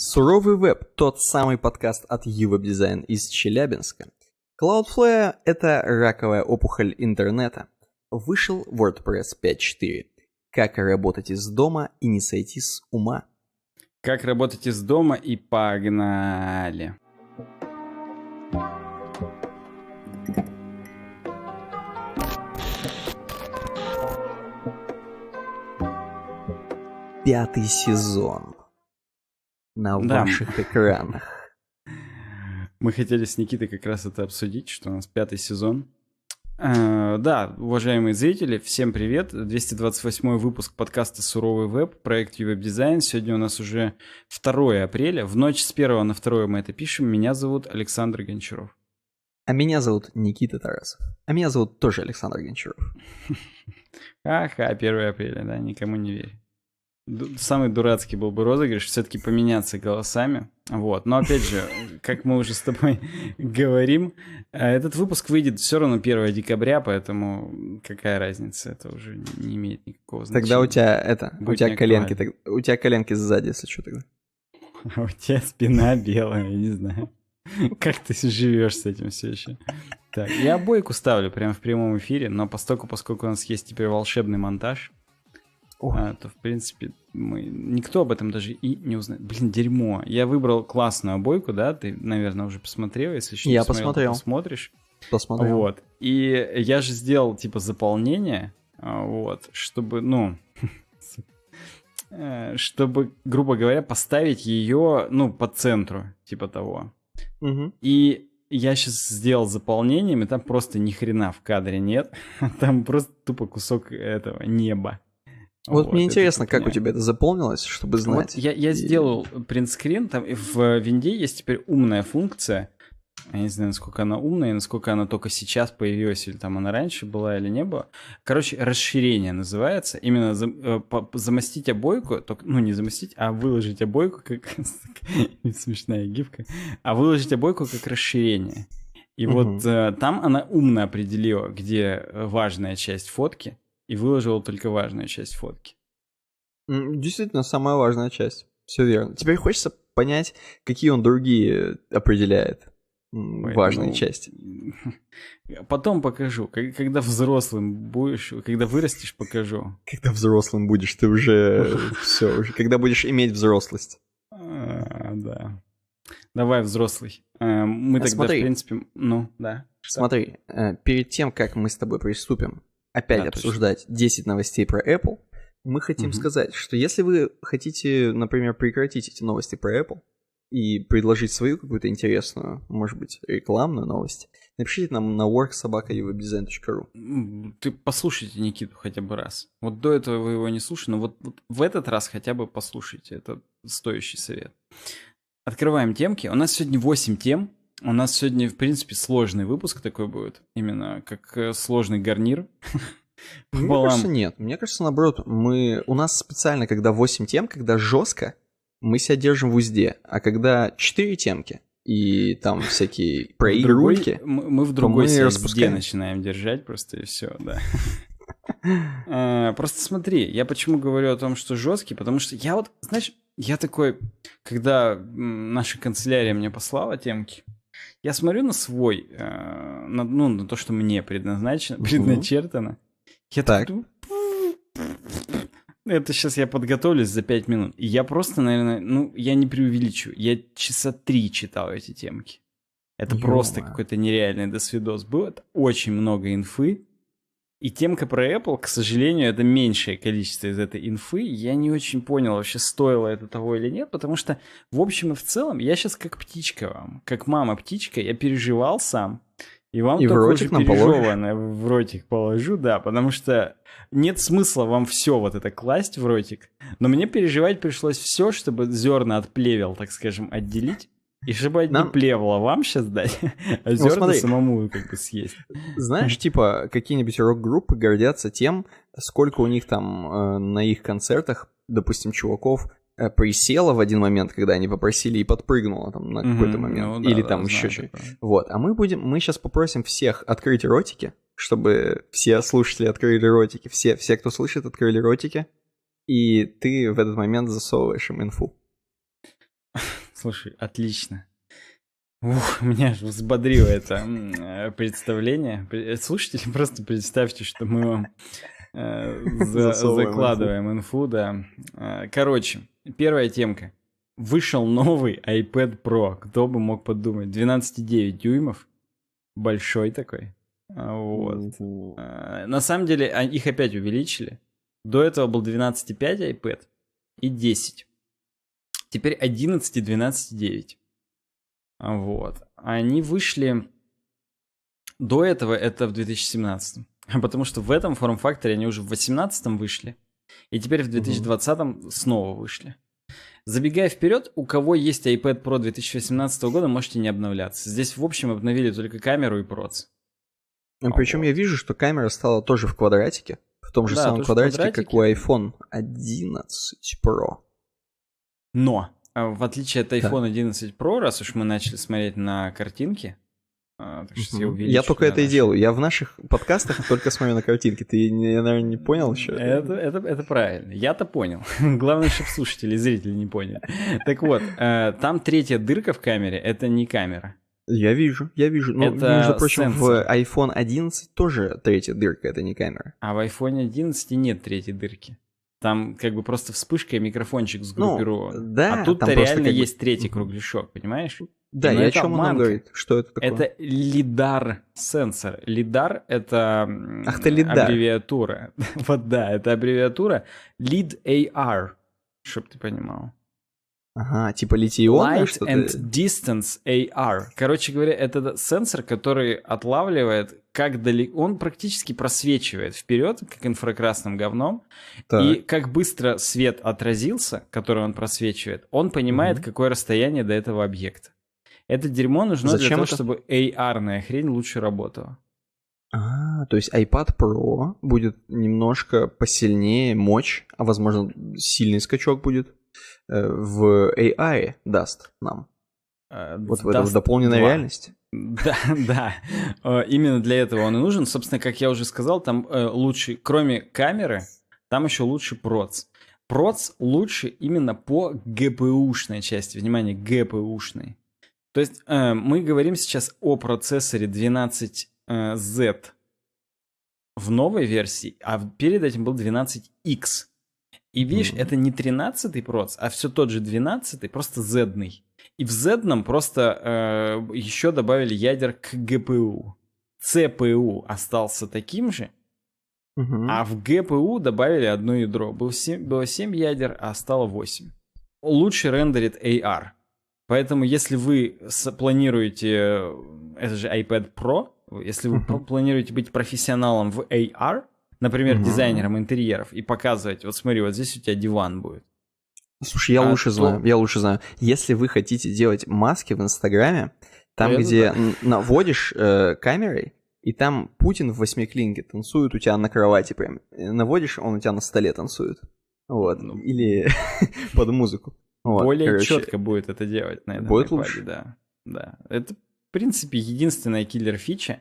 Суровый веб – тот самый подкаст от Ювеб Дизайн из Челябинска. Cloudflare – это раковая опухоль интернета. Вышел WordPress 5.4. Как работать из дома и не сойти с ума. Как работать из дома и погнали. Пятый сезон на да. ваших экранах. Мы хотели с Никитой как раз это обсудить, что у нас пятый сезон. А, да, уважаемые зрители, всем привет. 228 выпуск подкаста «Суровый веб», проект «Ювеб Дизайн». Сегодня у нас уже 2 апреля. В ночь с 1 на 2 мы это пишем. Меня зовут Александр Гончаров. А меня зовут Никита Тарасов. А меня зовут тоже Александр Гончаров. Ха-ха, 1 апреля, да, никому не верь самый дурацкий был бы розыгрыш, все-таки поменяться голосами. Вот. Но опять же, как мы уже с тобой говорим, э, этот выпуск выйдет все равно 1 декабря, поэтому какая разница, это уже не имеет никакого значения. Тогда у тебя это, Будь у тебя коленки, так, у тебя коленки сзади, если что тогда. А у тебя спина белая, не знаю. Как ты живешь с этим все еще? Так, я бойку ставлю прямо в прямом эфире, но постоку, поскольку у нас есть теперь волшебный монтаж, а, то, в принципе, мы, никто об этом даже и не узнает. Блин, дерьмо. Я выбрал классную обойку, да, ты, наверное, уже посмотрел, если еще Я не смотрел, посмотрел. посмотришь. Посмотрел. Вот. И я же сделал, типа, заполнение, а, вот, чтобы, ну, э, чтобы, грубо говоря, поставить ее, ну, по центру, типа того. И я сейчас сделал заполнением, и там просто ни хрена в кадре нет. Там просто тупо кусок этого неба. Вот, вот мне интересно, как у тебя это заполнилось, чтобы знать. Вот я, я сделал принтскрин, там в винде есть теперь умная функция. Я не знаю, насколько она умная, насколько она только сейчас появилась, или там она раньше была, или не была. Короче, расширение называется. Именно за, э, по, замостить обойку, только, ну не замостить, а выложить обойку как... Смешная гифка. А выложить обойку как расширение. И угу. вот э, там она умно определила, где важная часть фотки, и выложил только важную часть фотки. Действительно, самая важная часть. Все верно. Теперь хочется понять, какие он другие определяет Ой, важные ну, части. Потом покажу. Когда взрослым будешь, когда вырастешь, покажу. Когда взрослым будешь, ты уже все, уже когда будешь иметь взрослость. А, да. Давай, взрослый. Э, мы а тогда, смотри, в принципе, ну, да. Смотри, э, перед тем, как мы с тобой приступим опять да, обсуждать точно. 10 новостей про Apple, мы хотим угу. сказать, что если вы хотите, например, прекратить эти новости про Apple и предложить свою какую-то интересную, может быть, рекламную новость, напишите нам на worksobaka.webdesign.ru Ты послушайте Никиту хотя бы раз. Вот до этого вы его не слушали, но вот, вот в этот раз хотя бы послушайте. Это стоящий совет. Открываем темки. У нас сегодня 8 тем. У нас сегодня, в принципе, сложный выпуск такой будет. Именно как э, сложный гарнир. Мне кажется, нет. Мне кажется, наоборот, мы... У нас специально, когда 8 тем, когда жестко, мы себя держим в узде. А когда 4 темки и там всякие проигрывайки... Мы, в другой мы начинаем держать просто и все, да. А, просто смотри, я почему говорю о том, что жесткий, потому что я вот, знаешь, я такой, когда наша канцелярия мне послала темки, я смотрю на свой, э, на, ну, на то, что мне предназначено, предначертано. Я так. Думаю, это сейчас я подготовлюсь за 5 минут. И я просто, наверное, ну, я не преувеличу. Я часа три читал эти темки. Это Ё-ма. просто какой-то нереальный досвидос был. Это очень много инфы. И темка про Apple, к сожалению, это меньшее количество из этой инфы. Я не очень понял, вообще стоило это того или нет, потому что в общем и в целом я сейчас как птичка вам, как мама птичка, я переживал сам. И вам и только в ротик уже пережеванное в ротик положу, да, потому что нет смысла вам все вот это класть в ротик. Но мне переживать пришлось все, чтобы зерна от плевел, так скажем, отделить и чтобы одни Нам... плевла вам сейчас дать, а ну, самому как бы съесть. Знаешь, типа, какие-нибудь рок-группы гордятся тем, сколько у них там э, на их концертах, допустим, чуваков э, присело в один момент, когда они попросили и подпрыгнуло там на mm-hmm, какой-то момент. Ну, или да, там да, еще что-то. Вот. А мы будем, мы сейчас попросим всех открыть ротики, чтобы все слушатели открыли ротики, все, все, кто слышит, открыли ротики, и ты в этот момент засовываешь им инфу. Слушай, отлично. Ух, меня же взбодрило это э, представление. Слушатели, просто представьте, что мы вам э, закладываем инфу, да. Э, короче, первая темка. Вышел новый iPad Pro. Кто бы мог подумать? 12,9 дюймов. Большой такой. А, вот. На самом деле, их опять увеличили. До этого был 12,5 iPad и 10. Теперь 11 и 12 и 9. Вот. Они вышли до этого, это в 2017. Потому что в этом форм-факторе они уже в 2018 вышли. И теперь в 2020 угу. снова вышли. Забегая вперед, у кого есть iPad Pro 2018 года, можете не обновляться. Здесь, в общем, обновили только камеру и проц. Ну, причем я вижу, что камера стала тоже в квадратике. В том же да, самом квадратике, квадратике, как у iPhone 11 Pro. Но, а, в отличие от iPhone да. 11 Pro, раз уж мы начали смотреть на картинки, я, а, увеличу, я только это и делаю. Я в наших подкастах только смотрю на картинки. Ты, наверное, не понял еще? Это, это, это правильно. Я-то понял. Главное, чтобы слушатели и зрители не поняли. Так вот, э, там третья дырка в камере — это не камера. Я вижу, я вижу. Но, ну, это между прочим, сенсор. в iPhone 11 тоже третья дырка, это не камера. А в iPhone 11 нет третьей дырки. Там как бы просто вспышка и микрофончик сгруппирован. Ну, да, а тут реально как... есть третий кругляшок, понимаешь? Да, Но и о чем обманка. он говорит? Что это такое? Это лидар сенсор. Лидар это Ах, ты лидар. аббревиатура. вот да, это аббревиатура. Lead AR, чтобы ты понимал. Ага, типа литий-ионы? Light and Distance AR. Короче говоря, это сенсор, который отлавливает, как далеко... Он практически просвечивает вперед, как инфракрасным говном. Так. И как быстро свет отразился, который он просвечивает, он понимает, угу. какое расстояние до этого объекта. Это дерьмо нужно Зачем для того, это? чтобы AR-ная хрень лучше работала. А, то есть iPad Pro будет немножко посильнее мощь, а возможно сильный скачок будет? Э, в AI даст нам. Э, вот в этом дополненной реальности Да, да. Э, именно для этого он и нужен. Собственно, как я уже сказал, там лучше, кроме камеры, там еще лучше проц. Проц лучше именно по ГПУшной части. Внимание, ГПУшной. То есть мы говорим сейчас о процессоре 12Z в новой версии, а перед этим был 12X. И видишь, mm это не 13-й проц, а все тот же 12-й, просто Z-ный. И в Z просто э, еще добавили ядер к GPU, CPU остался таким же, mm-hmm. а в GPU добавили одно ядро. Было 7, было 7 ядер, а стало 8. Лучше рендерит AR. Поэтому, если вы планируете, э, это же iPad Pro, если вы mm-hmm. планируете быть профессионалом в AR, например, mm-hmm. дизайнером интерьеров и показывать, вот смотри, вот здесь у тебя диван будет. Слушай, я а лучше то... знаю, я лучше знаю. Если вы хотите делать маски в Инстаграме, там, Наверное, где да. наводишь э, камерой, и там Путин в восьмиклинке танцует у тебя на кровати прям. Э, наводишь, он у тебя на столе танцует. Вот. Ну. Или под музыку. Вот, Более короче. четко будет это делать, на этом. Будет на лучше. Да. да. Это, в принципе, единственная киллер-фича,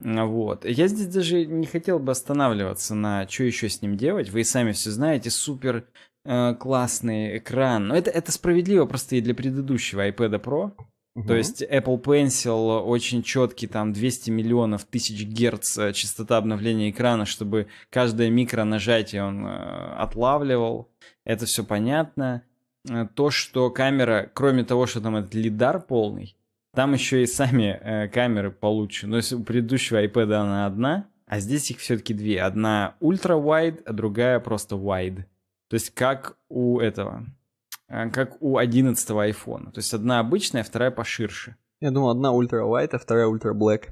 вот. Я здесь даже не хотел бы останавливаться на что еще с ним делать. Вы и сами все знаете, супер э, классный экран. Но это, это справедливо просто и для предыдущего iPad Pro. Угу. То есть Apple Pencil очень четкий, там 200 миллионов тысяч герц э, частота обновления экрана, чтобы каждое микро нажатие он э, отлавливал. Это все понятно. Э, то, что камера, кроме того, что там этот лидар полный, там еще и сами э, камеры получше. Но если у предыдущего iPad она одна, а здесь их все-таки две. Одна ультра-wide, а другая просто wide. То есть как у этого, э, как у 11 iPhone. То есть одна обычная, вторая поширше. Я думал, одна ультра white а вторая ультра-black.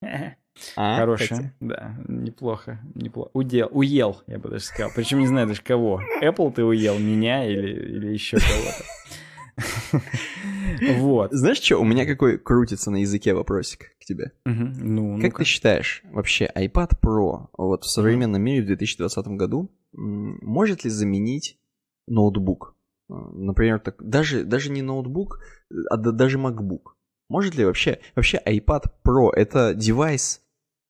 А, Хорошая, да, неплохо, неплохо. Удел, уел, я бы даже сказал. Причем не знаю даже кого. Apple ты уел, меня или, или еще кого-то. Вот. Знаешь что, у меня какой крутится на языке вопросик к тебе. Ну, Как ты считаешь, вообще iPad Pro вот в современном мире в 2020 году может ли заменить ноутбук? Э, например, так, даже, даже не ноутбук, а даже MacBook. Может ли вообще... Вообще iPad Pro — это девайс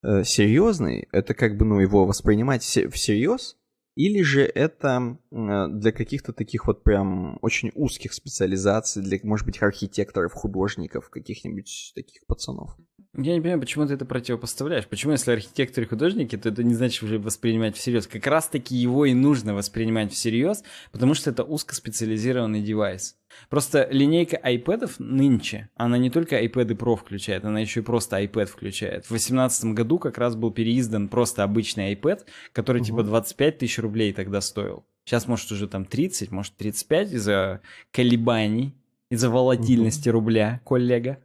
э, серьезный, это как бы, ну, его воспринимать всерьез, или же это э, для каких-то таких вот прям очень узких специализаций, для, может быть, архитекторов, художников, каких-нибудь таких пацанов? Я не понимаю, почему ты это противопоставляешь. Почему, если архитекторы и художники, то это не значит уже воспринимать всерьез. Как раз-таки его и нужно воспринимать всерьез, потому что это узкоспециализированный девайс. Просто линейка iPad нынче, она не только iPad Pro включает, она еще и просто iPad включает. В 2018 году как раз был переиздан просто обычный iPad, который угу. типа 25 тысяч рублей тогда стоил. Сейчас, может, уже там 30, может, 35 из-за колебаний из-за волатильности угу. рубля, коллега.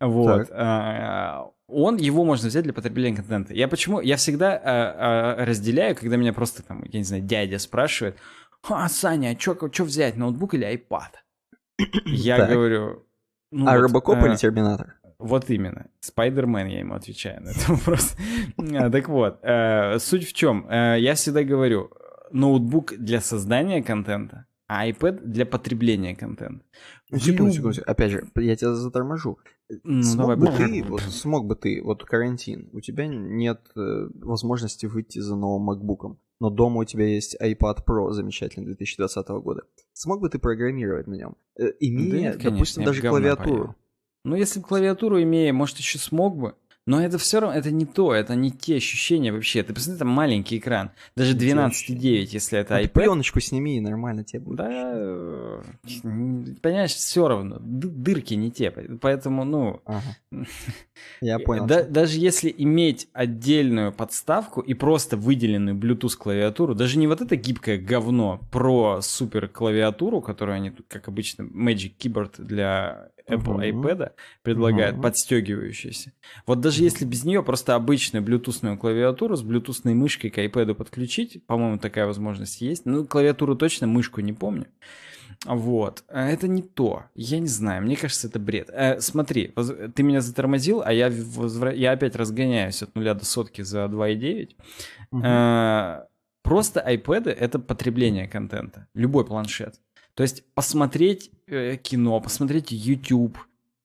Вот. А, он, его можно взять для потребления контента. Я почему, я всегда а, а, разделяю, когда меня просто там, я не знаю, дядя спрашивает, а, Саня, а что взять, ноутбук или iPad? Я говорю... Ну, а вот, Робокоп а... или Терминатор? Вот именно. Спайдермен, я ему отвечаю на этот вопрос. Так вот, суть в чем? Я всегда говорю, ноутбук для создания контента а iPad для потребления контента. Ну, секунду, типа, секунду, типа, опять же, я тебя заторможу. Ну, смог, давай, бы ты, вот, смог бы ты, вот карантин, у тебя нет э, возможности выйти за новым MacBook, но дома у тебя есть iPad Pro замечательный 2020 года. Смог бы ты программировать на нем, э, имея, да нет, конечно, допустим, даже клавиатуру? Понял. Ну, если бы клавиатуру имея, может, еще смог бы, но это все равно, это не то, это не те ощущения вообще. Ты посмотри, там маленький экран, даже 12,9, если это ну, iPad. Пленочку сними, и нормально тебе будет. Да, понимаешь, все равно, дырки не те, поэтому, ну... Ага. Я э, понял. Да, даже если иметь отдельную подставку и просто выделенную Bluetooth клавиатуру, даже не вот это гибкое говно про супер клавиатуру, которую они, как обычно, Magic Keyboard для Apple mm-hmm. iPad предлагает, mm-hmm. подстегивающаяся. Вот даже если без нее просто обычную блютусную клавиатуру с блютусной мышкой к iPad подключить, по-моему, такая возможность есть. Ну, клавиатуру точно, мышку не помню. Вот. А это не то. Я не знаю. Мне кажется, это бред. Э, смотри, ты меня затормозил, а я, возвра... я опять разгоняюсь от нуля до сотки за 2,9. Угу. Э, просто iPad это потребление контента. Любой планшет. То есть посмотреть э, кино, посмотреть YouTube,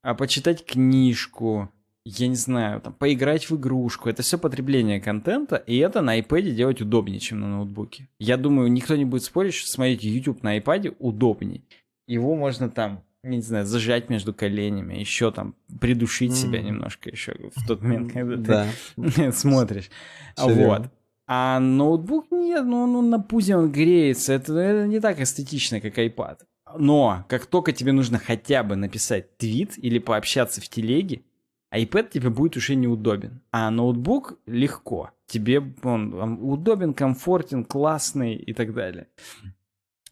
а почитать книжку, я не знаю, там, поиграть в игрушку. Это все потребление контента, и это на iPad делать удобнее, чем на ноутбуке. Я думаю, никто не будет спорить, что смотреть YouTube на iPad удобнее. Его можно там, не знаю, зажать между коленями, еще там придушить mm. себя немножко еще в тот момент, когда ты смотришь. Вот. А ноутбук нет, ну, ну на пузе он греется. Это, это не так эстетично, как iPad. Но как только тебе нужно хотя бы написать твит или пообщаться в телеге, iPad тебе будет уже неудобен. А ноутбук легко. Тебе он, он удобен, комфортен, классный и так далее.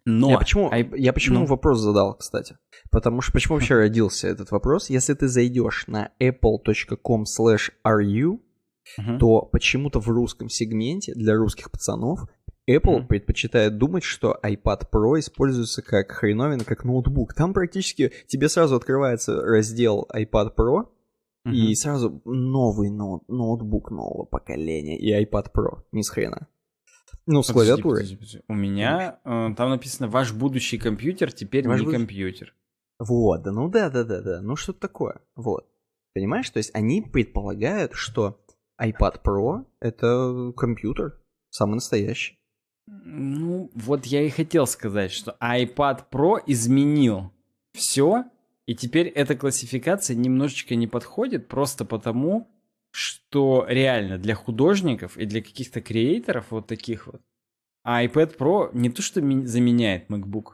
Но я почему, I... я почему ну... вопрос задал, кстати? Потому что почему вообще родился этот вопрос? Если ты зайдешь на apple.com/ru, то почему-то в русском сегменте для русских пацанов Apple mm-hmm. предпочитает думать, что iPad Pro используется как хреновина, как ноутбук. Там практически тебе сразу открывается раздел iPad Pro, mm-hmm. и сразу новый ноут, ноутбук нового поколения и iPad Pro, ни с хрена. Ну, с подожди, клавиатурой. У меня э, там написано «Ваш будущий компьютер теперь Ваш не будущий... компьютер». Вот, да ну да-да-да-да, ну что такое, вот. Понимаешь, то есть они предполагают, что iPad Pro — это компьютер, самый настоящий. Ну, вот я и хотел сказать, что iPad Pro изменил все, и теперь эта классификация немножечко не подходит просто потому, что реально для художников и для каких-то креаторов вот таких вот iPad Pro не то что заменяет MacBook,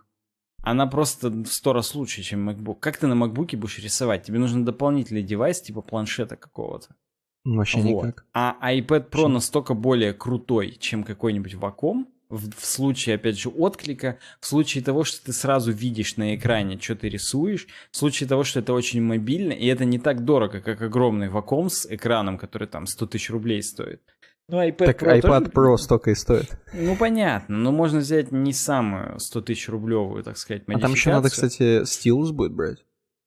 она просто в сто раз лучше, чем MacBook. Как ты на MacBook будешь рисовать? Тебе нужен дополнительный девайс типа планшета какого-то. Вообще вот. никак. А iPad Pro Чем? настолько более крутой, чем какой-нибудь ваком в, в случае, опять же, отклика, в случае того, что ты сразу видишь на экране, что ты рисуешь, в случае того, что это очень мобильно, и это не так дорого, как огромный ваком с экраном, который там 100 тысяч рублей стоит. Ну, iPad так Pro iPad тоже... Pro столько и стоит. Ну, понятно, но можно взять не самую 100 тысяч рублевую, так сказать, А там еще надо, кстати, стилус будет брать.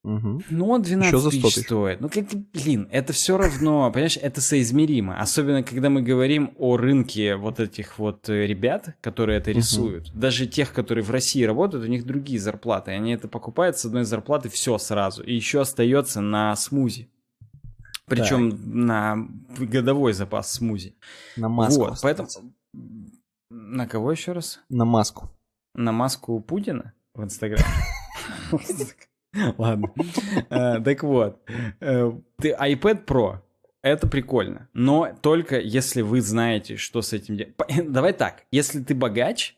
Угу. Ну, он 12 за тысяч стоит. Ну, как, блин, это все равно, понимаешь, это соизмеримо. Особенно, когда мы говорим о рынке вот этих вот э, ребят, которые это рисуют. Угу. Даже тех, которые в России работают, у них другие зарплаты. Они это покупают с одной зарплаты все сразу. И еще остается на смузи. Причем да. на годовой запас смузи. На маску. Вот, остается. поэтому... На кого еще раз? На маску. На маску Путина в Инстаграме? Ладно. Э, так вот, э, ты iPad Pro это прикольно, но только если вы знаете, что с этим делать. Давай так, если ты богач,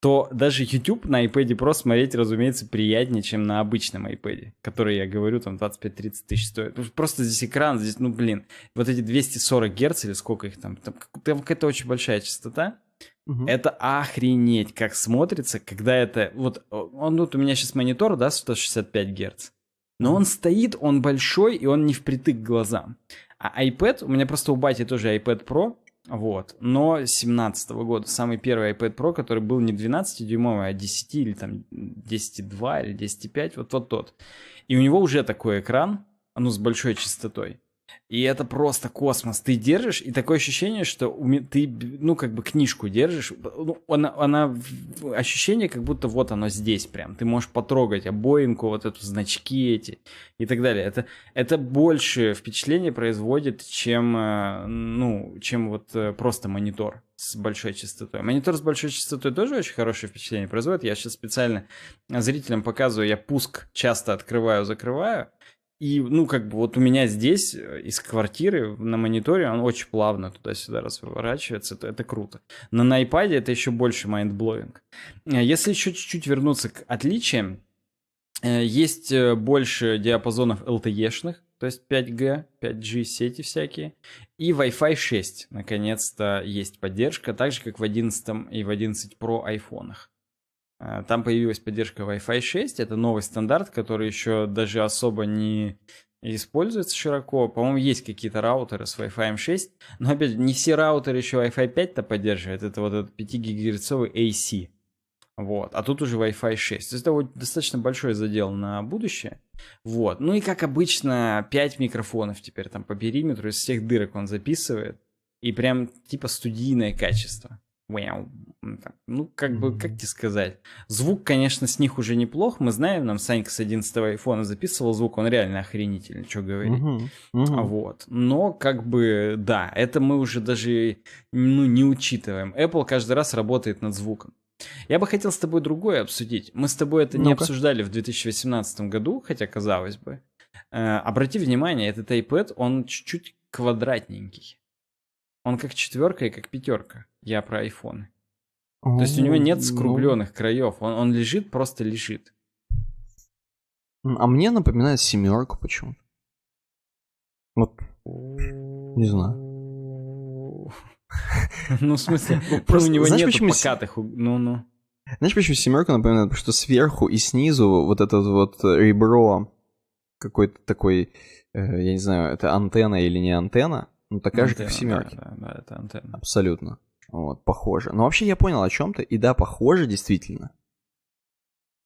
то даже YouTube на iPad Pro смотреть, разумеется, приятнее, чем на обычном iPad, который, я говорю, там 25-30 тысяч стоит. Просто здесь экран, здесь, ну, блин, вот эти 240 Гц или сколько их там, там, там какая-то очень большая частота, Угу. Это охренеть, как смотрится, когда это... Вот он тут у меня сейчас монитор, да, 165 Гц. Но он стоит, он большой, и он не впритык к глазам. А iPad, у меня просто у бати тоже iPad Pro, вот, но 17 года, самый первый iPad Pro, который был не 12-дюймовый, а 10 или там 10,2 или 10,5, вот вот тот. И у него уже такой экран, ну, с большой частотой. И это просто космос. Ты держишь, и такое ощущение, что ты, ну, как бы книжку держишь. Ну, она, она, ощущение, как будто вот оно здесь прям. Ты можешь потрогать обоинку, вот эту, значки эти и так далее. Это, это больше впечатление производит, чем, э, ну, чем вот э, просто монитор с большой частотой. Монитор с большой частотой тоже очень хорошее впечатление производит. Я сейчас специально зрителям показываю, я пуск часто открываю, закрываю, и, ну, как бы вот у меня здесь э, из квартиры на мониторе он очень плавно туда-сюда разворачивается. Это, это круто. Но на iPad это еще больше майндблоинг. Э, если еще чуть-чуть вернуться к отличиям, э, есть больше диапазонов LTE-шных, то есть 5G, 5G сети всякие. И Wi-Fi 6, наконец-то, есть поддержка, так же, как в 11 и в 11 Pro айфонах. А, там появилась поддержка Wi-Fi 6. Это новый стандарт, который еще даже особо не используется широко. По-моему, есть какие-то раутеры с Wi-Fi 6. Но, опять не все раутеры еще Wi-Fi 5-то поддерживают. Это вот этот 5 гигагерцовый AC. Вот. А тут уже Wi-Fi 6. То есть это вот достаточно большой задел на будущее. Вот. Ну и как обычно, 5 микрофонов теперь там по периметру из всех дырок он записывает. И прям типа студийное качество. Ну, как бы, как тебе сказать? Звук, конечно, с них уже неплох. Мы знаем, нам Санька с 11 айфона записывал звук, он реально охренительный, что говорить. Угу, угу. Вот. Но, как бы, да, это мы уже даже, ну, не учитываем. Apple каждый раз работает над звуком. Я бы хотел с тобой другое обсудить. Мы с тобой это ну не обсуждали в 2018 году, хотя казалось бы. Э, обрати внимание, этот iPad, он чуть-чуть квадратненький. Он как четверка и как пятерка. Я про айфоны. То есть у него нет ну. скругленных краев. Он, он лежит, просто лежит. А мне напоминает семерку почему Вот. Не знаю. Ну, в смысле, ну, ну, просто у него нет покатых. Ну, ну. Знаешь, почему семерка напоминает? Потому что сверху и снизу вот это вот э, ребро какой-то такой, э, я не знаю, это антенна или не антенна, ну, такая ну, же, как в семерке. Да, да, да, это антенна. Абсолютно. Вот, похоже. Но вообще я понял о чем то И да, похоже, действительно.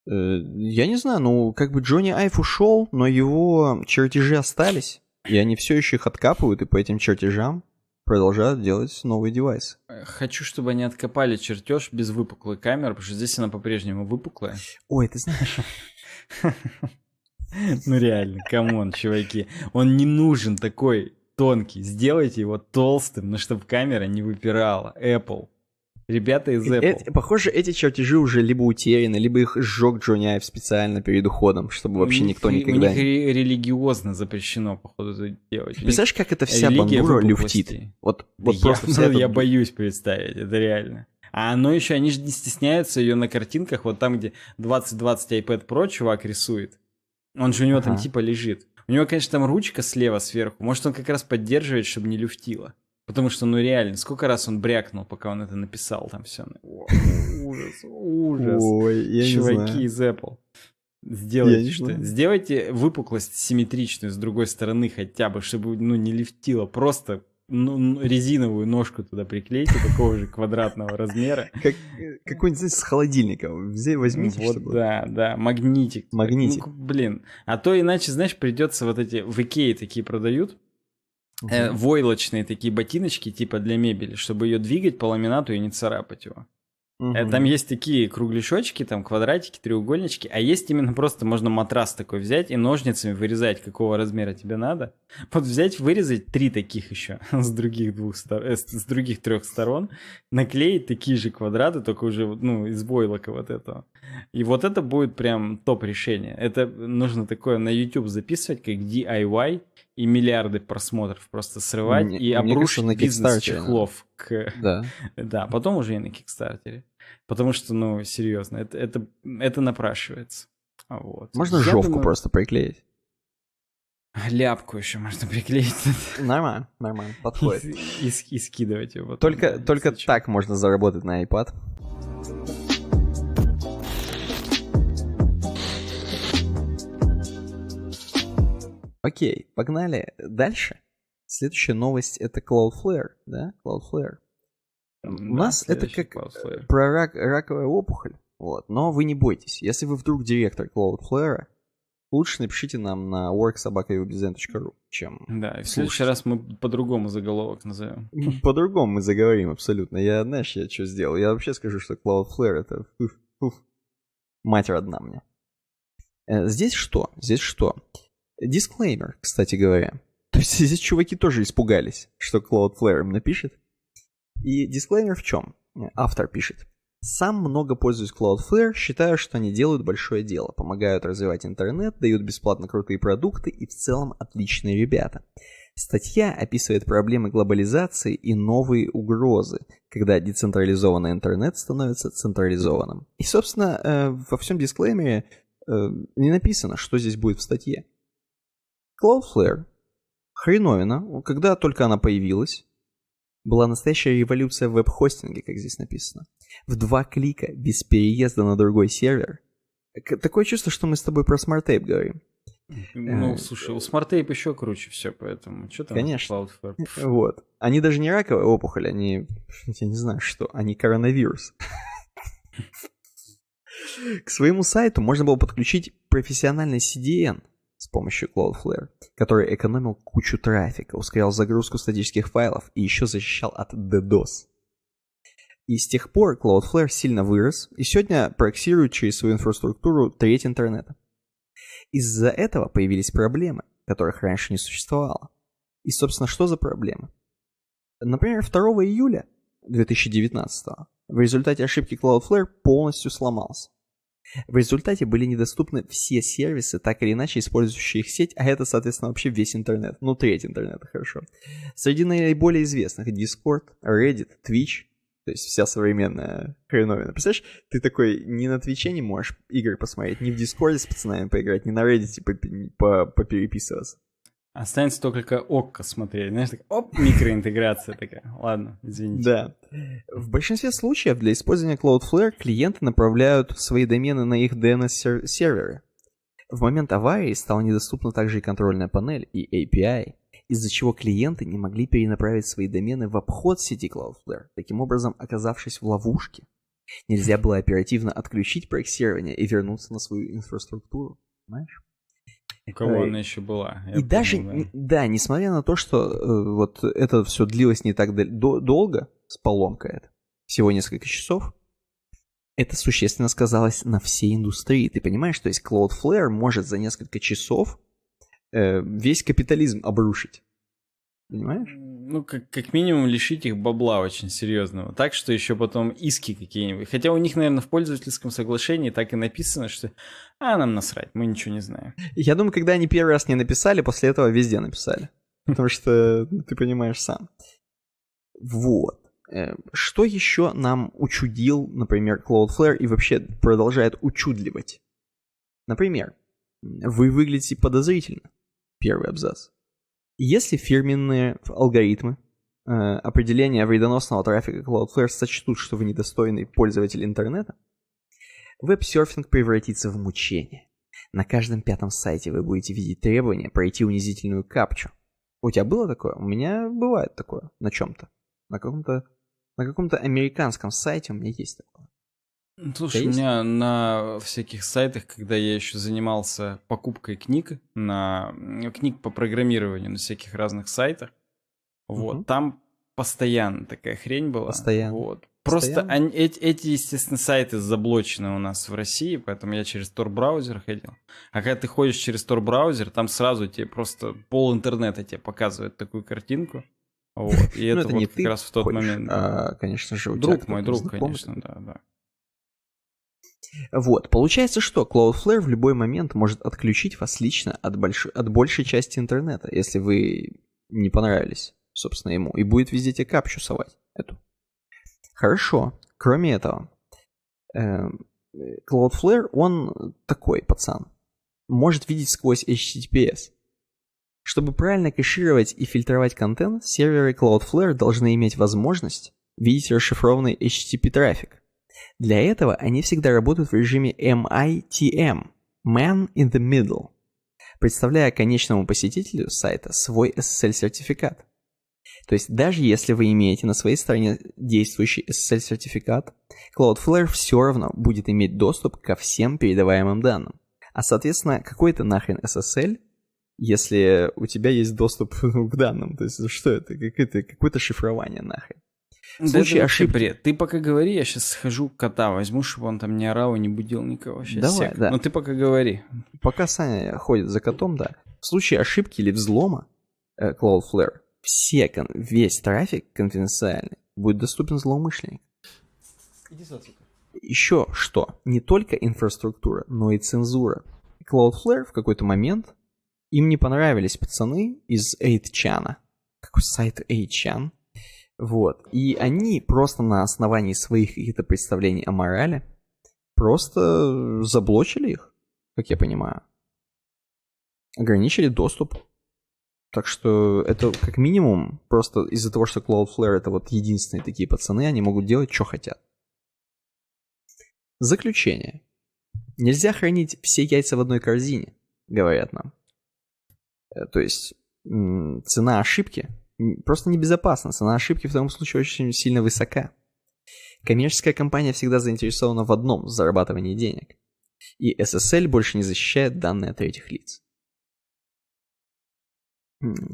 Э, я не знаю, ну, как бы Джонни Айф ушел, но его чертежи остались. И они все еще их откапывают, и по этим чертежам продолжают делать новый девайс. Хочу, чтобы они откопали чертеж без выпуклой камеры, потому что здесь она по-прежнему выпуклая. Ой, ты знаешь. Ну реально, камон, чуваки. Он не нужен такой тонкий, сделайте его толстым, но ну, чтобы камера не выпирала. Apple. Ребята из э, Apple. Э, похоже, эти чертежи уже либо утеряны, либо их сжег Джонни Айв специально перед уходом, чтобы вообще них, никто никогда... У них ре- религиозно запрещено, походу, это делать. Представляешь, как это вся бандура люфтит? Вот, вот да просто я, вся я эта... боюсь представить, это реально. А оно еще, они же не стесняются ее на картинках, вот там, где 2020 iPad Pro чувак рисует. Он же у него ага. там типа лежит. У него, конечно, там ручка слева сверху. Может, он как раз поддерживает, чтобы не люфтило. Потому что, ну реально, сколько раз он брякнул, пока он это написал там все. О, ужас, ужас. Ой, я Чуваки не знаю. из Apple. Сделайте что Сделайте выпуклость симметричную с другой стороны хотя бы, чтобы ну, не лифтило. Просто ну, резиновую ножку туда приклейте, такого же квадратного размера. Как, э, какой-нибудь с холодильника возьмите. Вот, чтобы... да, да, магнитик. Магнитик. Ну, блин, а то иначе, знаешь, придется вот эти, в Икее такие продают, угу. э, войлочные такие ботиночки, типа для мебели, чтобы ее двигать по ламинату и не царапать его. Угу. Там есть такие кругляшочки, там квадратики, треугольнички, а есть именно просто можно матрас такой взять и ножницами вырезать, какого размера тебе надо. Вот взять, вырезать три таких еще с других двух сторон, э, с других трех сторон, наклеить такие же квадраты, только уже ну из бойлока вот этого. И вот это будет прям топ решение. Это нужно такое на YouTube записывать как DIY и миллиарды просмотров просто срывать мне, и обрушить мне кажется, на бизнес чехлов к да. да, потом уже и на Кикстартере. Потому что, ну, серьезно, это, это, это напрашивается. А вот. Можно Я жовку думаю... просто приклеить. Ляпку еще можно приклеить. Нормально, нормально, подходит. И, и, и скидывать его. Только, там, только так можно заработать на iPad. Окей, погнали дальше. Следующая новость — это Cloudflare, да? Cloudflare. У нас это как про рак, раковая опухоль. Вот. Но вы не бойтесь. Если вы вдруг директор Cloudflare, лучше напишите нам на worksobaka.ubzen.ru, чем... Да, и в следующий раз мы по-другому заголовок назовем. По-другому мы заговорим, абсолютно. Я, знаешь, я что сделал? Я вообще скажу, что Cloudflare это... Уф, уф. Мать родна мне. Э, здесь что? Здесь что? Дисклеймер, кстати говоря. То есть здесь чуваки тоже испугались, что Cloudflare им напишет. И дисклеймер в чем? Э, автор пишет. Сам много пользуюсь Cloudflare, считаю, что они делают большое дело, помогают развивать интернет, дают бесплатно крутые продукты и в целом отличные ребята. Статья описывает проблемы глобализации и новые угрозы, когда децентрализованный интернет становится централизованным. И, собственно, э, во всем дисклеймере э, не написано, что здесь будет в статье. Cloudflare хреновина, когда только она появилась, была настоящая революция в веб-хостинге, как здесь написано. В два клика, без переезда на другой сервер. Такое чувство, что мы с тобой про смарт-тейп говорим. Ну, э, слушай, у SmartTape еще круче все, поэтому что там? Конечно. Э, вот. Они даже не раковая опухоль, они, я не знаю что, они коронавирус. К своему сайту можно было подключить профессиональный CDN, с помощью Cloudflare, который экономил кучу трафика, ускорял загрузку статических файлов и еще защищал от DDoS. И с тех пор Cloudflare сильно вырос и сегодня проксирует через свою инфраструктуру треть интернета. Из-за этого появились проблемы, которых раньше не существовало. И, собственно, что за проблемы? Например, 2 июля 2019 в результате ошибки Cloudflare полностью сломался. В результате были недоступны все сервисы, так или иначе использующие их сеть, а это, соответственно, вообще весь интернет, ну, треть интернета, хорошо. Среди наиболее известных Discord, Reddit, Twitch, то есть вся современная хреновина. Представляешь, ты такой не на Твиче не можешь игры посмотреть, не в Дискорде с пацанами поиграть, не на Reddit по, по, попереписываться. Останется только ОККО смотреть. Знаешь, так, оп, микроинтеграция такая. Ладно, извините. Да. В большинстве случаев для использования Cloudflare клиенты направляют свои домены на их DNS-серверы. В момент аварии стала недоступна также и контрольная панель, и API, из-за чего клиенты не могли перенаправить свои домены в обход сети Cloudflare, таким образом оказавшись в ловушке. Нельзя было оперативно отключить проектирование и вернуться на свою инфраструктуру. Понимаешь? У кого э, она еще была. И даже, помню, да. да, несмотря на то, что э, вот это все длилось не так дол- долго, с поломкой это, всего несколько часов, это существенно сказалось на всей индустрии. Ты понимаешь, то есть Cloudflare может за несколько часов э, весь капитализм обрушить. Понимаешь? Ну, как, как минимум, лишить их бабла очень серьезного. Так что еще потом иски какие-нибудь. Хотя у них, наверное, в пользовательском соглашении так и написано, что а нам насрать, мы ничего не знаем. Я думаю, когда они первый раз не написали, после этого везде написали. Потому что ты понимаешь сам. Вот. Э, что еще нам учудил, например, Cloudflare и вообще продолжает учудливать? Например, вы выглядите подозрительно. Первый абзац. Если фирменные алгоритмы э, определения вредоносного трафика Cloudflare сочтут, что вы недостойный пользователь интернета, веб-серфинг превратится в мучение. На каждом пятом сайте вы будете видеть требования пройти унизительную капчу. У тебя было такое? У меня бывает такое на чем-то. На каком-то на каком-то американском сайте у меня есть такое. Ну, слушай, у меня на всяких сайтах, когда я еще занимался покупкой книг, на книг по программированию на всяких разных сайтах, вот, угу. там постоянно такая хрень была. Постоянно. Вот, Просто они, эти, эти, естественно, сайты заблочены у нас в России, поэтому я через тор браузер ходил. А когда ты ходишь через тор браузер там сразу тебе просто пол интернета тебе показывает такую картинку. Вот. И ну, это вот как раз в тот момент. А, конечно же, Друг мой, друг, конечно, да, да. Вот, получается, что Cloudflare в любой момент может отключить вас лично от, больш... от большей части интернета, если вы не понравились, собственно, ему, и будет везде тебе капчу совать эту. Хорошо. Кроме этого, эм, Cloudflare, он такой пацан. Может видеть сквозь HTTPS. Чтобы правильно кэшировать и фильтровать контент, серверы Cloudflare должны иметь возможность видеть расшифрованный HTTP трафик. Для этого они всегда работают в режиме MITM – Man in the Middle, представляя конечному посетителю сайта свой SSL-сертификат – то есть даже если вы имеете на своей стороне действующий SSL-сертификат, Cloudflare все равно будет иметь доступ ко всем передаваемым данным. А соответственно, какой это нахрен SSL, если у тебя есть доступ к данным? То есть что это? Какое-то, какое-то шифрование нахрен. В да случае ошибки... бред. Ты пока говори, я сейчас схожу кота возьму, чтобы он там не орал и не будил никого. Вообще Давай, сек. да. Но ну ты пока говори. Пока Саня ходит за котом, да. В случае ошибки или взлома э, Cloudflare, все, весь трафик конфиденциальный будет доступен злоумышленникам. Еще что, не только инфраструктура, но и цензура. Cloudflare в какой-то момент, им не понравились пацаны из 8chan, какой сайт 8chan, вот, и они просто на основании своих каких-то представлений о морали просто заблочили их, как я понимаю. Ограничили доступ так что это как минимум просто из-за того, что Cloudflare это вот единственные такие пацаны, они могут делать, что хотят. Заключение. Нельзя хранить все яйца в одной корзине, говорят нам. Э, то есть цена ошибки просто небезопасна. Цена ошибки в таком случае очень сильно высока. Коммерческая компания всегда заинтересована в одном – зарабатывании денег. И SSL больше не защищает данные от третьих лиц.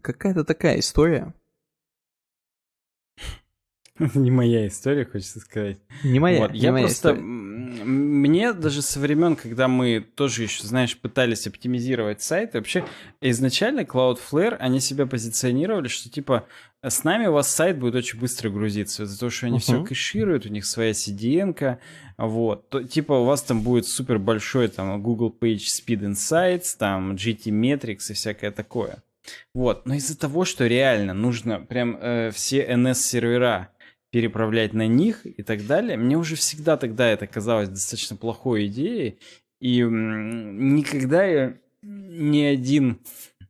Какая-то такая история. Не моя история, хочется сказать. Не моя. Вот. Не я моя просто история. мне даже со времен, когда мы тоже еще, знаешь, пытались оптимизировать сайты, вообще изначально Cloudflare они себя позиционировали, что типа с нами у вас сайт будет очень быстро грузиться за то, что они uh-huh. все кэшируют, у них своя CDN, вот. То, типа у вас там будет супер большой там Google Page Speed Insights, там GT Metrics и всякое такое. Вот, но из-за того, что реально нужно прям э, все NS-сервера переправлять на них и так далее, мне уже всегда тогда это казалось достаточно плохой идеей, и никогда ни один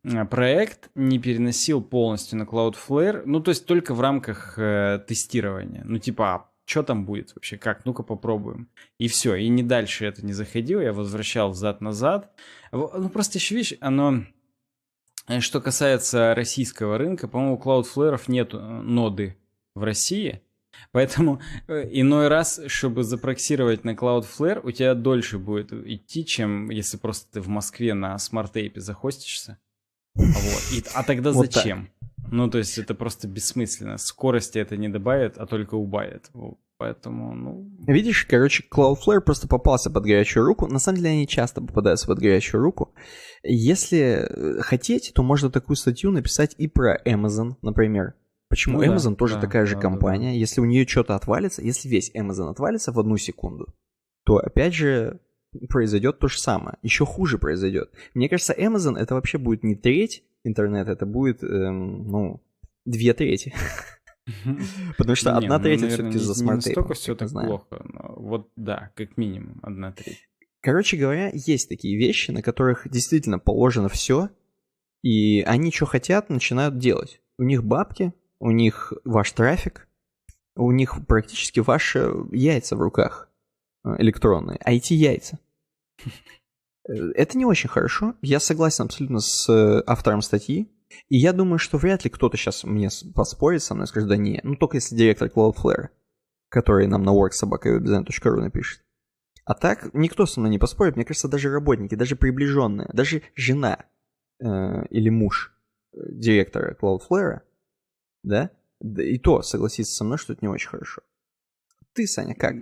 а, проект не переносил полностью на Cloudflare, ну то есть только в рамках э, тестирования, ну типа а, что там будет вообще, как, ну-ка попробуем. И все, и не дальше это не заходило, я возвращал взад-назад. Ну просто еще, видишь, оно Э, что касается российского рынка, по-моему, Cloudflare нет э, ноды в России. Поэтому э, иной раз, чтобы запроксировать на Cloudflare, у тебя дольше будет идти, чем если просто ты в Москве на смарт-тейпе захостишься. Вот. И, а тогда вот зачем? Так. Ну, то есть это просто бессмысленно. Скорости это не добавит, а только убавит. Поэтому, ну... Видишь, короче, Cloudflare просто попался под горячую руку. На самом деле они часто попадаются под горячую руку. Если э, хотеть, то можно такую статью написать и про Amazon, например. Почему ну, Amazon да, тоже да, такая да, же да, компания? Да. Если у нее что-то отвалится, если весь Amazon отвалится в одну секунду, то опять же произойдет то же самое. Еще хуже произойдет. Мне кажется, Amazon это вообще будет не треть интернета, это будет, эм, ну, две трети. Потому что одна ну, треть ну, все-таки за смарт Не настолько все так знаю. плохо. Вот да, как минимум одна треть. Короче говоря, есть такие вещи, на которых действительно положено все, и они что хотят, начинают делать. У них бабки, у них ваш трафик, у них практически ваши яйца в руках э, электронные, IT-яйца. Э, это не очень хорошо. Я согласен абсолютно с э, автором статьи, и я думаю, что вряд ли кто-то сейчас мне поспорит со мной и скажет, да не, ну только если директор Cloudflare, который нам на worksobaka.webdesign.ru напишет. А так никто со мной не поспорит, мне кажется, даже работники, даже приближенные, даже жена э, или муж э, директора Cloudflare, да, и то согласится со мной, что это не очень хорошо. Ты, Саня, как?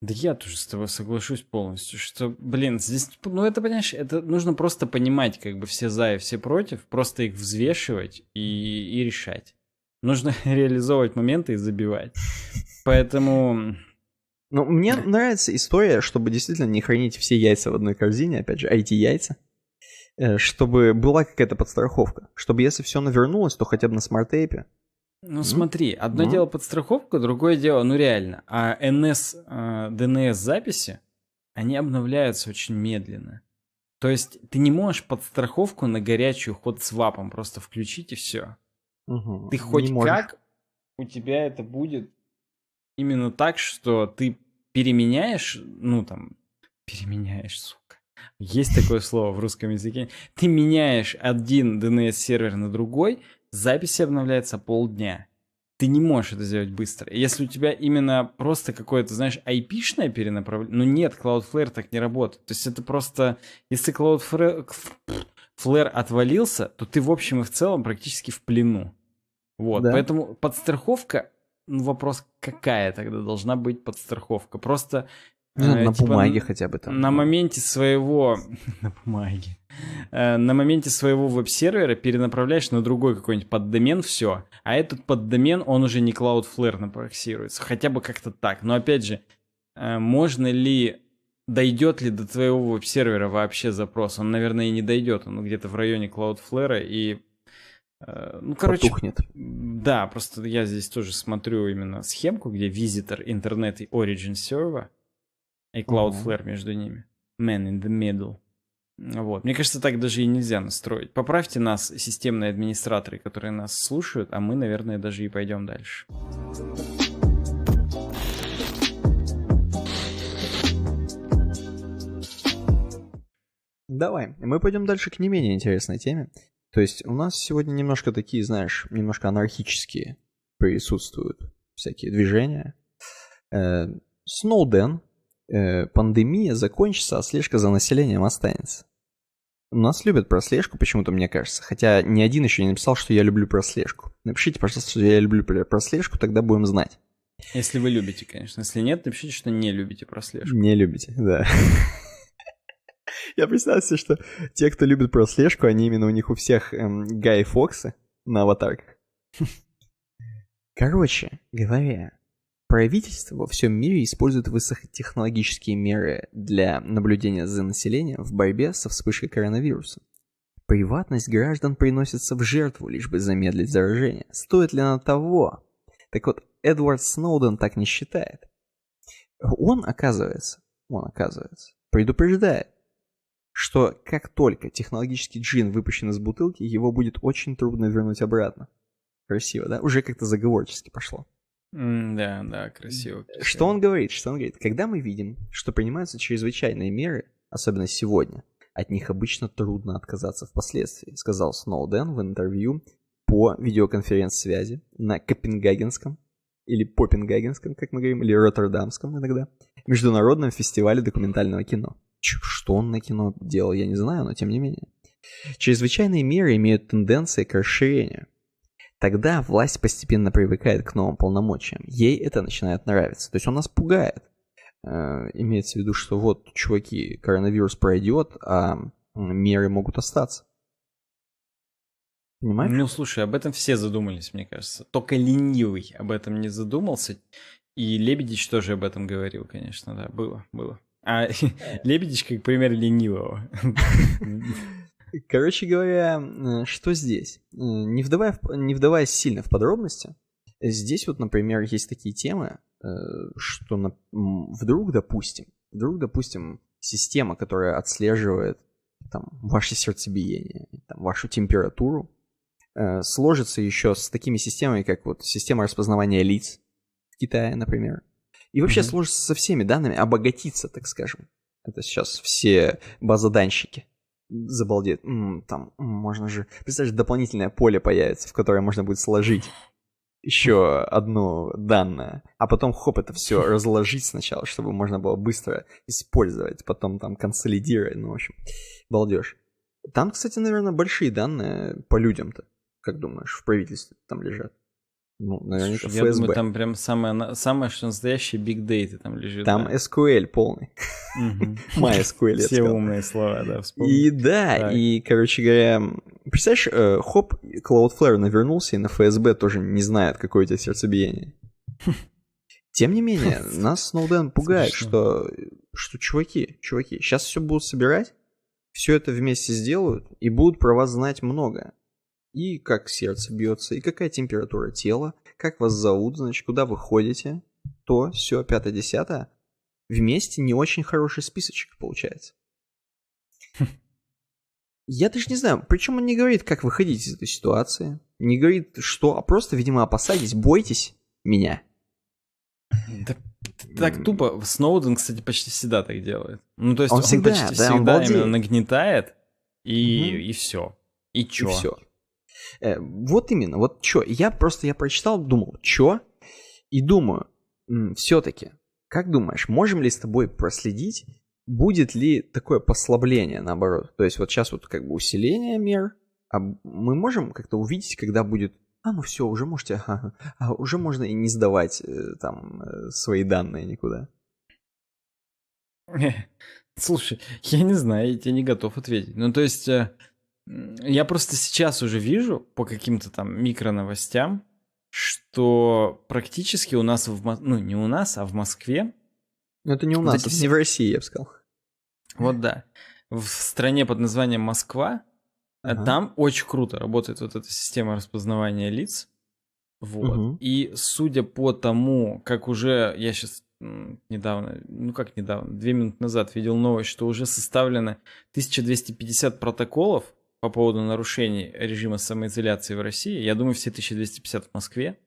Да я тоже с тобой соглашусь полностью, что, блин, здесь, ну это, понимаешь, это нужно просто понимать, как бы все за и все против, просто их взвешивать и, и решать. Нужно реализовывать моменты и забивать. Поэтому... Ну, мне нравится история, чтобы действительно не хранить все яйца в одной корзине, опять же, IT-яйца, а э, чтобы была какая-то подстраховка, чтобы если все навернулось, то хотя бы на смарт-тейпе ну mm-hmm. смотри, одно mm-hmm. дело подстраховка, другое дело, ну реально. А НС, э, ДНС записи, они обновляются очень медленно. То есть ты не можешь подстраховку на горячую ход с вапом просто включить и все. Угу, ты хоть как, у тебя это будет именно так, что ты переменяешь, ну там, переменяешь, сука. Есть такое слово в русском языке. Ты меняешь один DNS-сервер на другой, записи обновляется полдня. Ты не можешь это сделать быстро. Если у тебя именно просто какое-то, знаешь, IP-шное перенаправление... Ну нет, Cloudflare так не работает. То есть это просто... Если Cloudflare Flare отвалился, то ты в общем и в целом практически в плену. Вот, да. поэтому подстраховка ну, вопрос, какая тогда должна быть подстраховка? Просто ну, на типа, бумаге хотя бы там. На типа. моменте своего... на бумаге. Э, на моменте своего веб-сервера перенаправляешь на другой какой-нибудь поддомен все, а этот поддомен, он уже не Cloudflare напроксируется. Хотя бы как-то так. Но опять же, э, можно ли дойдет ли до твоего веб-сервера вообще запрос? Он, наверное, и не дойдет. Он где-то в районе Cloudflare и ну, короче, Потухнет. да, просто я здесь тоже смотрю именно схемку, где visitor интернет и origin сервера и Cloudflare mm-hmm. между ними. Man in the middle. Вот. Мне кажется, так даже и нельзя настроить. Поправьте нас, системные администраторы, которые нас слушают, а мы, наверное, даже и пойдем дальше. Давай, мы пойдем дальше к не менее интересной теме. То есть у нас сегодня немножко такие, знаешь, немножко анархические присутствуют всякие движения. Сноуден э, Э, пандемия закончится, а слежка за населением останется. Нас любят прослежку, почему-то, мне кажется. Хотя ни один еще не написал, что я люблю прослежку. Напишите, пожалуйста, что я люблю прослежку, тогда будем знать. Если вы любите, конечно. Если нет, напишите, что не любите прослежку. Не любите, да. Я представляю себе, что те, кто любит прослежку, они именно у них у всех эм, Гай Фоксы на аватарках. Короче говоря, Правительства во всем мире используют высокотехнологические меры для наблюдения за населением в борьбе со вспышкой коронавируса. Приватность граждан приносится в жертву, лишь бы замедлить заражение. Стоит ли она того? Так вот, Эдвард Сноуден так не считает. Он, оказывается, он, оказывается, предупреждает, что как только технологический джин выпущен из бутылки, его будет очень трудно вернуть обратно. Красиво, да? Уже как-то заговорчески пошло да, да, красиво, красиво. Э, что он говорит? Что он говорит? Когда мы видим, что принимаются чрезвычайные меры, особенно сегодня, от них обычно трудно отказаться впоследствии, сказал Сноуден в интервью по видеоконференц-связи на Копенгагенском или Попенгагенском, как мы говорим, или Роттердамском иногда, международном фестивале документального кино. Что он на кино делал, я не знаю, но тем не менее. Чрезвычайные меры имеют тенденции к расширению, тогда власть постепенно привыкает к новым полномочиям. Ей это начинает нравиться. То есть он нас пугает. Э, имеется в виду, что вот, чуваки, коронавирус пройдет, а меры могут остаться. Понимаешь? Ну, слушай, об этом все задумались, мне кажется. Только ленивый об этом не задумался. И Лебедич тоже об этом говорил, конечно, да, было, было. А Лебедич как пример ленивого. Короче говоря, что здесь? Не, вдавая, не вдаваясь сильно в подробности, здесь вот, например, есть такие темы, э, что на, вдруг, допустим, вдруг, допустим, система, которая отслеживает там, ваше сердцебиение, там, вашу температуру, э, сложится еще с такими системами, как вот система распознавания лиц в Китае, например. И вообще mm-hmm. сложится со всеми данными, обогатиться, так скажем. Это сейчас все базоданщики забалдеет. М-м, там можно же... Представляешь, дополнительное поле появится, в которое можно будет сложить еще одно данное, а потом хоп это все разложить сначала, чтобы можно было быстро использовать, потом там консолидировать, ну в общем, балдеж. Там, кстати, наверное, большие данные по людям-то, как думаешь, в правительстве там лежат? Ну, наверняка Слушай, Я думаю, там прям самое, самое что настоящее big data там лежит. Там да. SQL полный. MySQL, я Все умные слова, да, вспомнил. И да, и, короче говоря, представляешь, э, хоп, Cloudflare навернулся, и на ФСБ тоже не знает, какое у тебя сердцебиение. Тем не менее, нас Сноуден пугает, что, что чуваки, чуваки, сейчас все будут собирать, все это вместе сделают и будут про вас знать многое. И как сердце бьется, и какая температура тела, как вас зовут, значит, куда вы ходите, то, все, пятое, десятое. Вместе не очень хороший списочек получается. Я даже не знаю, причем он не говорит, как выходить из этой ситуации. Не говорит, что, а просто, видимо, опасайтесь, бойтесь меня. Да так тупо. Сноуден, кстати, почти всегда так делает. Ну, то есть он, он всегда, почти да, всегда он именно нагнетает, и, угу. и все. И чё? И все. Э, вот именно, вот чё. Я просто, я прочитал, думал, чё? И думаю, все-таки, как думаешь, можем ли с тобой проследить, будет ли такое послабление, наоборот? То есть вот сейчас вот как бы усиление мер, а мы можем как-то увидеть, когда будет а, ну все, уже можете, а, а, уже можно и не сдавать э, там э, свои данные никуда. Слушай, я не знаю, я тебе не готов ответить. Ну, то есть, э, я просто сейчас уже вижу по каким-то там микро новостям, что практически у нас в ну не у нас, а в Москве. Ну это не у вот нас, это не в России, я бы сказал. Вот да. В стране под названием Москва э, ага. там очень круто работает вот эта система распознавания лиц. Вот. Угу. И судя по тому, как уже я сейчас недавно, ну как недавно, две минуты назад видел новость, что уже составлено 1250 протоколов по поводу нарушений режима самоизоляции в России. Я думаю, все 1250 в Москве.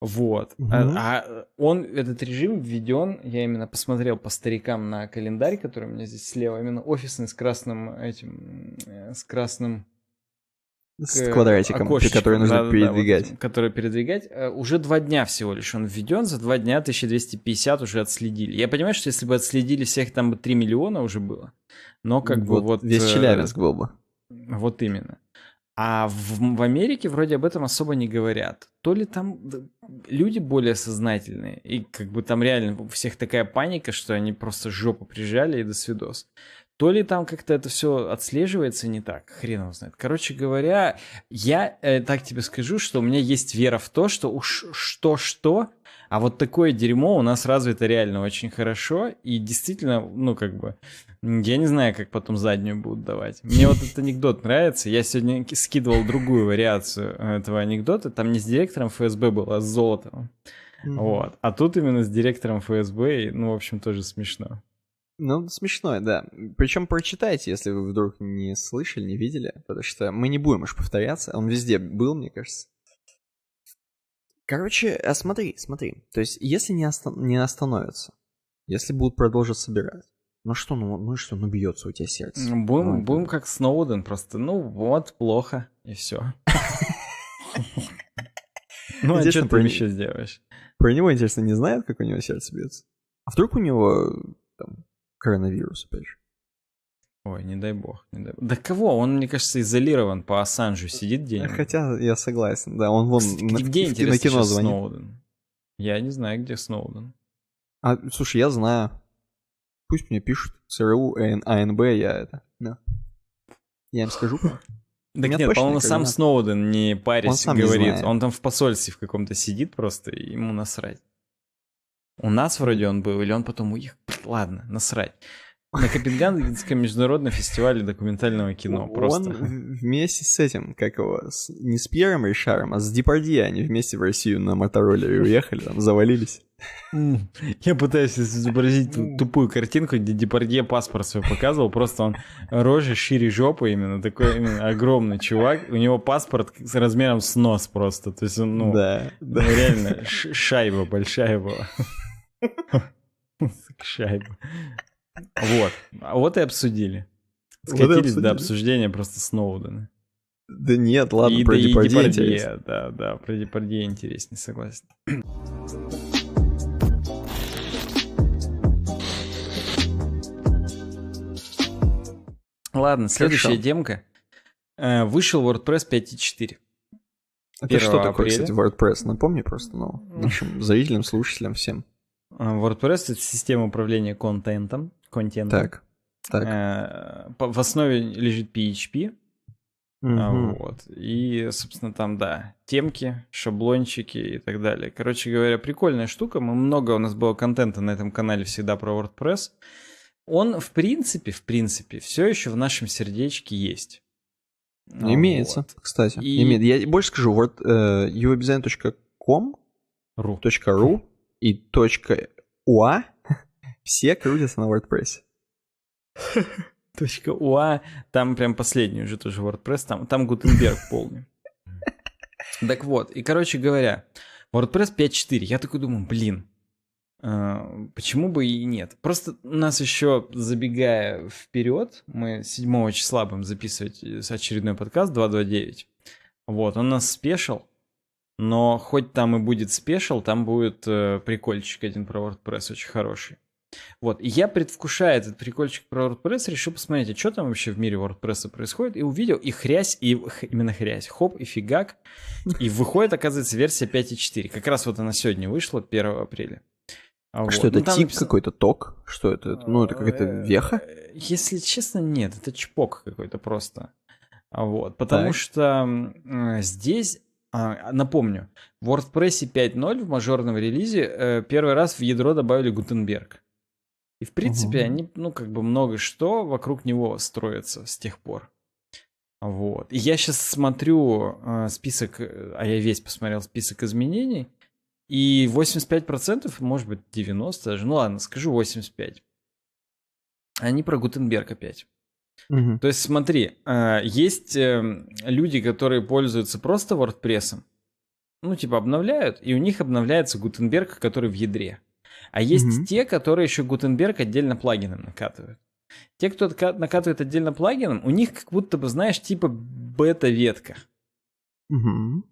Вот. Угу. А, а э, он, этот режим введен, я именно посмотрел по старикам на календарь, который у меня здесь слева, именно офисный с красным этим, э, с красным с э, квадратиком, окошечком, который нужно да, передвигать. Да, вот, который передвигать. Уже два дня всего лишь он введен, за два дня 1250 уже отследили. Я понимаю, что если бы отследили всех, там бы 3 миллиона уже было. Но как вот бы вот... Весь Челябинск был бы. Вот именно. А в, в Америке вроде об этом особо не говорят. То ли там люди более сознательные, и как бы там реально у всех такая паника, что они просто жопу прижали и до свидос. То ли там как-то это все отслеживается не так, хрен его знает. Короче говоря, я э, так тебе скажу, что у меня есть вера в то, что уж что-что, а вот такое дерьмо у нас развито реально очень хорошо, и действительно, ну как бы, я не знаю, как потом заднюю будут давать. Мне вот этот анекдот нравится. Я сегодня скидывал другую вариацию э, этого анекдота. Там не с директором ФСБ было, а с золотом. Mm-hmm. Вот. А тут именно с директором ФСБ, ну, в общем, тоже смешно. Ну, смешно, да. Причем прочитайте, если вы вдруг не слышали, не видели, потому что мы не будем уж повторяться. Он везде был, мне кажется. Короче, а смотри, смотри. То есть, если не, оста- не остановятся, если будут продолжать собирать, ну что, ну, ну что, ну бьется у тебя сердце. Будем, ну, будем как Сноуден, просто, ну вот, плохо, и все. Ну, а что ты еще сделаешь? Про него, интересно, не знают, как у него сердце бьется? А вдруг у него там коронавирус, опять же? Ой, не дай бог, не дай бог. Да кого? Он, мне кажется, изолирован по Ассанжу сидит день. Хотя я согласен, да, он вон Кстати, на, где, в, на кино звонит. Сноуден? Я не знаю, где Сноуден. А, слушай, я знаю. Пусть мне пишут ЦРУ, АНБ, я это... Да. Я им скажу. Да нет, по-моему, сам Сноуден не парень говорит. Он там в посольстве в каком-то сидит просто, ему насрать. У нас вроде он был, или он потом уехал. Ладно, насрать. На Копенгагенском международном фестивале документального кино он просто. Он вместе с этим, как его, с, не с Пьером Ришаром, а с Депардье, они вместе в Россию на мотороллере уехали, там завалились. Я пытаюсь изобразить тупую картинку, где Депардье паспорт свой показывал, просто он рожа шире жопы именно, такой именно огромный чувак, у него паспорт с размером с нос просто, то есть он, ну, да, ну да. реально шайба большая была. Шайба. Вот, а вот и обсудили. Скатились вот обсудили. до обсуждения просто Сноудена. Да нет, ладно, и, про да, Депардье интересно. Да, да, про Депардье интереснее, согласен. Ладно, следующая Хорошо. демка. Э, вышел WordPress 5.4. Это что апреля. такое, кстати, WordPress? Напомни просто ну, нашим ну. зрителям, слушателям, всем. Э, WordPress — это система управления контентом. контентом. Так, так. Э, в основе лежит PHP. Угу. А, вот. И, собственно, там, да, темки, шаблончики и так далее. Короче говоря, прикольная штука. Мы много у нас было контента на этом канале всегда про WordPress он в принципе, в принципе, все еще в нашем сердечке есть. Ну, имеется, вот. кстати. И... Име... Я больше скажу, вот uh, uvdesign.com .ru. .ru и .ua все крутятся на WordPress. Точка .ua, там прям последний уже тоже WordPress, там, там Гутенберг полный. Так вот, и короче говоря, WordPress 5.4, я такой думаю, блин, Э, почему бы и нет? Просто у нас еще, забегая вперед, мы 7 числа будем записывать э, очередной подкаст 229. Вот, он у нас спешил, но хоть там и будет спешил, там будет э, прикольчик один про WordPress очень хороший. Вот, и я, предвкушая этот прикольчик про WordPress, решил посмотреть, а что там вообще в мире WordPress происходит, и увидел, и хрясь, и именно хрясь, хоп, и фигак, и выходит, оказывается, версия 5.4. Как раз вот она сегодня вышла, 1 апреля. А, а что это ну, тип написано... какой-то ток? Что это? Ну, это какая-то э, веха? Если честно, нет, это чпок какой-то просто. А вот, потому так. что э, здесь, а, напомню, в WordPress 5.0 в мажорном релизе э, первый раз в ядро добавили Гутенберг. И в принципе угу. они, ну, как бы много что вокруг него строится с тех пор. Вот. И я сейчас смотрю список, а я весь посмотрел список изменений, и 85%, может быть 90% даже, ну ладно, скажу 85%. Они про Гутенберг опять. Угу. То есть смотри, э, есть эм, люди, которые пользуются просто WordPress, ну типа обновляют, и у них обновляется Гутенберг, который в ядре. А есть угу. те, которые еще Гутенберг отдельно плагином накатывают. Те, кто накатывает отдельно плагином, у них как будто бы, знаешь, типа бета-ветка. Угу.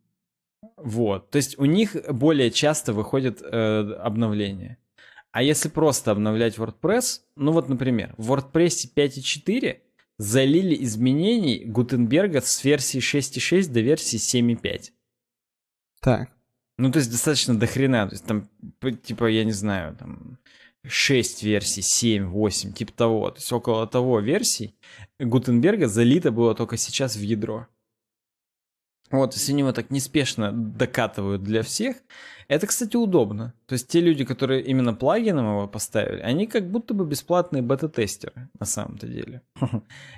Вот. То есть у них более часто выходят э, обновления. А если просто обновлять WordPress, ну вот, например, в WordPress 5.4 залили изменений Гутенберга с версии 6.6 до версии 7.5. Так. Ну, то есть достаточно дохрена. То есть там, типа, я не знаю, там 6 версий, 7, 8, типа того. То есть около того версий Гутенберга залито было только сейчас в ядро. Вот, если они его так неспешно докатывают для всех, это, кстати, удобно. То есть те люди, которые именно плагином его поставили, они как будто бы бесплатные бета-тестеры на самом-то деле.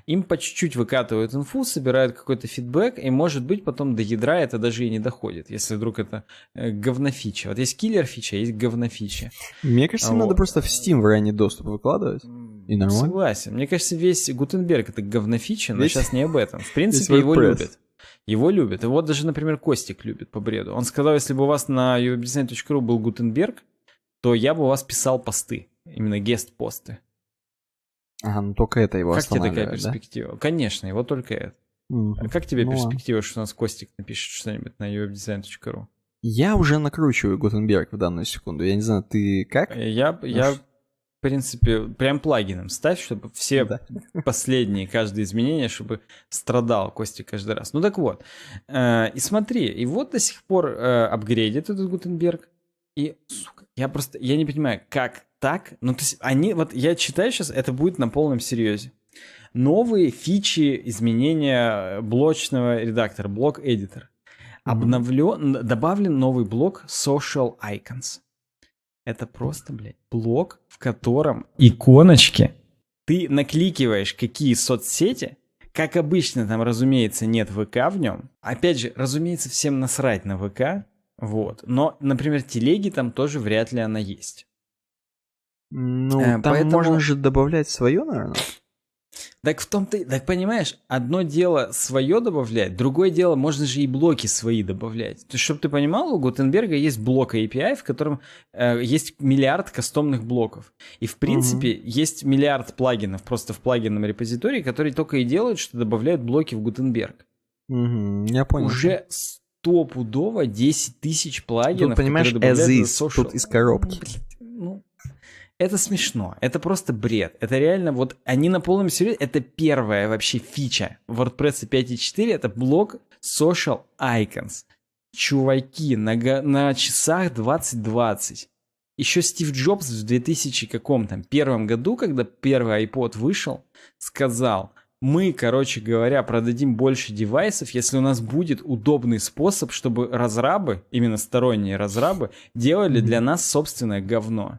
Им по чуть-чуть выкатывают инфу, собирают какой-то фидбэк, и, может быть, потом до ядра это даже и не доходит, если вдруг это э, говнофича. Вот есть киллер-фича, а есть говнофича. Мне кажется, вот. надо просто в Steam в ранний доступ выкладывать. И нормально. Согласен. Мне кажется, весь Гутенберг это говнофича, но весь... сейчас не об этом. В принципе, его любят. Его любят. Его даже, например, Костик любит по бреду. Он сказал, если бы у вас на uwebdesign.ru был Гутенберг, то я бы у вас писал посты. Именно гест-посты. Ага, ну только это его Как тебе такая перспектива? Да? Конечно, его только это. Mm. А как тебе ну, перспектива, что у нас Костик напишет что-нибудь на uwebdesign.ru? Я уже накручиваю Гутенберг в данную секунду. Я не знаю, ты как? Я, я в принципе, прям плагином ставь, чтобы все да. последние, каждые изменения чтобы страдал Костя каждый раз. Ну так вот, э, и смотри, и вот до сих пор э, апгрейдит этот Гутенберг, и, сука, я просто, я не понимаю, как так? Ну то есть они, вот я читаю сейчас, это будет на полном серьезе. Новые фичи изменения блочного редактора, блок-эдитора. Обновлен, добавлен новый блок Social Icons. Это просто, блядь, блок, в котором иконочки. Ты накликиваешь, какие соцсети, как обычно, там, разумеется, нет ВК в нем. Опять же, разумеется, всем насрать на ВК, вот. Но, например, телеги там тоже вряд ли она есть. Ну, э, там поэтому... можно же добавлять свое, наверное. Так в том-то, так понимаешь, одно дело свое добавлять, другое дело можно же и блоки свои добавлять. То есть, чтобы ты понимал, у Гутенберга есть блок API, в котором э, есть миллиард кастомных блоков. И в принципе угу. есть миллиард плагинов просто в плагинном репозитории, которые только и делают, что добавляют блоки в Гутенберг. Угу, я понял. Уже стопудово 10 тысяч плагинов. Тут, понимаешь, as is, тут из коробки. Блин. Это смешно, это просто бред. Это реально вот они на полном серьезе, это первая вообще фича WordPress 5.4, это блок Social Icons. Чуваки, на, на часах 2020. Еще Стив Джобс в 2000 каком там первом году, когда первый iPod вышел, сказал, мы, короче говоря, продадим больше девайсов, если у нас будет удобный способ, чтобы разрабы, именно сторонние разрабы, делали для нас собственное говно.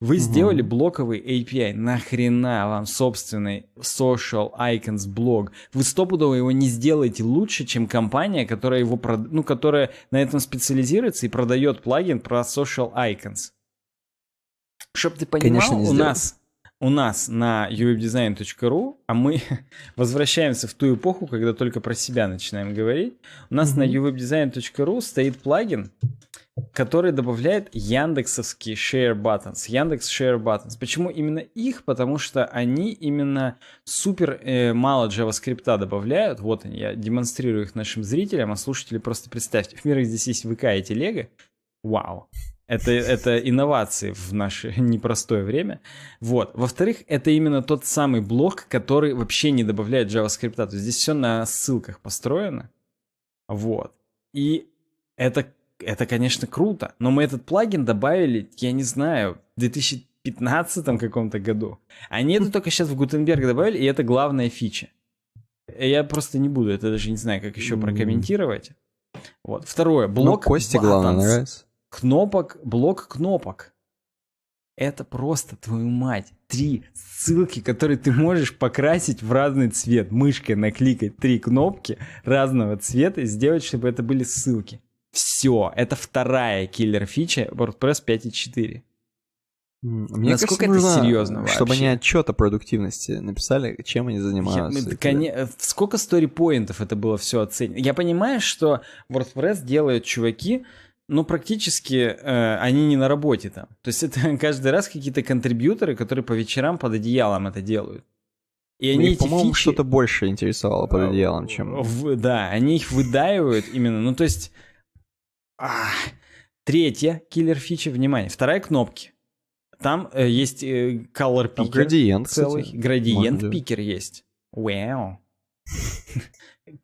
Вы угу. сделали блоковый API. Нахрена вам собственный social icons блог? Вы стопудово его не сделаете лучше, чем компания, которая его прод... ну, которая на этом специализируется и продает плагин про social icons. Чтоб ты понимал, Конечно, у нас у нас на uwebdesign.ru, а мы возвращаемся в ту эпоху, когда только про себя начинаем говорить. У нас mm-hmm. на uwebdesign.ru стоит плагин, который добавляет яндексовские share buttons, Яндекс share buttons. Почему именно их? Потому что они именно супер э, мало JavaScript добавляют. Вот они, я демонстрирую их нашим зрителям, а слушатели просто представьте. В мире здесь есть ВК и телега. Вау. Это, это инновации в наше непростое время. Вот. Во-вторых, это именно тот самый блок, который вообще не добавляет JavaScript. То есть здесь все на ссылках построено. Вот. И это это, конечно, круто. Но мы этот плагин добавили, я не знаю, в 2015 каком-то году. Они это только сейчас в Гутенберг добавили, и это главная фича. Я просто не буду, это даже не знаю, как еще прокомментировать. Вот. Второе. Ну, блок ну, Кости главное нравится. Кнопок, блок кнопок. Это просто, твою мать, три ссылки, которые ты можешь покрасить в разный цвет. Мышкой накликать три кнопки разного цвета и сделать, чтобы это были ссылки. Все, это вторая киллер-фича WordPress 5.4. Мне Насколько кажется, это серьезно вообще? Чтобы они отчет о продуктивности написали, чем они занимаются. Я, кон... Сколько сторипоинтов это было все оценено? Я понимаю, что WordPress делают чуваки, но практически э, они не на работе там. То есть это каждый раз какие-то контрибьюторы, которые по вечерам под одеялом это делают. И они Их, по-моему, фичи... что-то больше интересовало под а, одеялом, чем... В, да, они их выдаивают именно. Ну, то есть Ах. Третья киллер-фича, внимание, вторая кнопки. Там э, есть э, color picker. градиент, целый. Кстати. Градиент Можно пикер есть. Вау.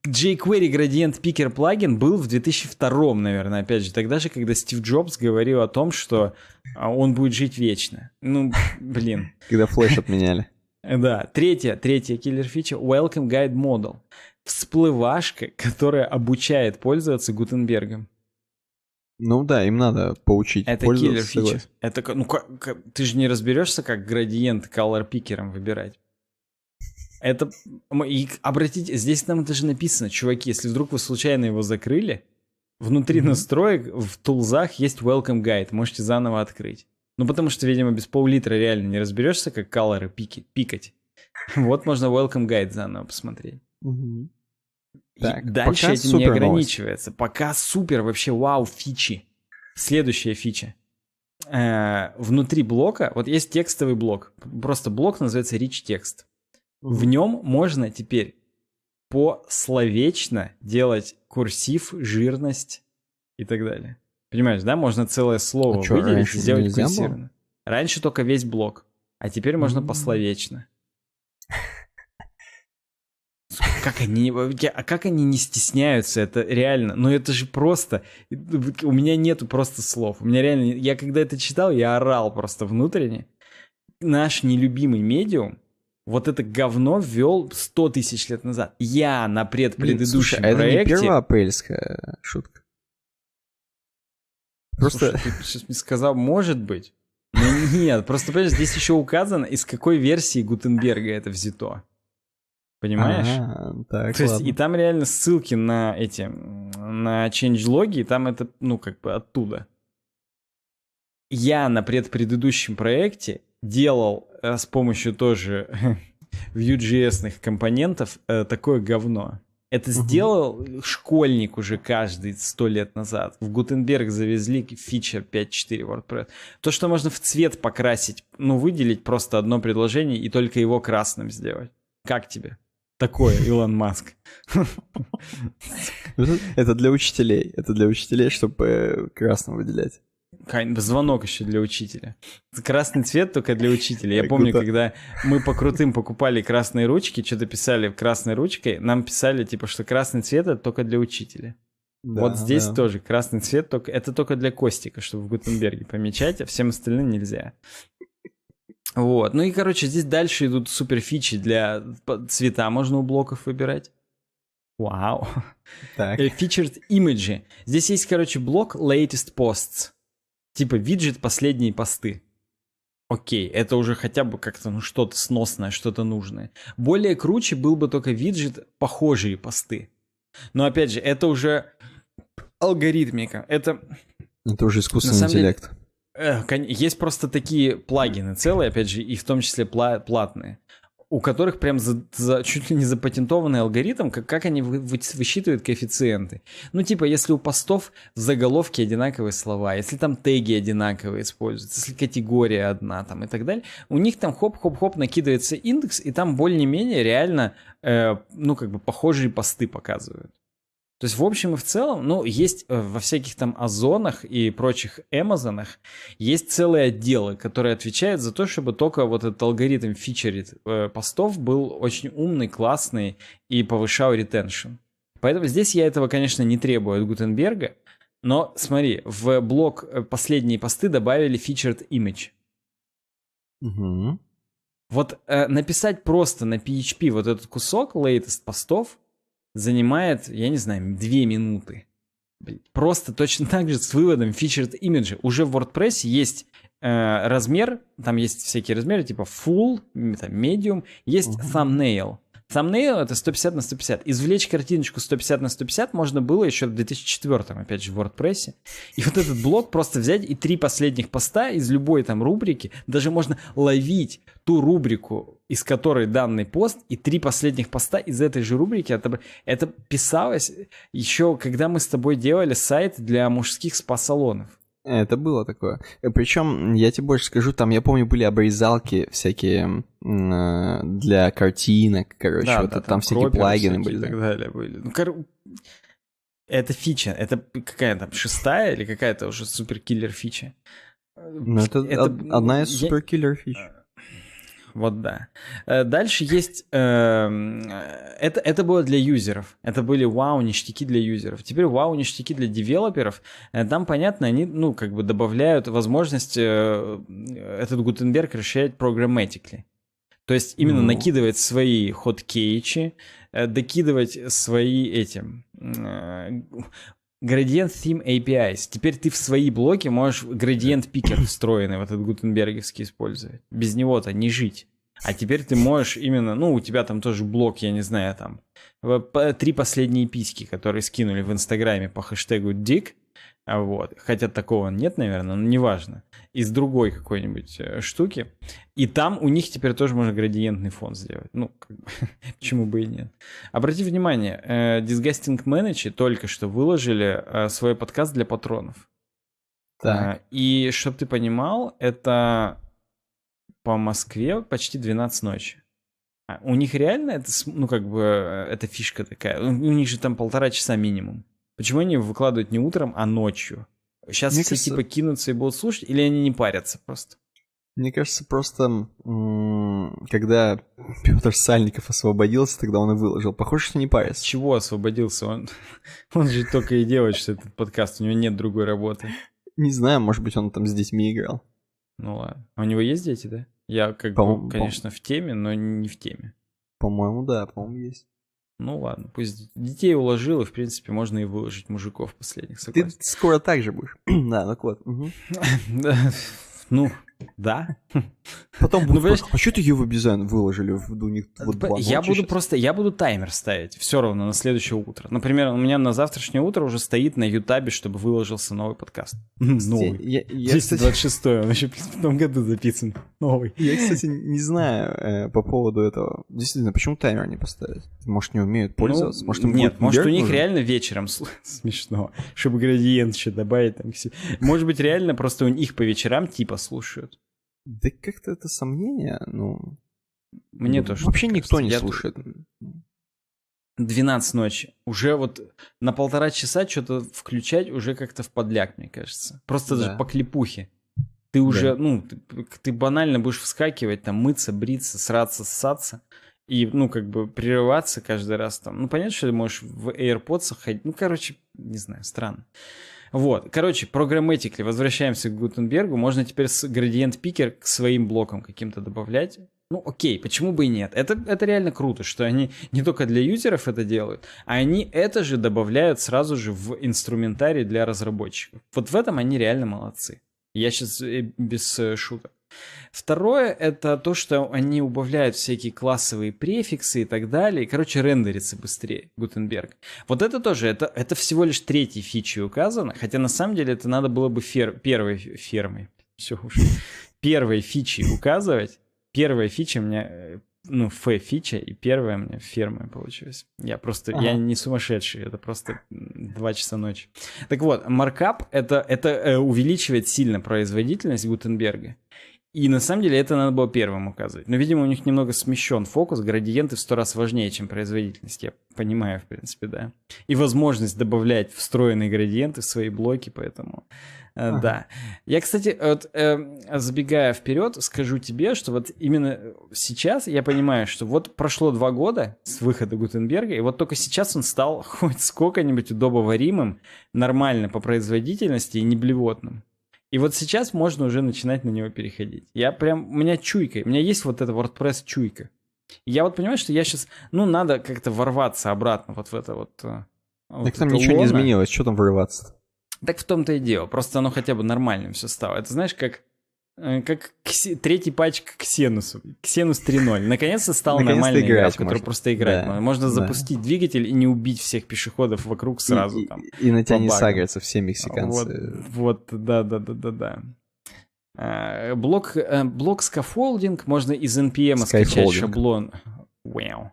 jQuery Gradient Picker плагин был в 2002, наверное, опять же, тогда же, когда Стив Джобс говорил о том, что а, он будет жить вечно. Ну, блин. Когда флеш отменяли. Да, третья, третья киллер фича Welcome Guide Model. Всплывашка, которая обучает пользоваться Гутенбергом. Ну да, им надо поучить Это киллер фича. Это, ну, как, ты же не разберешься, как градиент color пикером выбирать. Это, и обратите, здесь нам даже написано, чуваки, если вдруг вы случайно его закрыли, внутри mm-hmm. настроек в тулзах есть welcome guide, можете заново открыть. Ну, потому что, видимо, без пол-литра реально не разберешься, как колоры пикать. Вот можно welcome guide заново посмотреть. Угу. Так, Дальше пока этим супер не ограничивается. Новость. Пока супер, вообще вау, фичи. Следующая фича. Э, внутри блока, вот есть текстовый блок. Просто блок называется rich Text. В нем можно теперь пословечно делать курсив, жирность и так далее. Понимаешь, да? Можно целое слово а выделить что, и сделать курсивно. Было? Раньше только весь блок, а теперь можно mm-hmm. пословечно. как они, а как они не стесняются? Это реально, ну это же просто, у меня нету просто слов. У меня реально, я когда это читал, я орал просто внутренне. Наш нелюбимый медиум, вот это говно ввел 100 тысяч лет назад. Я на предпредыдущем Блин, слушай, проекте... А это не первоапрельская шутка? Просто... Слушай, ты сейчас мне сказал, может быть. Но нет, просто, понимаешь, здесь еще указано, из какой версии Гутенберга это взято. Понимаешь? так, То ладно. и там реально ссылки на эти, на changelog, и там это, ну, как бы оттуда. Я на предпредыдущем проекте делал э, с помощью тоже Vue.js компонентов э, такое говно. Это угу. сделал школьник уже каждый сто лет назад. В Гутенберг завезли фича 5.4 WordPress. То, что можно в цвет покрасить, ну, выделить просто одно предложение и только его красным сделать. Как тебе? такое Илон Маск. Ну, это для учителей. Это для учителей, чтобы э, красно выделять. Звонок еще для учителя. Красный цвет только для учителя. Я помню, когда мы по крутым покупали красные ручки, что-то писали красной ручкой, нам писали, типа, что красный цвет это только для учителя. Да, вот здесь да. тоже красный цвет, только это только для Костика, чтобы в Гутенберге помечать, а всем остальным нельзя. Вот. Ну и, короче, здесь дальше идут супер фичи для цвета можно у блоков выбирать. Вау. Так. Э, featured имиджи. Здесь есть, короче, блок latest posts. Типа виджет последние посты. Окей, это уже хотя бы как-то ну что-то сносное, что-то нужное. Более круче был бы только виджет похожие посты. Но опять же, это уже алгоритмика. Это это уже искусственный интеллект. Деле, есть просто такие плагины целые, опять же, и в том числе пла- платные, у которых прям за, за, чуть ли не запатентованный алгоритм, как, как они вы, высчитывают коэффициенты. Ну, типа, если у постов в заголовке одинаковые слова, если там теги одинаковые используются, если категория одна там и так далее, у них там хоп-хоп-хоп накидывается индекс, и там более-менее реально, э, ну, как бы похожие посты показывают. То есть в общем и в целом, ну, есть э, во всяких там Озонах и прочих Эмазонах есть целые отделы, которые отвечают за то, чтобы только вот этот алгоритм фичерит э, постов был очень умный, классный и повышал ретеншн. Поэтому здесь я этого, конечно, не требую от Гутенберга, но смотри, в блок э, последние посты добавили featured image. Угу. Вот э, написать просто на PHP вот этот кусок latest постов занимает, я не знаю, две минуты. Просто точно так же с выводом featured image. Уже в WordPress есть э, размер, там есть всякие размеры, типа full, там medium, есть uh-huh. thumbnail. Thumbnail это 150 на 150. Извлечь картиночку 150 на 150 можно было еще в 2004, опять же, в WordPress. И вот этот блок просто взять и три последних поста из любой там рубрики, даже можно ловить ту рубрику, из которой данный пост, и три последних поста из этой же рубрики. Это, это писалось еще, когда мы с тобой делали сайт для мужских спа-салонов. Это было такое. Э, Причем, я тебе больше скажу, там, я помню, были обрезалки всякие э, для картинок, короче, да, вот да, там, там всякие плагины всякие были. И так далее были. Ну, кор... Это фича, это какая там, шестая или какая-то уже суперкиллер фича? Э, ну, это, это одна из суперкиллер фич. Я... А, вот да. Э, дальше есть... Эм, э, это, это было для юзеров. Это были вау-ништяки для юзеров. Теперь вау-ништяки для девелоперов. Э, там, понятно, они, ну, как бы добавляют возможность э, этот Гутенберг расширять программатикли. То есть именно ну... накидывать свои ход-кейчи, э, докидывать свои эти Градиент Theme APIs. Теперь ты в свои блоки можешь градиент пикер встроенный, вот этот гутенберговский использовать. Без него-то не жить. А теперь ты можешь именно, ну, у тебя там тоже блок, я не знаю, там, э, три последние письки, которые скинули в Инстаграме по хэштегу Дик, а вот. Хотя такого нет, наверное, но неважно. Из другой какой-нибудь э, штуки. И там у них теперь тоже можно градиентный фон сделать. Ну, как бы, почему бы и нет. Обрати внимание, э, Disgusting Manager только что выложили э, свой подкаст для патронов. Э, так. Э, и, чтобы ты понимал, это по Москве почти 12 ночи. А у них реально это, ну, как бы, э, это фишка такая. у них же там полтора часа минимум. Почему они выкладывают не утром, а ночью? Сейчас Мне все типа, кажется... типа кинутся и будут слушать, или они не парятся просто? Мне кажется, просто когда Петр Сальников освободился, тогда он и выложил. Похоже, что не парится. Чего освободился? Он, он же только и делает, что этот подкаст, у него нет другой работы. Не знаю, может быть, он там с детьми играл. Ну ладно. А у него есть дети, да? Я как по бы, конечно, в теме, но не в теме. По-моему, да, по-моему, есть. Ну ладно, пусть детей уложил, и в принципе можно и выложить мужиков последних, согласен. Ты скоро так же будешь. да, ну вот. ну, да. Потом будет ну, просто, а что ты его дизайн выложили в них э, Вот я буду сейчас? просто, я буду таймер ставить все равно на следующее утро. Например, у меня на завтрашнее утро уже стоит на Ютабе, чтобы выложился новый подкаст. Новый. Я, я, 226 он еще в том году записан. Новый. Я, кстати, не знаю э, по поводу этого. Действительно, почему таймер не поставить? Может, не умеют ну, пользоваться? может, нет, может, у них реально вечером смешно, чтобы градиент еще добавить там Может быть, реально просто у них по вечерам типа слушают. Да как-то это сомнение, ну... Мне ну, тоже. Вообще никто не слушает. 12 ночи. Уже вот на полтора часа что-то включать уже как-то в подляк, мне кажется. Просто да. даже по клипухе Ты уже, да. ну, ты, ты банально будешь вскакивать, там, мыться, бриться, сраться, ссаться. И, ну, как бы прерываться каждый раз там. Ну, понятно, что ты можешь в AirPods ходить. Ну, короче, не знаю, странно. Вот. Короче, programmatically возвращаемся к Гутенбергу. Можно теперь с градиент пикер к своим блокам каким-то добавлять. Ну, окей, почему бы и нет? Это, это реально круто, что они не только для юзеров это делают, а они это же добавляют сразу же в инструментарий для разработчиков. Вот в этом они реально молодцы. Я сейчас э, без э, шуток. Второе — это то, что они убавляют всякие классовые префиксы и так далее. И, короче, рендерится быстрее Гутенберг. Вот это тоже, это, это всего лишь третьей фичей указано, хотя на самом деле это надо было бы фер, первой фермой. Все уж. Первой фичей указывать. Первая фича мне э, ну, фе фича и первая мне ферма получилась. Я просто, ага. я не сумасшедший, это просто 2 часа ночи. Так вот, маркап это, это э, увеличивает сильно производительность Гутенберга. И на самом деле это надо было первым указывать. Но, видимо, у них немного смещен фокус, градиенты в сто раз важнее, чем производительность. Я понимаю, в принципе, да. И возможность добавлять встроенные градиенты в свои блоки, поэтому э, ага. да. Я, кстати, вот, э, забегая вперед, скажу тебе, что вот именно сейчас я понимаю, что вот прошло два года с выхода Гутенберга, и вот только сейчас он стал хоть сколько-нибудь удобоваримым, нормально по производительности и неблевотным. И вот сейчас можно уже начинать на него переходить. Я прям, у меня чуйка, у меня есть вот эта WordPress чуйка. Я вот понимаю, что я сейчас, ну, надо как-то ворваться обратно вот в это вот. Э, так там ничего лоно. не изменилось, что там вырываться? Так в том-то и дело, просто оно хотя бы нормальным все стало. Это знаешь, как Э, как кс... третий патч к Ксенусу. Ксенус 3.0. Наконец-то стал Наконец нормальной играть игра, просто играет. Да, можно запустить да. двигатель и не убить всех пешеходов вокруг сразу. И, там, и, и на тебя не сагрятся все мексиканцы. Вот, вот, да, да, да, да, да. блок, э, блок скафолдинг можно из NPM скачать шаблон. Wow.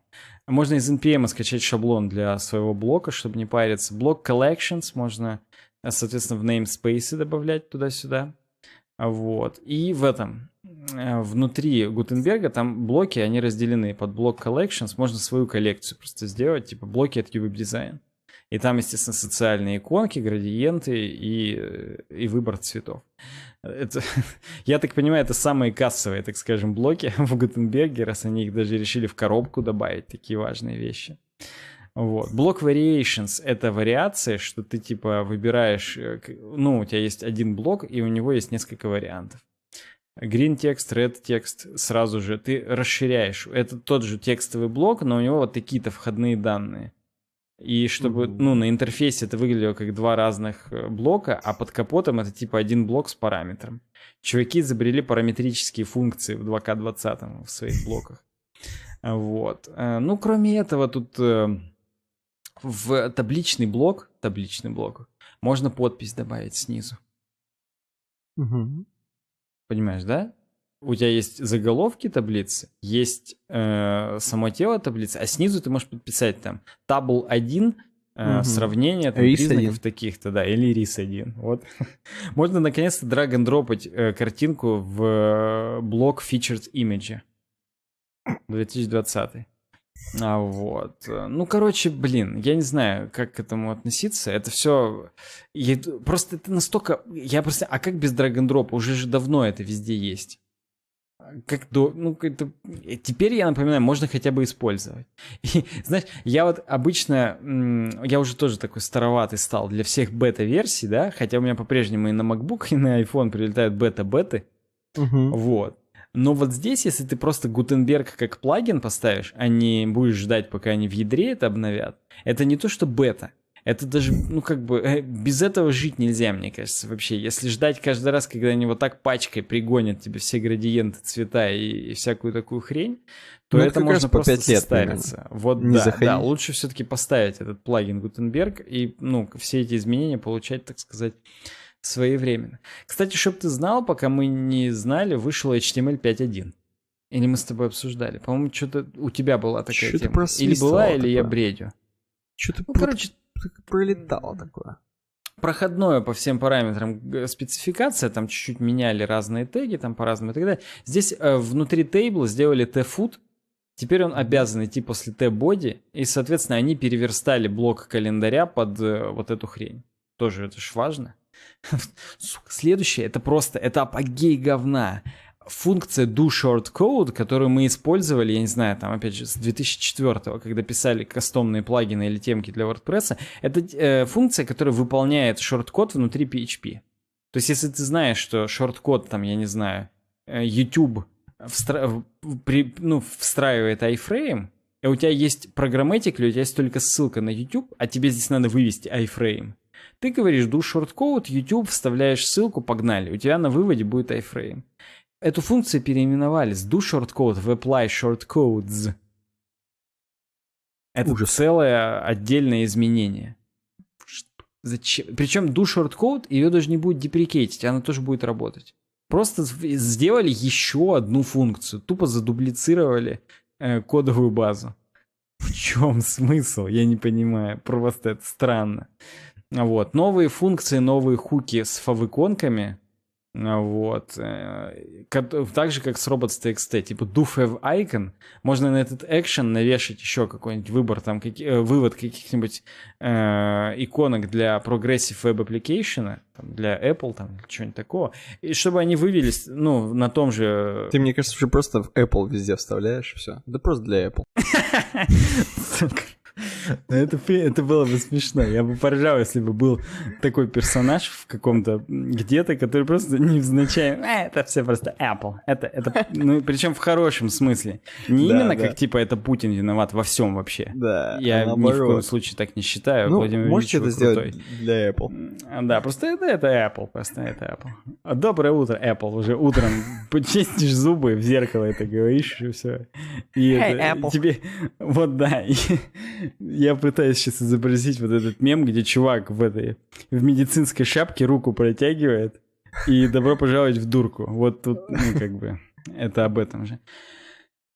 Можно из NPM скачать шаблон для своего блока, чтобы не париться. Блок collections можно, соответственно, в namespace добавлять туда-сюда. Вот. И в этом, э, внутри Гутенберга там блоки, они разделены. Под блок collections можно свою коллекцию просто сделать, типа блоки от UB Design. И там, естественно, социальные иконки, градиенты и, э, и выбор цветов. Это, я так понимаю, это самые кассовые, так скажем, блоки в Гутенберге, раз они их даже решили в коробку добавить, такие важные вещи. Вот. Блок variations — это вариация, что ты, типа, выбираешь... Э, ну, у тебя есть один блок, и у него есть несколько вариантов. Green текст, red текст, сразу же ты расширяешь. Это тот же текстовый блок, но у него вот такие-то входные данные. И чтобы, mm-hmm. ну, на интерфейсе это выглядело как два разных э, блока, а под капотом это типа один блок с параметром. Чуваки изобрели параметрические функции в 2К20 в своих блоках. Вот. Э, ну, кроме этого, тут в табличный блок, табличный блок, можно подпись добавить снизу. Угу. Понимаешь, да? У тебя есть заголовки таблицы, есть э, само тело таблицы, а снизу ты можешь подписать там табл 1 Uh, угу. сравнение там, рис признаков таких-то, да, или рис один. Вот. Можно наконец-то драг н дропать э, картинку в э, блок Featured Image 2020. А вот. Э, ну, короче, блин, я не знаю, как к этому относиться. Это все... Я... Просто это настолько... Я просто... А как без драгондропа? Уже же давно это везде есть. А как до... Ну, это... Э, теперь, я напоминаю, можно хотя бы использовать. И, знаешь, я вот обычно... Я уже тоже такой староватый стал для всех бета-версий, да? Хотя у меня по-прежнему и на MacBook, и на iPhone прилетают бета-беты. Угу. Вот. Но вот здесь, если ты просто Гутенберг как плагин поставишь, а не будешь ждать, пока они в ядре это обновят, это не то, что бета. Это даже, ну как бы, э, без этого жить нельзя, мне кажется, вообще. Если ждать каждый раз, когда они вот так пачкой пригонят тебе все градиенты, цвета и, и всякую такую хрень, то ну, это, это можно по просто 5 лет, состариться. Наверное. Вот Не да, заходи. да, лучше все-таки поставить этот плагин Гутенберг и, ну, все эти изменения получать, так сказать, своевременно. Кстати, чтобы ты знал, пока мы не знали, вышел HTML 5.1. Или мы с тобой обсуждали. По-моему, что-то у тебя была такая что тема. Или была, или я бредю. Что то ну, короче, пролетало такое. Проходное по всем параметрам спецификация, там чуть-чуть меняли разные теги, там по-разному и так далее. Здесь э, внутри тейбла сделали tfood, Теперь он обязан идти после T-body, и, соответственно, они переверстали блок календаря под э, вот эту хрень. Тоже это ж важно. Сука, следующее, это просто, это апогей говна. Функция do short code, которую мы использовали, я не знаю, там, опять же, с 2004 когда писали кастомные плагины или темки для WordPress, это э, функция, которая выполняет шорт-код внутри PHP. То есть, если ты знаешь, что шорт-код, там, я не знаю, э, YouTube встра... при... ну, встраивает iFrame, и у тебя есть программатик, или у тебя есть только ссылка на YouTube, а тебе здесь надо вывести iFrame, ты говоришь душ shortcode, YouTube, вставляешь ссылку, погнали. У тебя на выводе будет iframe. Эту функцию переименовали с душ shortcode в apply shortcodes. Это Ужас. целое отдельное изменение. Зачем? Причем do shortcode ее даже не будет деприкейтить, она тоже будет работать. Просто сделали еще одну функцию, тупо задублицировали э, кодовую базу. В чем смысл? Я не понимаю. Просто это странно. Вот. Новые функции, новые хуки с фавиконками. Вот. Э, так же, как с robots.txt. Типа do have icon. Можно на этот action навешать еще какой-нибудь выбор, там, как, э, вывод каких-нибудь э, иконок для progressive web application, там, для Apple, там, чего-нибудь такого. И чтобы они вывелись, ну, на том же... Э, Ты, мне кажется, что просто в Apple везде вставляешь, все. Да просто для Apple. Но ну, это, это было бы смешно. Я бы поржал, если бы был такой персонаж в каком-то где-то, который просто невзначай... Э, это все просто Apple. Это, это, ну, причем в хорошем смысле. Не да, именно да. как, типа, это Путин виноват во всем вообще. Да, Я наоборот. ни в коем случае так не считаю. Ну, Владимир можете Ильич, это крутой. сделать для Apple. Да, просто это, это Apple. Просто это Apple. Доброе утро, Apple. Уже утром почистишь зубы в зеркало это говоришь, и все. И hey, это, Apple. тебе... Вот, да. Я пытаюсь сейчас изобразить вот этот мем, где чувак в этой в медицинской шапке руку протягивает и добро пожаловать в дурку. Вот тут, ну, как бы, это об этом же.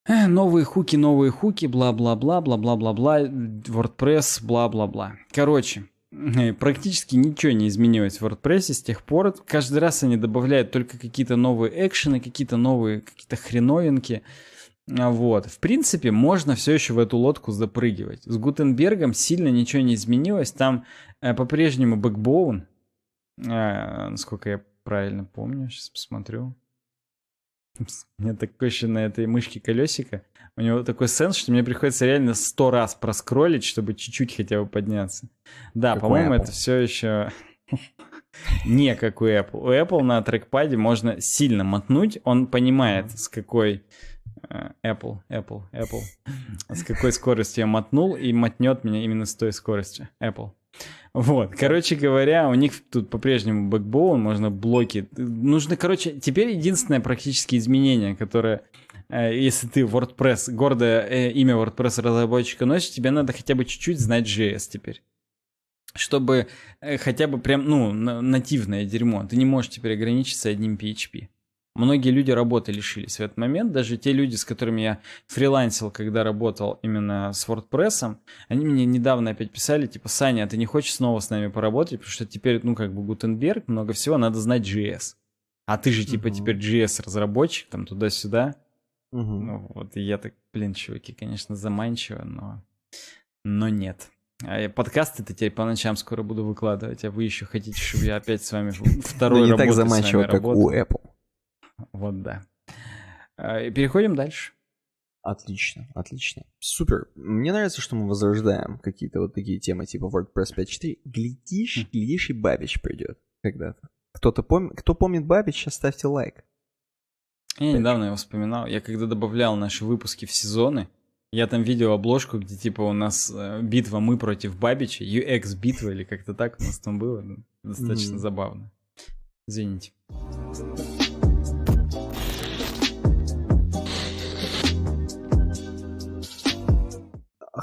Новые хуки, новые хуки, бла-бла-бла, бла-бла-бла-бла, WordPress, бла-бла-бла. Короче, э, практически ничего не изменилось в WordPress с тех пор. Каждый раз они добавляют только какие-то новые экшены, какие-то новые, какие-то хреновинки. А, вот. В принципе, можно все еще в эту лодку запрыгивать. С Гутенбергом сильно ничего не изменилось. Там э, по-прежнему бэкбоун. Э, насколько я правильно помню. Сейчас посмотрю. У меня такое еще на этой мышке колесико. У него такой сенс, что мне приходится реально сто раз проскролить, чтобы чуть-чуть хотя бы подняться. Да, по-моему, это все еще... Не как у Apple. У Apple на трекпаде можно сильно мотнуть. Он понимает, с какой Э, Apple, Apple, Apple. С какой скоростью я мотнул, и мотнет меня именно с той скоростью. Apple. Вот, короче говоря, у них тут по-прежнему бэкбоун, можно блоки. Нужно, короче, теперь единственное практически изменение, которое, э, если ты WordPress, гордое э, имя WordPress разработчика носишь, тебе надо хотя бы чуть-чуть знать JS теперь чтобы хотя бы прям, ну, нативное дерьмо. Ты не можешь теперь ограничиться одним PHP многие люди работы лишились в этот момент. Даже те люди, с которыми я фрилансил, когда работал именно с WordPress, они мне недавно опять писали, типа, Саня, а ты не хочешь снова с нами поработать, потому что теперь, ну, как бы Гутенберг, много всего, надо знать JS. А ты же, типа, угу. теперь JS-разработчик, там, туда-сюда. Угу. Ну, вот, я так, блин, чуваки, конечно, заманчиво, но... Но нет. А подкасты то теперь по ночам скоро буду выкладывать, а вы еще хотите, чтобы я опять с вами второй работу. Не так заманчиво, как у Apple. Вот да. А, переходим дальше. Отлично, отлично. Супер. Мне нравится, что мы возрождаем какие-то вот такие темы типа WordPress 5.4. Глядишь, глядишь, и Бабич придет когда-то. Кто-то помнит? Кто помнит Бабич? Сейчас ставьте лайк. Я недавно его вспоминал. Я когда добавлял наши выпуски в сезоны, я там видел обложку, где типа у нас э, битва мы против Бабича, UX-битва или как-то так у нас там было. Достаточно забавно. Извините.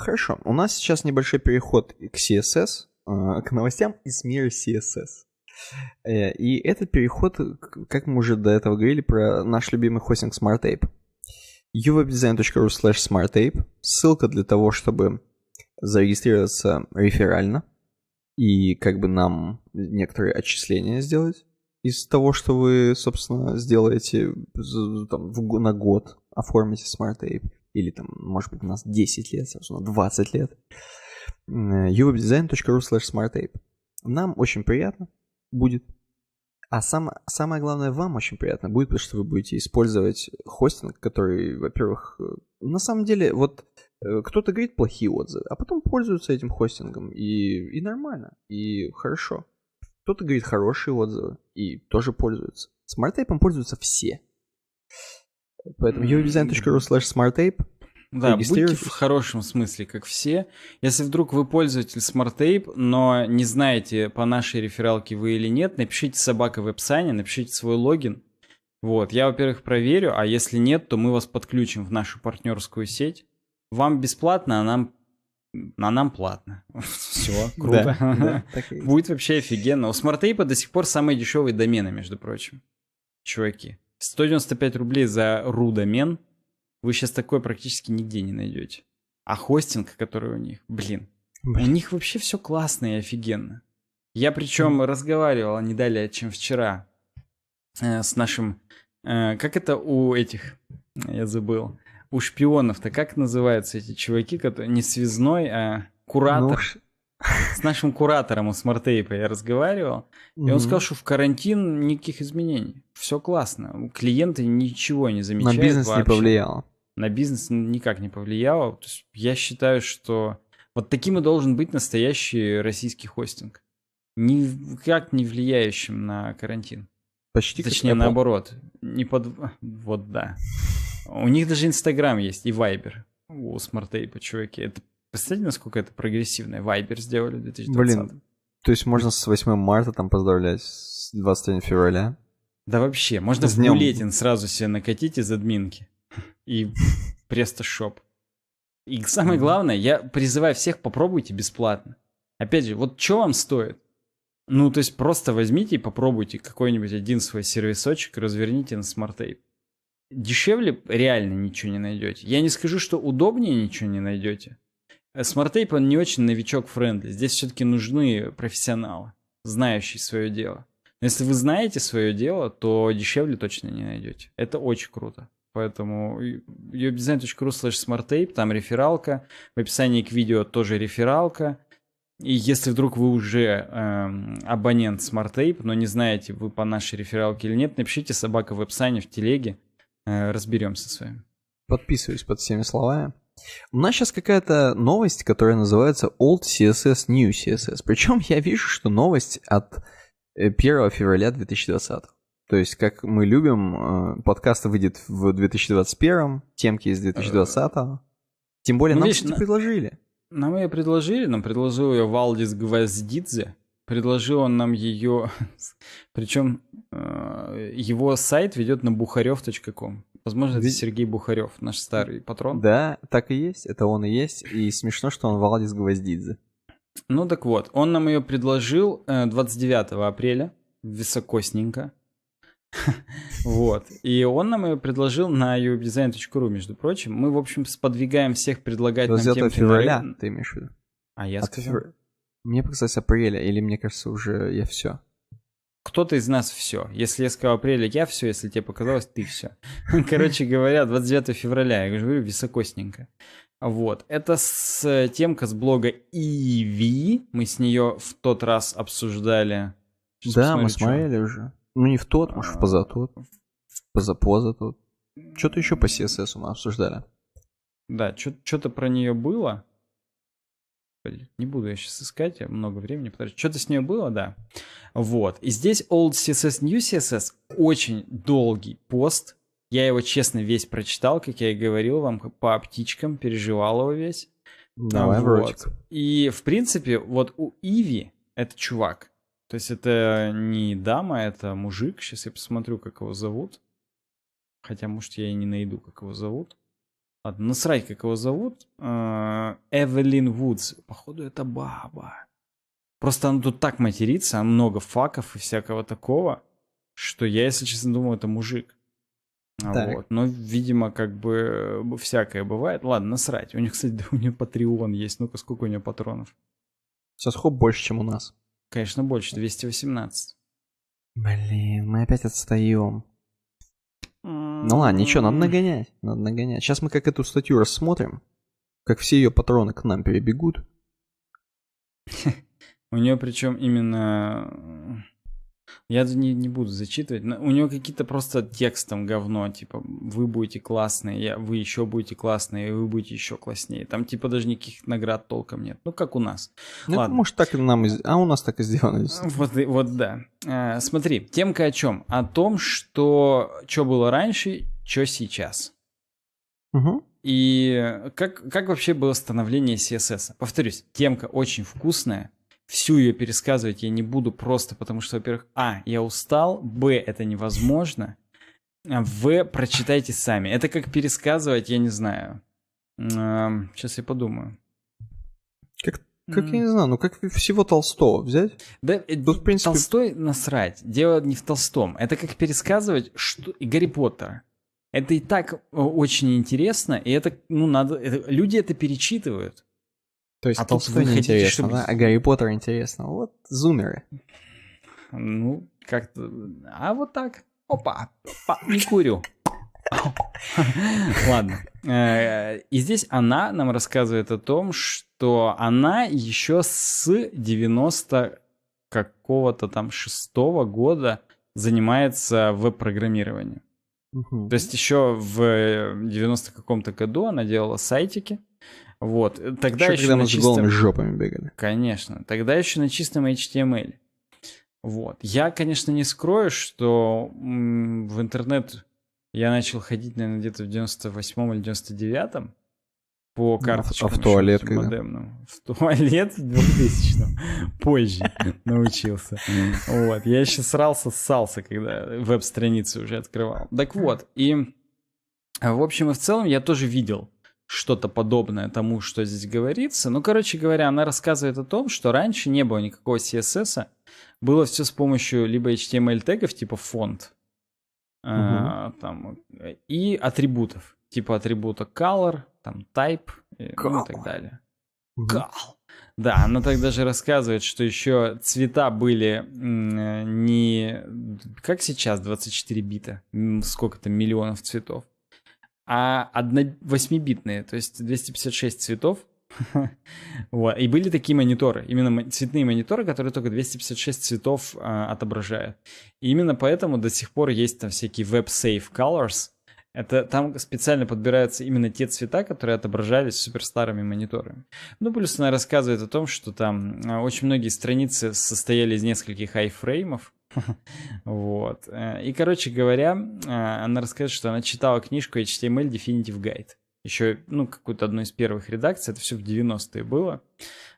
Хорошо, у нас сейчас небольшой переход к CSS, а, к новостям из мира CSS. Э, и этот переход, как мы уже до этого говорили, про наш любимый хостинг SmartApe. uwebdesign.ru slash smartape. Ссылка для того, чтобы зарегистрироваться реферально и как бы нам некоторые отчисления сделать из того, что вы, собственно, сделаете там, в, на год, оформите SmartApe или там, может быть, у нас 10 лет, собственно, 20 лет, э, uwebdesign.ru slash smartape. Нам очень приятно будет, а сам, самое главное, вам очень приятно будет, потому что вы будете использовать хостинг, который, во-первых, э, на самом деле, вот э, кто-то говорит плохие отзывы, а потом пользуются этим хостингом, и, и нормально, и хорошо. Кто-то говорит хорошие отзывы, и тоже пользуются. Смарт-тайпом пользуются все. Поэтому uvdesign.ru slash smarttape. Да, будьте в хорошем смысле, как все. Если вдруг вы пользователь SmartTape, но не знаете, по нашей рефералке вы или нет, напишите собака веб-сайне, напишите свой логин. Вот, я, во-первых, проверю, а если нет, то мы вас подключим в нашу партнерскую сеть. Вам бесплатно, а нам а нам платно. Все, круто. Будет вообще офигенно. У SmartTape до сих пор самые дешевые домены, между прочим. Чуваки. 195 рублей за рудомен, вы сейчас такое практически нигде не найдете. А хостинг, который у них, блин, блин. у них вообще все классно и офигенно. Я причем mm. разговаривал не далее, чем вчера э, с нашим... Э, как это у этих? Я забыл. У шпионов-то как называются эти чуваки, которые не связной, а куратор? Ну, с нашим куратором у смарт-тейпа я разговаривал, и он сказал, что в карантин никаких изменений. Все классно. Клиенты ничего не замечают. На бизнес не повлияло. На бизнес никак не повлияло. я считаю, что вот таким и должен быть настоящий российский хостинг. Никак не влияющим на карантин. Почти Точнее, наоборот. Не под... Вот да. У них даже Инстаграм есть и Вайбер у смарт-тейпа, чуваки. Это Представьте, насколько это прогрессивно. Вайбер сделали в 2020 Блин, то есть можно с 8 марта там поздравлять, с 21 февраля? Да вообще, можно с в днем. бюллетень сразу себе накатить из админки. И престо-шоп. И самое главное, я призываю всех, попробуйте бесплатно. Опять же, вот что вам стоит? Ну, то есть просто возьмите и попробуйте какой-нибудь один свой сервисочек, разверните на смарт Дешевле реально ничего не найдете. Я не скажу, что удобнее ничего не найдете. Э, Смарт-тейп, он не очень новичок-френдли. Здесь все-таки нужны профессионалы, знающие свое дело. Но если вы знаете свое дело, то дешевле точно не найдете. Это очень круто. Поэтому webdesign.ru slash smarttape, там рефералка. В описании к видео тоже рефералка. И если вдруг вы уже эм, абонент SmartTape, но не знаете, вы по нашей рефералке или нет, напишите собака в описании в телеге. Э, разберемся с вами. Подписываюсь под всеми словами. У нас сейчас какая-то новость, которая называется Old CSS, New CSS. Причем я вижу, что новость от 1 э, февраля 2020. То есть, как мы любим, э, подкаст выйдет в 2021, темки из 2020. Тем более, ну, нам видишь, на... предложили. Нам ее предложили, нам предложил ее Валдис Гвоздидзе. Предложил он нам ее... Причем э, его сайт ведет на бухарев.ком. Возможно, Ведь... это Сергей Бухарев, наш старый патрон. Да, так и есть, это он и есть. И смешно, что он Валдис Гвоздидзе. Ну так вот, он нам ее предложил 29 э, апреля, високосненько. Вот. И он нам ее предложил на ubdesign.ru, между прочим. Мы, в общем, сподвигаем всех предлагать нам тем февраля, ты имеешь в виду? А я сказал. Мне показалось апреля, или мне кажется уже я все кто-то из нас все. Если я сказал апреля, я все, если тебе показалось, ты все. Короче говоря, 29 февраля, я говорю, високосненько. Вот, это с темка с блога Иви, мы с нее в тот раз обсуждали. Сейчас да, мы смотрели что. уже. Ну не в тот, может, в а, позатот, в позапозатот. Что-то еще по CSS мы обсуждали. Да, что-то про нее было. Не буду я сейчас искать, я много времени потрачу. Что-то с нее было, да. Вот. И здесь Old CSS, New CSS очень долгий пост. Я его, честно, весь прочитал, как я и говорил вам, по птичкам, переживал его весь. Давай, вот. Вратик. И, в принципе, вот у Иви, это чувак, то есть это не дама, это мужик. Сейчас я посмотрю, как его зовут. Хотя, может, я и не найду, как его зовут. Ладно, насрать, как его зовут. А, Эвелин Вудс. Походу, это баба. Просто она тут так матерится, а много факов и всякого такого, что я, если честно, думаю это мужик. А так. Вот. Но, видимо, как бы всякое бывает. Ладно, насрать. У них, кстати, да, у нее Патреон есть. Ну-ка, сколько у нее патронов? Сейчас хоп больше, чем у нас. Конечно, больше. 218. Блин, мы опять отстаем. Ну ладно, ничего, надо нагонять, надо нагонять. Сейчас мы как эту статью рассмотрим, как все ее патроны к нам перебегут. У нее причем именно я не, не буду зачитывать. Но у него какие-то просто текстом говно, типа, вы будете классные, я, вы еще будете классные, и вы будете еще класснее. Там, типа, даже никаких наград толком нет. Ну, как у нас. Ну, Ладно. может, так и нам, а у нас так и сделано. Вот, вот да. А, смотри, темка о чем? О том, что, что было раньше, что сейчас. Угу. И э, как, как вообще было становление CSS? Повторюсь, темка очень вкусная, всю ее пересказывать я не буду просто потому, что, во-первых, а, я устал, б, это невозможно, а, в, прочитайте сами. Это как пересказывать, я не знаю. А, сейчас я подумаю. Как, как mm. я не знаю, ну как всего Толстого взять? Да, Тут, э, ну, в принципе... Толстой насрать. Дело не в Толстом. Это как пересказывать что... Гарри Поттера. Это и так э, очень интересно, и это, ну, надо, это, люди это перечитывают. То есть а Толстой не хотите, чтобы... да? а Гарри Поттер интересно. Вот зумеры. Ну, как-то... А вот так. Опа, опа, не курю. Ладно. Э, и здесь она нам рассказывает о том, что она еще с 90 какого-то там шестого года занимается веб-программированием. Угу. То есть еще в 90 каком-то году она делала сайтики, вот. Э, тогда еще, еще когда мы чистом... с голыми жопами бегали. Конечно. Тогда еще на чистом HTML. Вот. Я, конечно, не скрою, что в интернет я начал ходить, наверное, где-то в 98-м или 99-м по карточкам. Ну, а в туалет когда? В туалет в 2000-м. Позже научился. Вот. Я еще срался, ссался, когда веб-страницы уже открывал. Так вот. И в общем и в целом я тоже видел что-то подобное тому, что здесь говорится. Ну, короче говоря, она рассказывает о том, что раньше не было никакого CSS, было все с помощью либо HTML тегов типа фонд угу. а, там, и атрибутов типа атрибута color, там type и, э, ну, и так далее. Угу. Да, она так даже рассказывает, что еще цвета были э, не как сейчас 24 бита, сколько-то миллионов цветов, а 8-битные, то есть 256 цветов. вот. И были такие мониторы, именно цветные мониторы, которые только 256 цветов а, отображают. И именно поэтому до сих пор есть там всякие веб-сейф colors. Это там специально подбираются именно те цвета, которые отображались суперстарыми мониторами. Ну, плюс она рассказывает о том, что там а, очень многие страницы состояли из нескольких айфреймов, Вот. Э, и, короче говоря, э, она рассказывает, что она читала книжку HTML Definitive Guide. Еще, ну, какую-то одну из первых редакций. Это все в 90-е было.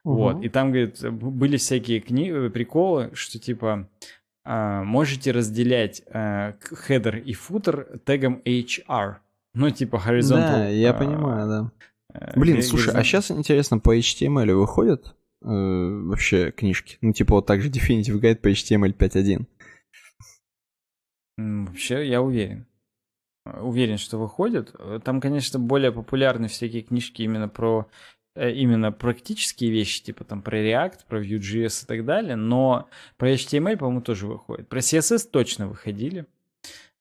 Угу. Вот. И там, говорит, были всякие книги, э, приколы, что типа можете разделять хедер и футер тегом HR. Ну, типа horizontal. Да, я понимаю, да. Блин, слушай, а сейчас интересно, по HTML выходят э, вообще книжки. Ну, типа вот так же Definitive Guide по HTML 5.1. Вообще, я уверен. Уверен, что выходит. Там, конечно, более популярны всякие книжки именно про э, именно практические вещи, типа там про React, про Vue.js и так далее, но про HTML, по-моему, тоже выходит. Про CSS точно выходили.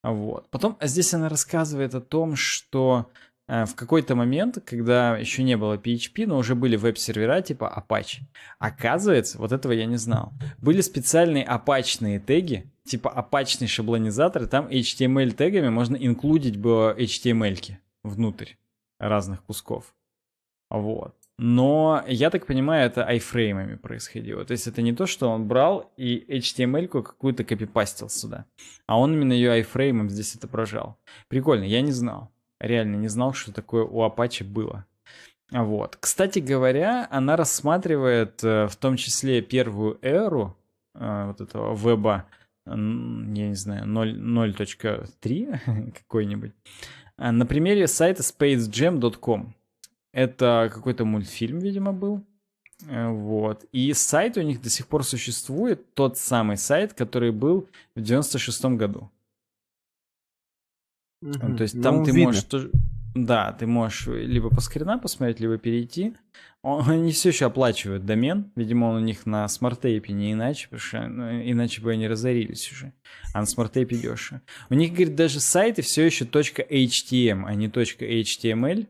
Вот. Потом здесь она рассказывает о том, что Э, в какой-то момент, когда еще не было PHP, но уже были веб-сервера типа Apache. Оказывается, вот этого я не знал. Были специальные апачные теги, типа апачный шаблонизатор, и там HTML тегами можно инклюдить было HTML-ки внутрь разных кусков. Вот. Но, я так понимаю, это айфреймами происходило. То есть это не то, что он брал и HTML-ку какую-то копипастил сюда. А он именно ее айфреймом здесь это прожал. Прикольно, я не знал реально не знал, что такое у Apache было. Вот. Кстати говоря, она рассматривает э, в том числе первую эру э, вот этого веба, я не знаю, 0.3 какой-нибудь, э, на примере сайта spacejam.com. Это какой-то мультфильм, видимо, был. Вот. И сайт у них до сих пор существует, тот самый сайт, который был в 96 году. Угу. То есть там ну, ты видно. можешь... Да, ты можешь либо по скрина посмотреть, либо перейти. Он, они все еще оплачивают домен. Видимо, он у них на смарт-тейпе, не иначе, потому что ну, иначе бы они разорились уже. А на смарт-тейпе дешево. У них, говорит, даже сайты все еще .htm, а не .html,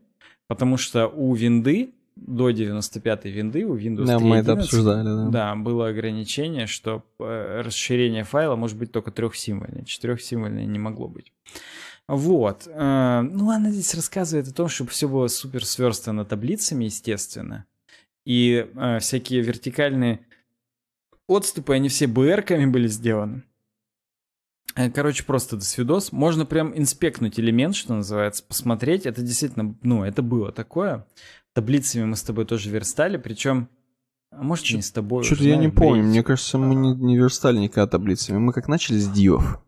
потому что у винды до 95-й винды, у Windows да, 3.11, мы это обсуждали, да. да, было ограничение, что э, расширение файла может быть только трехсимвольное, четырехсимвольное не могло быть. Вот. Э, ну, она здесь рассказывает о том, чтобы все было супер сверстано таблицами, естественно. И э, всякие вертикальные отступы, они все БРками были сделаны. Э, короче, просто до свидос. Можно прям инспектнуть элемент, что называется, посмотреть. Это действительно, ну, это было такое. Таблицами мы с тобой тоже верстали, причем а может, Ч- не с тобой. Что-то я не помню. Мне кажется, мы не, не верстали никогда таблицами. Мы как начали с дивов.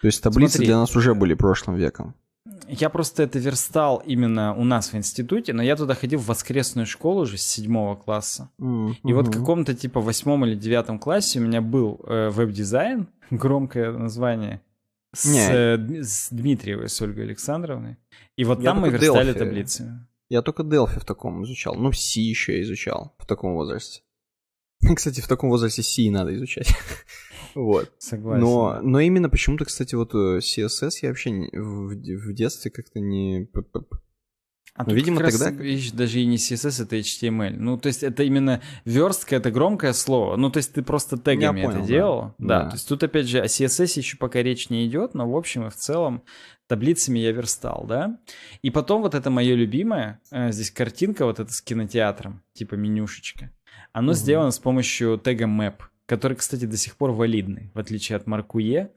То есть таблицы Смотри, для нас уже были прошлым веком. Я просто это верстал именно у нас в институте, но я туда ходил в воскресную школу уже с седьмого класса. Mm-hmm. И вот в каком-то типа восьмом или девятом классе у меня был э, веб-дизайн, громкое название, с, э, с Дмитриевой, с Ольгой Александровной. И вот я там мы верстали Delphi. таблицы. Я только Delphi в таком изучал. Ну, C еще изучал в таком возрасте. Кстати, в таком возрасте C надо изучать. Вот. Согласен. Но, но именно почему-то, кстати, вот э, CSS я вообще в, в детстве как-то не... А ну, видимо, как тогда... Раз, видишь, даже и не CSS, это HTML. Ну, то есть это именно верстка, это громкое слово. Ну, то есть ты просто тегами Я понял, это да. делал. Да. да. То есть тут, опять же, о CSS еще пока речь не идет, но в общем и в целом таблицами я верстал, да. И потом вот это мое любимое, э, здесь картинка вот эта с кинотеатром, типа менюшечка. Оно угу. сделано с помощью тега map который, кстати, до сих пор валидный, в отличие от Маркуе.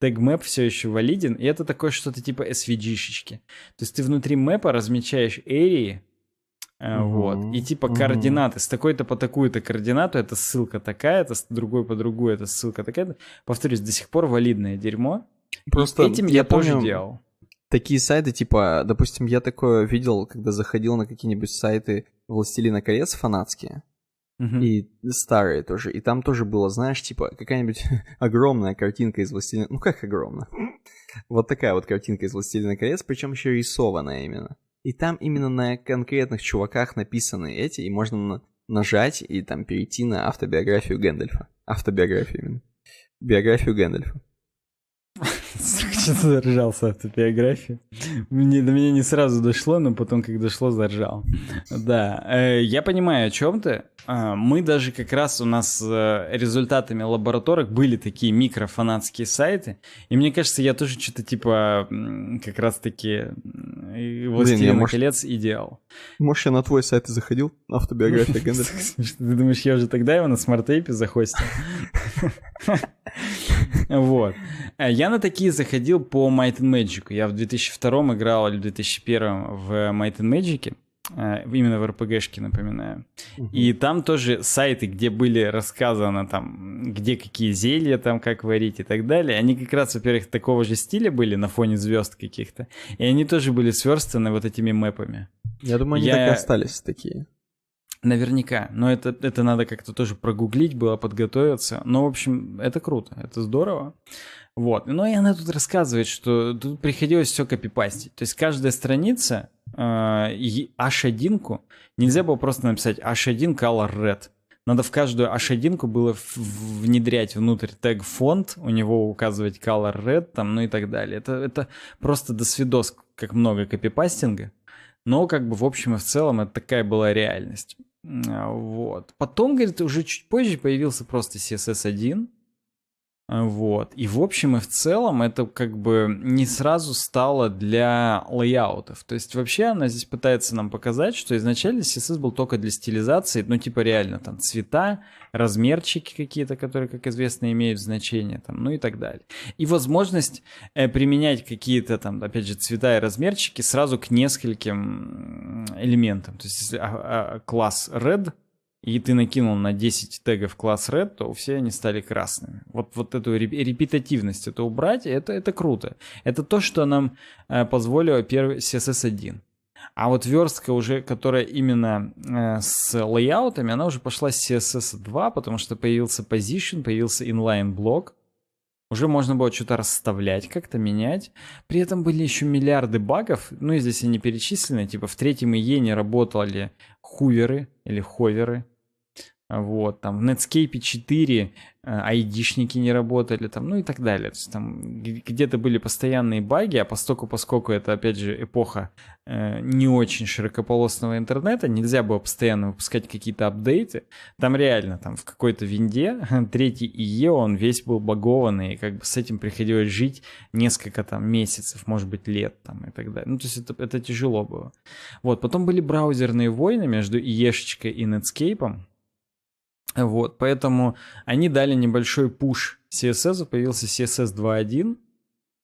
TagMap все еще валиден, и это такое что-то типа SVG-шечки. То есть ты внутри мэпа размечаешь эрии, Uh-huh. Вот. И типа uh-huh. координаты. С такой-то по такую-то координату это ссылка такая-то, с другой по другую это ссылка такая-то. Повторюсь, до сих пор валидное дерьмо. Просто и этим я, я тоже делал. Такие сайты, типа, допустим, я такое видел, когда заходил на какие-нибудь сайты Властелина колец фанатские. Угу. И старые тоже. И там тоже было, знаешь, типа какая-нибудь огромная картинка из «Властелина...» Ну как огромная? вот такая вот картинка из «Властелина колец», причем еще рисованная именно. И там именно на конкретных чуваках написаны эти, и можно на... нажать и там перейти на автобиографию Гэндальфа. Автобиографию именно. Биографию Гэндальфа. заржался автобиографии. Мне, до меня не сразу дошло, но потом, как дошло, заржал. Да, э, я понимаю, о чем ты. А, мы даже как раз у нас э, результатами лабораторок были такие микрофанатские сайты. И мне кажется, я тоже что-то типа как раз-таки «Властелина колец» и делал. Может, я на твой сайт и заходил? Автобиография Гэндальфа. Ты думаешь, я уже тогда его на смарт-тейпе захостил? Вот. Э, я на такие заходил по Might and Magic. Я в 2002 играл или в 2001 в Might and Magic. Э, именно в РПГшке, напоминаю. И там тоже сайты, где были рассказаны там, где какие зелья там, как варить и так далее. Они как раз, во-первых, такого же стиля были на фоне звезд каких-то. И они тоже были сверстаны вот этими мэпами. Я думаю, они я... так и остались такие. Наверняка. Но это, это надо как-то тоже прогуглить было, подготовиться. Но, в общем, это круто, это здорово. Вот. Но ну, и она тут рассказывает, что тут приходилось все копипастить. То есть каждая страница э, H1 нельзя было просто написать H1 color red. Надо в каждую H1 было внедрять внутрь тег фонд, у него указывать color red, там, ну и так далее. Это, это просто досвидос, как много копипастинга. Но как бы в общем и в целом это такая была реальность. А, вот. Потом, говорит, уже чуть позже появился просто CSS1, Э, вот. И в общем и в целом это как бы не сразу стало для лейаутов. То есть вообще она здесь пытается нам показать, что изначально CSS был только для стилизации, ну типа реально там цвета, размерчики какие-то, которые, как известно, имеют значение, там, ну и так далее. И возможность э, применять какие-то там, опять же, цвета и размерчики сразу к нескольким элементам. То есть если а, а, класс red — и ты накинул на 10 тегов класс red, то все они стали красными. Вот, вот эту репетативность это убрать, это, это круто. Это то, что нам э, позволило первый CSS1. А вот верстка уже, которая именно э, с лейаутами, она уже пошла с CSS2, потому что появился position, появился inline блок. Уже можно было что-то расставлять, как-то менять. При этом были еще миллиарды багов. Ну и здесь они перечислены. Типа в третьем ие не работали хуверы или ховеры вот, там, в Netscape 4 э, айдишники не работали, там, ну и так далее. То есть, там где-то были постоянные баги, а постоку, поскольку это, опять же, эпоха э, не очень широкополосного интернета, нельзя было постоянно выпускать какие-то апдейты. Там реально, там, в какой-то винде, третий ИЕ, он весь был багованный, и как бы с этим приходилось жить несколько, там, месяцев, может быть, лет, там, и так далее. Ну, то есть, это, это тяжело было. Вот, потом были браузерные войны между ИЕшечкой и Netscape, вот, поэтому они дали небольшой пуш CSS, появился CSS 2.1,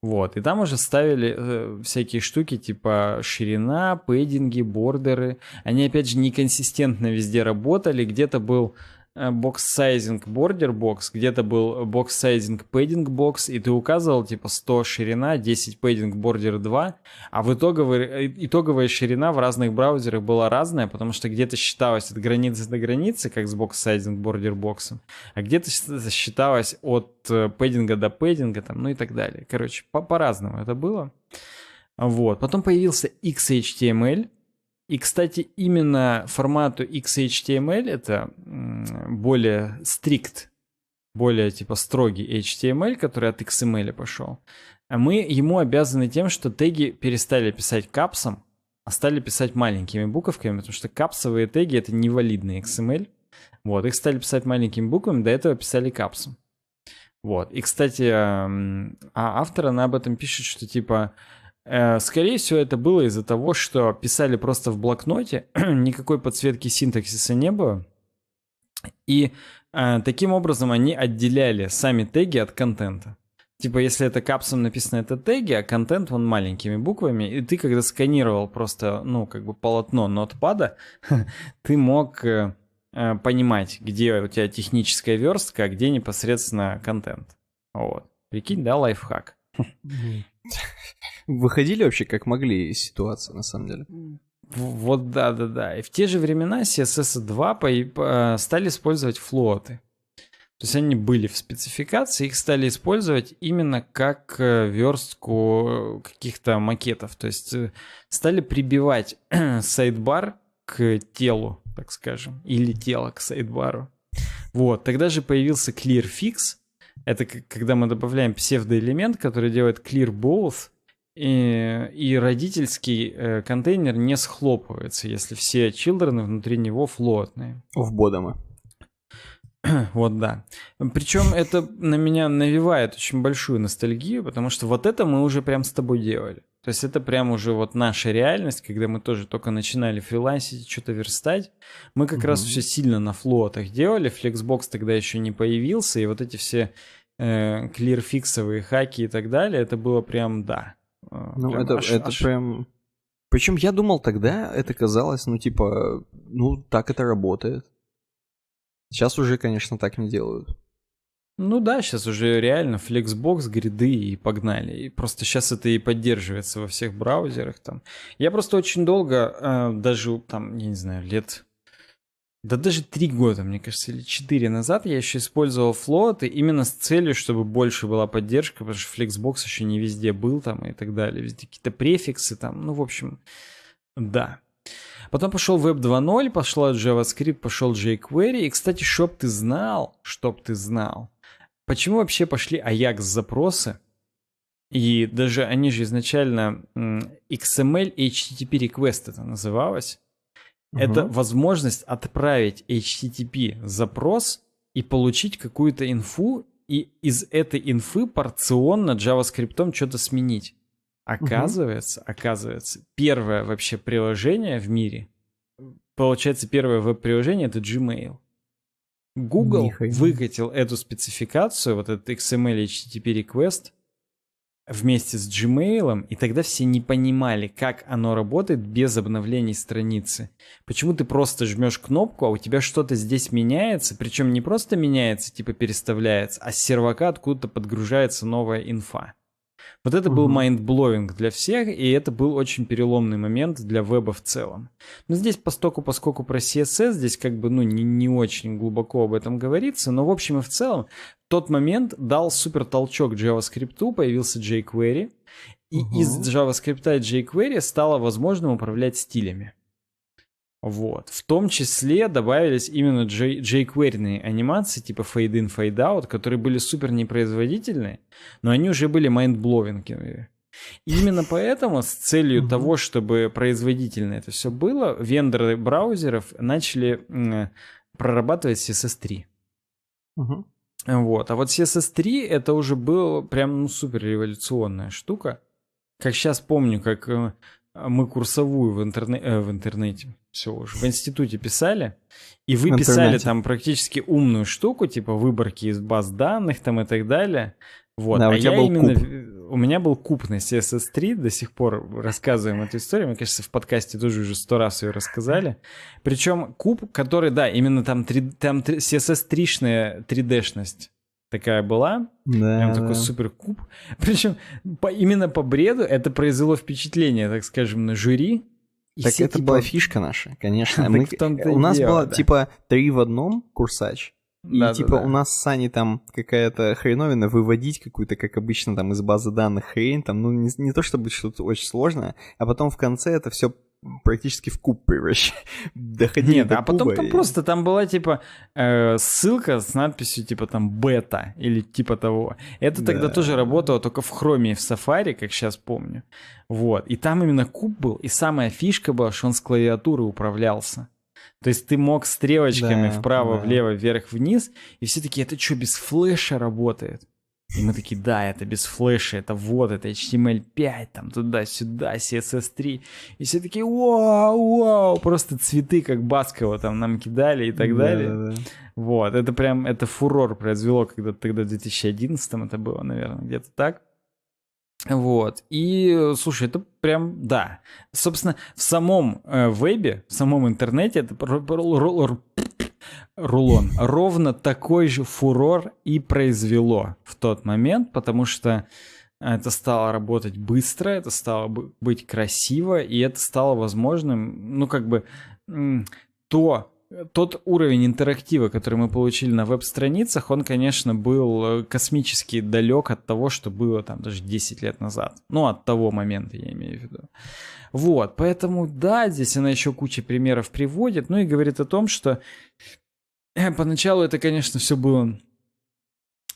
вот, и там уже ставили э, всякие штуки типа ширина, пейдинги, бордеры. Они, опять же, неконсистентно везде работали. Где-то был Э, бокс-сайзинг бордер бокс, где-то был бокс-сайзинг пейдинг бокс, и ты указывал типа 100 ширина, 10 пейдинг бордер 2, а в итоговой, э, итоговая ширина в разных браузерах была разная, потому что где-то считалось от границы до границы, как с бокс-сайзинг бордер боксом, а где-то считалось от э, пейдинга до пейдинга, там, ну и так далее. Короче, по- по-разному это было. Вот. Потом появился XHTML, и, кстати, именно формату XHTML это более стрикт, более типа строгий HTML, который от XML пошел. А мы ему обязаны тем, что теги перестали писать капсом, а стали писать маленькими буковками, потому что капсовые теги это невалидный XML. Вот, их стали писать маленькими буквами, до этого писали капсом. Вот. И, кстати, а автор, она об этом пишет, что типа Э, скорее всего, это было из-за того, что писали просто в блокноте, никакой подсветки синтаксиса не было. И э, таким образом они отделяли сами теги от контента. Типа, если это капсом написано, это теги, а контент он маленькими буквами. И ты, когда сканировал просто, ну, как бы полотно нотпада, ты мог э, э, понимать, где у тебя техническая верстка, а где непосредственно контент. Вот. Прикинь, да, лайфхак? выходили вообще как могли из ситуации, на самом деле. Вот да, да, да. И в те же времена CSS 2 э, стали использовать флоты. То есть они были в спецификации, их стали использовать именно как э, верстку э, каких-то макетов. То есть стали прибивать сайдбар к телу, так скажем, или тело к сайдбару. Вот, тогда же появился ClearFix. Это когда мы добавляем псевдоэлемент, который делает clear both и, э, и родительский э, контейнер не схлопывается, если все чилдрены внутри него флотные. В бодома. Вот да. Причем это на меня навевает очень большую ностальгию, потому что вот это мы уже прям с тобой делали. То есть это прям уже вот наша реальность, когда мы тоже только начинали фрилансить, что-то верстать. Мы как угу. раз все сильно на флотах делали, Flexbox тогда еще не появился, и вот эти все клирфиксовые э, хаки и так далее, это было прям да. А, ну, прям это, аж, это аж... прям... Причем я думал тогда, это казалось, ну, типа, ну, так это работает. Сейчас уже, конечно, так не делают. Ну да, сейчас уже реально флексбокс, гриды и погнали. И просто сейчас это и поддерживается во всех браузерах там. Я просто очень долго, э, даже там, я не знаю, лет да даже три года, мне кажется, или четыре назад я еще использовал флот и именно с целью, чтобы больше была поддержка, потому что Flexbox еще не везде был там и так далее, везде какие-то префиксы там, ну, в общем, да. Потом пошел Web 2.0, пошла JavaScript, пошел jQuery. И, кстати, чтоб ты знал, чтоб ты знал, почему вообще пошли AJAX-запросы? И даже они же изначально XML HTTP request это называлось. Это возможность отправить HTTP запрос и получить какую-то инфу, и из этой инфы порционно JavaScript что-то сменить. Оказывается, угу. оказывается, первое вообще приложение в мире, получается, первое веб-приложение это Gmail. Google выкатил эту спецификацию, вот этот XML HTTP request, вместе с Gmail, и тогда все не понимали, как оно работает без обновлений страницы. Почему ты просто жмешь кнопку, а у тебя что-то здесь меняется, причем не просто меняется, типа переставляется, а с сервака откуда-то подгружается новая инфа. Вот это был майндблоинг для всех, и это был очень переломный момент для веба в целом. Но здесь постоку, поскольку про CSS, здесь как бы ну, не, не очень глубоко об этом говорится, но в общем и в целом тот момент дал супер толчок JavaScript, появился jQuery, и угу. из JavaScript и jQuery стало возможным управлять стилями. Вот. В том числе добавились именно jQuery анимации, типа fade in, fade out, которые были супер непроизводительные, но они уже были майндбловинговые. Именно поэтому с целью того, чтобы производительно это все было, вендоры браузеров начали прорабатывать CSS3. Угу. Вот. А вот CSS3 это уже была прям ну, супер революционная штука. Как сейчас помню, как э, а мы курсовую в, интерне... э, в интернете, все уже, в институте писали, и вы писали там практически умную штуку, типа выборки из баз данных там и так далее. Вот. Да, а у тебя я был именно... Куб. У меня был куб на CSS3, до сих пор рассказываем эту историю. Мне кажется, в подкасте тоже уже сто раз ее рассказали. Причем куб, который, да, именно там, 3... там 3... CSS3-шная 3D-шность такая была. Да. Прям такой суперкуб. Причем по, именно по бреду это произвело впечатление, так скажем, на жюри. И так все, это типа... была фишка наша, конечно. Мы, у нас дело, было да. типа три в одном курсач. И да, типа да, да. у нас с Саней там какая-то хреновина выводить какую-то, как обычно, там из базы данных хрень, там, ну не, не то чтобы что-то очень сложное, а потом в конце это все практически в куб превращать. Доходили Нет, до а потом там просто там была типа э, ссылка с надписью типа там бета или типа того. Это да. тогда тоже работало только в хроме и в сафари как сейчас помню. Вот. И там именно куб был. И самая фишка была, что он с клавиатуры управлялся. То есть ты мог стрелочками да, вправо, да. влево, вверх, вниз, и все таки это что, без флеша работает? И мы такие, да, это без флеша, это вот, это HTML5, там туда-сюда, CSS3. И все такие, вау, вау, просто цветы, как Баскова там нам кидали и так да, далее. Да, да. Вот, это прям, это фурор произвело, когда тогда в 2011 это было, наверное, где-то так. Вот. И, слушай, это прям, да. Собственно, в самом э, вебе, в самом интернете это рулон. Ровно такой же фурор и произвело в тот момент, потому что это стало работать быстро, это стало быть красиво, и это стало возможным, ну, как бы, то, тот уровень интерактива, который мы получили на веб-страницах, он, конечно, был э, космически далек от того, что было там даже 10 лет назад. Ну, от того момента, я имею в виду. Вот, поэтому, да, здесь она еще куча примеров приводит, ну и говорит о том, что э, поначалу это, конечно, все было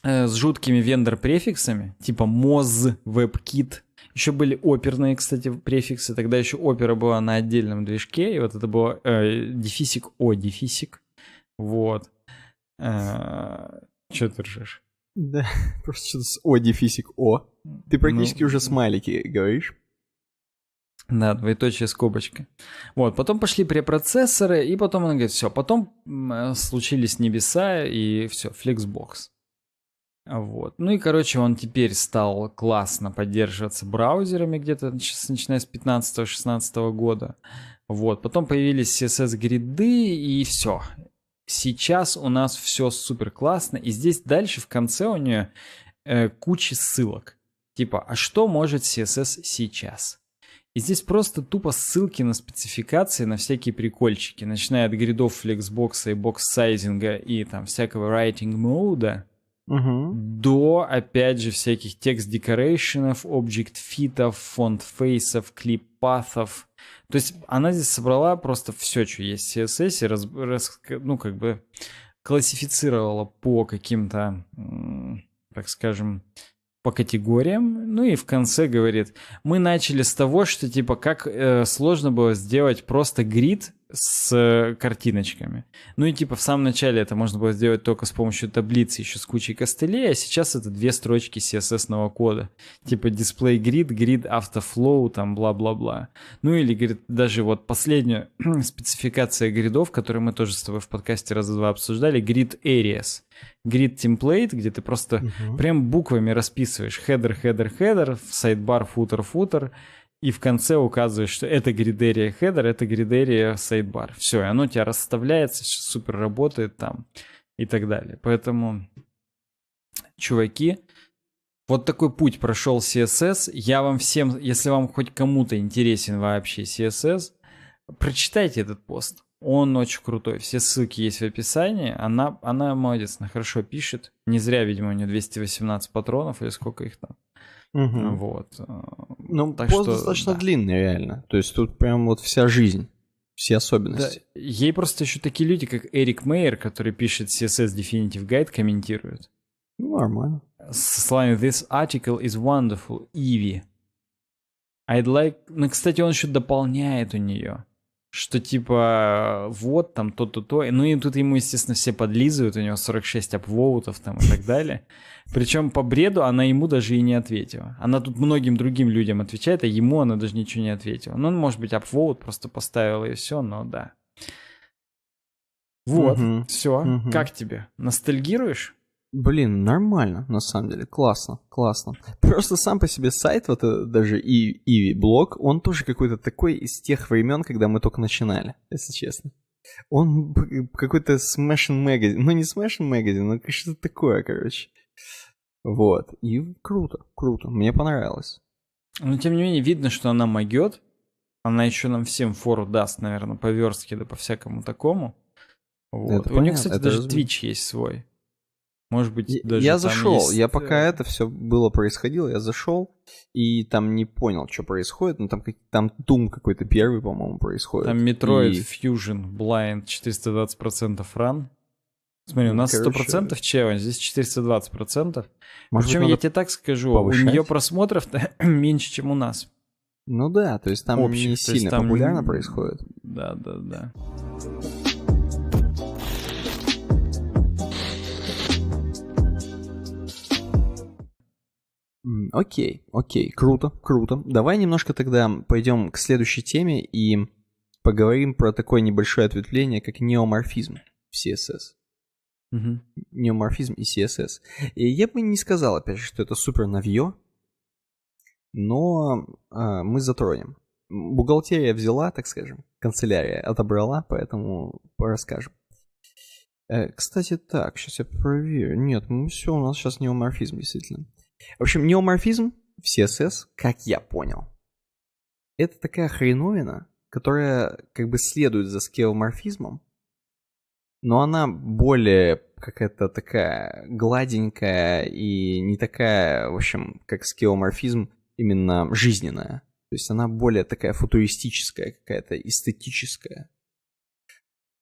э, с жуткими вендор-префиксами, типа Moz, WebKit, еще были оперные, кстати, префиксы. Тогда еще опера была на отдельном движке, и вот это было э, дефисик о дефисик. Вот. Э, Че ты ржешь? Да, просто что-то с о дефисик о. Ты практически ну, уже смайлики говоришь. Да, двоеточие скобочка. Вот, потом пошли препроцессоры, и потом он говорит, все, потом э, случились небеса, и все, флексбокс. Вот. Ну и, короче, он теперь стал классно поддерживаться браузерами где-то начиная с 15-16 года. Вот. Потом появились CSS-гриды и все. Сейчас у нас все супер классно. И здесь дальше в конце у нее э, куча ссылок. Типа, а что может CSS сейчас? И здесь просто тупо ссылки на спецификации, на всякие прикольчики, начиная от гридов флексбокса и бокс-сайзинга и там всякого writing мода угу. до, опять же, всяких текст-декорейшенов, объект-фитов, фонд-фейсов, клип-пафов. То есть она здесь собрала просто все, что есть в CSS, и раз, раз, ну, как бы классифицировала по каким-то, так скажем, по категориям, ну и в конце говорит, мы начали с того, что типа как э, сложно было сделать просто грид с э, картиночками. Ну и типа в самом начале это можно было сделать только с помощью таблицы, еще с кучей костылей, а сейчас это две строчки CSS кода. Типа display grid, grid автофлоу, там бла-бла-бла. Ну или говорит, даже вот последняя спецификация гридов, которую мы тоже с тобой в подкасте раза два обсуждали, grid areas. Grid template, где ты просто угу. прям буквами расписываешь header, header, header, sidebar, footer, footer и в конце указываешь, что это гридерия хедер, это гридерия сайдбар. Все, и оно у тебя расставляется, супер работает там и так далее. Поэтому, чуваки, вот такой путь прошел CSS. Я вам всем, если вам хоть кому-то интересен вообще CSS, прочитайте этот пост. Он очень крутой. Все ссылки есть в описании. Она, она молодец, она хорошо пишет. Не зря, видимо, у нее 218 патронов или сколько их там. Угу. Вот. Э, ну, так пост что, достаточно да. длинный, реально. То есть тут прям вот вся жизнь, все особенности. Да. Ей просто еще такие люди, как Эрик Мейер, который пишет CSS Definitive Guide, комментирует. Ну, нормально. С «This article is wonderful, Ivy». I'd like... Ну, кстати, он еще дополняет у нее что типа э, вот там то-то-то. Ну и тут ему, естественно, все подлизывают, у него 46 апвоутов там и так далее. Причем по бреду она ему даже и не ответила. Она тут многим другим людям отвечает, а ему она даже ничего не ответила. Ну, он, может быть, апвоут просто поставила и все, но да. Вот, угу. все. Угу. Как тебе? Ностальгируешь? Блин, нормально, на самом деле, классно, классно. Просто сам по себе сайт, вот этот, даже и Иви блог, он тоже какой-то такой из тех времен, когда мы только начинали, если честно. Он э, какой-то Smashing Magazine, ну не Smashing Magazine, но что-то такое, короче. Вот. И круто, круто. Мне понравилось. Но тем не менее, видно, что она могет. Она еще нам всем фору даст, наверное, по верстке, да по всякому такому. Вот. Это У нее, кстати, это даже разум... Twitch есть свой. Может быть, я, даже. Я зашел. Есть... Я пока э, это все было происходило, я зашел и там не понял, что происходит. Но ну, там, там Doom какой-то первый, по-моему, происходит. Там Metroid и... Fusion Blind 420% ран. Смотри, у ну, нас 100% Короче... челлендж, здесь 420%. Может Причем быть, я тебе так скажу, повышать? у нее просмотров меньше, чем у нас. Ну да, то есть там Общих, не сильно там... популярно происходит. Да, да, да. Окей, окей, круто, круто. Давай немножко тогда пойдем к следующей теме и поговорим про такое небольшое ответвление, как неоморфизм в CSS угу. неоморфизм и CSS. И я бы не сказал, опять же, что это супер новье, но э, мы затронем. Бухгалтерия взяла, так скажем, канцелярия отобрала, поэтому расскажем. Э, кстати, так, сейчас я проверю. Нет, ну все, у нас сейчас неоморфизм, действительно. В общем, неоморфизм в CSS, как я понял, это такая хреновина, которая как бы следует за скеоморфизмом, но она более какая-то такая гладенькая и не такая, в общем, как скеоморфизм, именно жизненная. То есть она более такая футуристическая, какая-то эстетическая.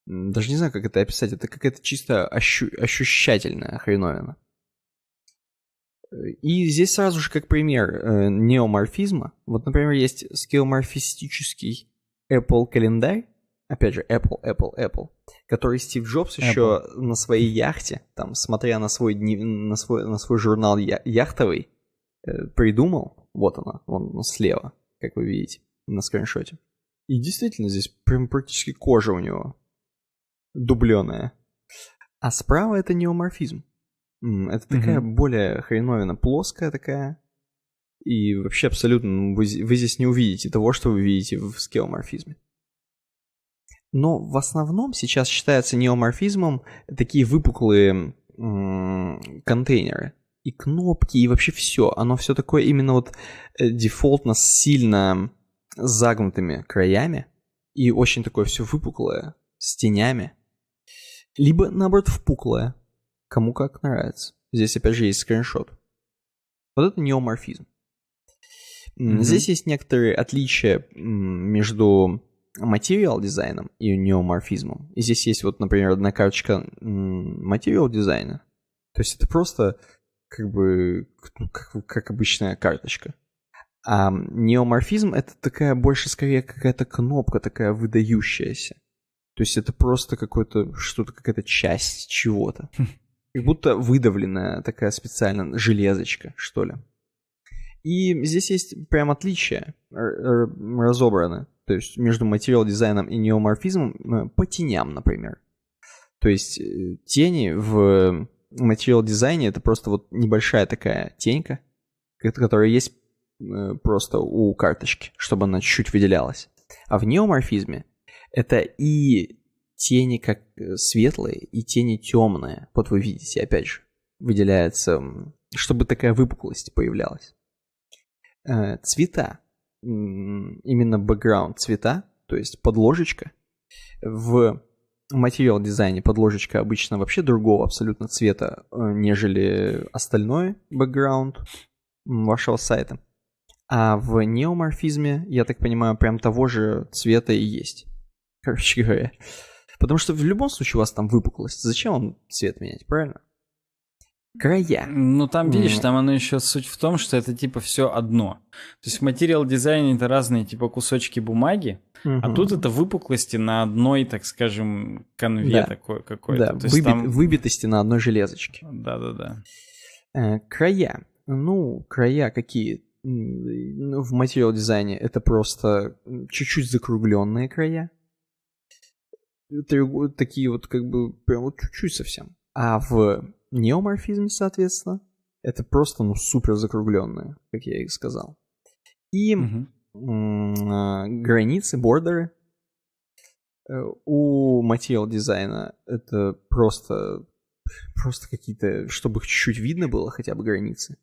Даже не знаю, как это описать. Это какая-то чисто ощу- ощущательная хреновина. И здесь сразу же как пример э, неоморфизма. Вот, например, есть скеоморфистический Apple календарь, опять же, Apple, Apple, Apple, который Стив Джобс Apple. еще на своей яхте, там, смотря на свой, дни, на свой, на свой журнал я, яхтовый, э, придумал. Вот она, вон ну, слева, как вы видите на скриншоте. И действительно, здесь прям практически кожа у него дубленая. А справа это неоморфизм. Это такая угу. более хреновина, плоская такая. И вообще абсолютно ну, вы, вы здесь не увидите того, что вы видите в скеоморфизме. Но в основном сейчас считается неоморфизмом такие выпуклые контейнеры. И кнопки, и вообще все. Оно все такое именно вот э, дефолтно с сильно загнутыми краями. И очень такое все выпуклое, с тенями. Либо, наоборот, впуклое. Кому как нравится. Здесь, опять же, есть скриншот. Вот это неоморфизм. Mm-hmm. Здесь есть некоторые отличия между материал дизайном и неоморфизмом. И здесь есть вот, например, одна карточка материал дизайна. То есть это просто как бы ну, как, как обычная карточка. А неоморфизм это такая больше скорее какая-то кнопка такая выдающаяся. То есть это просто какое-то что-то, какая-то часть чего-то. Хм. Как будто выдавленная такая специально железочка, что ли. И здесь есть прям отличия разобраны то есть между материал-дизайном и неоморфизмом, э, по теням, например. То есть э, тени в материал-дизайне это просто вот небольшая такая тенька, которая есть э, просто у карточки, чтобы она чуть-чуть выделялась. А в неоморфизме это и тени как светлые, и тени темные. Вот вы видите, опять же, выделяется, чтобы такая выпуклость появлялась. Цвета именно бэкграунд цвета, то есть подложечка. В материал дизайне подложечка обычно вообще другого абсолютно цвета, э, нежели остальной бэкграунд вашего сайта. А в неоморфизме, я так понимаю, прям того же цвета и есть. Короче говоря. Потому что в любом случае у вас там выпуклость. Зачем вам цвет менять, правильно? края. Ну там видишь, там оно еще суть в том, что это типа все одно. То есть в материал дизайне это разные типа кусочки бумаги, угу. а тут это выпуклости на одной, так скажем, конве да. такой какой-то. Да, То Выбит, там... выбитости на одной железочке. Да-да-да. Э, края. Ну, края какие? ну В материал дизайне это просто чуть-чуть закругленные края. Такие вот как бы прям вот чуть-чуть совсем. А в неоморфизме, соответственно. Это просто, ну, супер закругленные, как я и сказал. И угу. границы, бордеры. Э, у материал дизайна это просто, просто какие-то, чтобы чуть-чуть видно было хотя бы границы.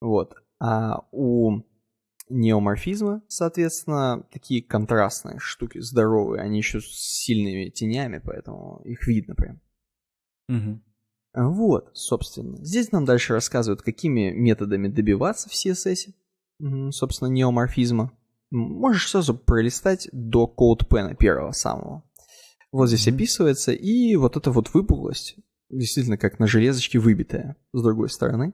Вот. А у неоморфизма, соответственно, такие контрастные штуки, здоровые, они еще с сильными тенями, поэтому их видно прям. Угу. Вот, собственно. Здесь нам дальше рассказывают, какими методами добиваться в CSS, собственно, неоморфизма. Можешь сразу пролистать до CodePen первого самого. Вот здесь описывается, и вот эта вот выпуклость, действительно как на железочке выбитая, с другой стороны,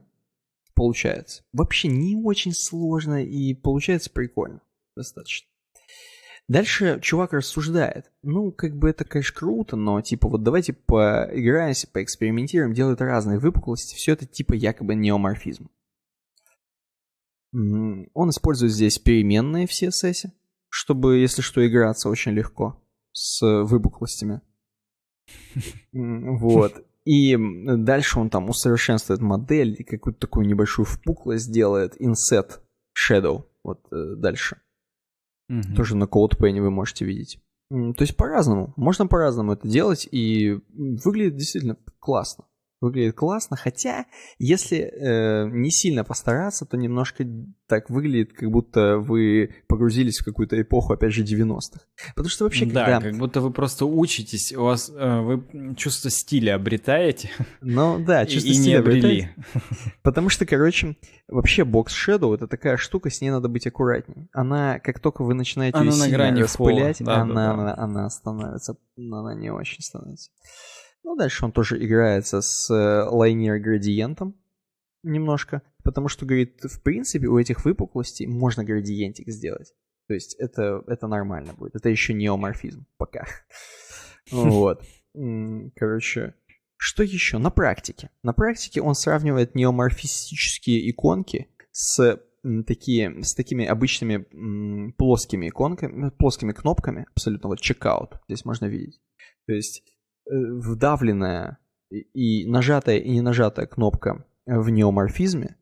получается. Вообще не очень сложно и получается прикольно достаточно. Дальше чувак рассуждает. Ну, как бы это, конечно, круто, но типа вот давайте поиграемся, поэкспериментируем, делают разные выпуклости. Все это типа якобы неоморфизм. Он использует здесь переменные все сессии, чтобы, если что, играться очень легко с выпуклостями. Вот. И дальше он там усовершенствует модель, и какую-то такую небольшую впуклость делает, inset shadow, вот э, дальше. Угу. Тоже на Coldplay вы можете видеть. То есть по-разному. Можно по-разному это делать, и выглядит действительно классно выглядит классно, хотя если э, не сильно постараться, то немножко так выглядит, как будто вы погрузились в какую-то эпоху, опять же, 90-х. Потому что вообще, когда... Да, как будто вы просто учитесь, у вас э, вы чувство стиля обретаете. Ну да, чувство и, стиля и не обрели. Потому что, короче, вообще бокс Shadow — это такая штука, с ней надо быть аккуратнее. Она, как только вы начинаете она ее на сильно грани распылять, да, она, да, да. она становится, она не очень становится. Ну, дальше он тоже играется с э, лайнер-градиентом немножко, потому что, говорит, в принципе, у этих выпуклостей можно градиентик сделать. То есть это, это нормально будет. Это еще неоморфизм пока. Вот. Короче, что еще? На практике. На практике он сравнивает неоморфистические иконки с такие, с такими обычными плоскими иконками, плоскими кнопками, абсолютно вот чекаут, здесь можно видеть. То есть Э, вдавленная и нажатая и не нажатая кнопка в неоморфизме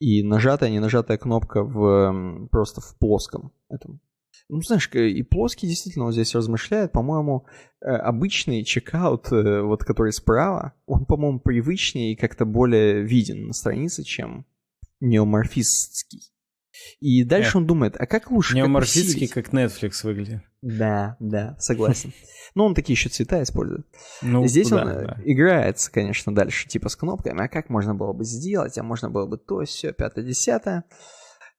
и нажатая, и не нажатая кнопка в просто в плоском этом. Ну, знаешь, и плоский действительно он здесь размышляет. По-моему, э, обычный чекаут, э, вот который справа, он, по-моему, привычнее и как-то более виден на странице, чем неоморфистский. И дальше Эх. он думает, а как лучше... Неоморфитский, как, как Netflix выглядит. Да, да, согласен. Но он такие еще цвета использует. Ну, Здесь куда, он э, да. играется, конечно, дальше, типа с кнопками, а как можно было бы сделать, а можно было бы то, все, пятое, десятое.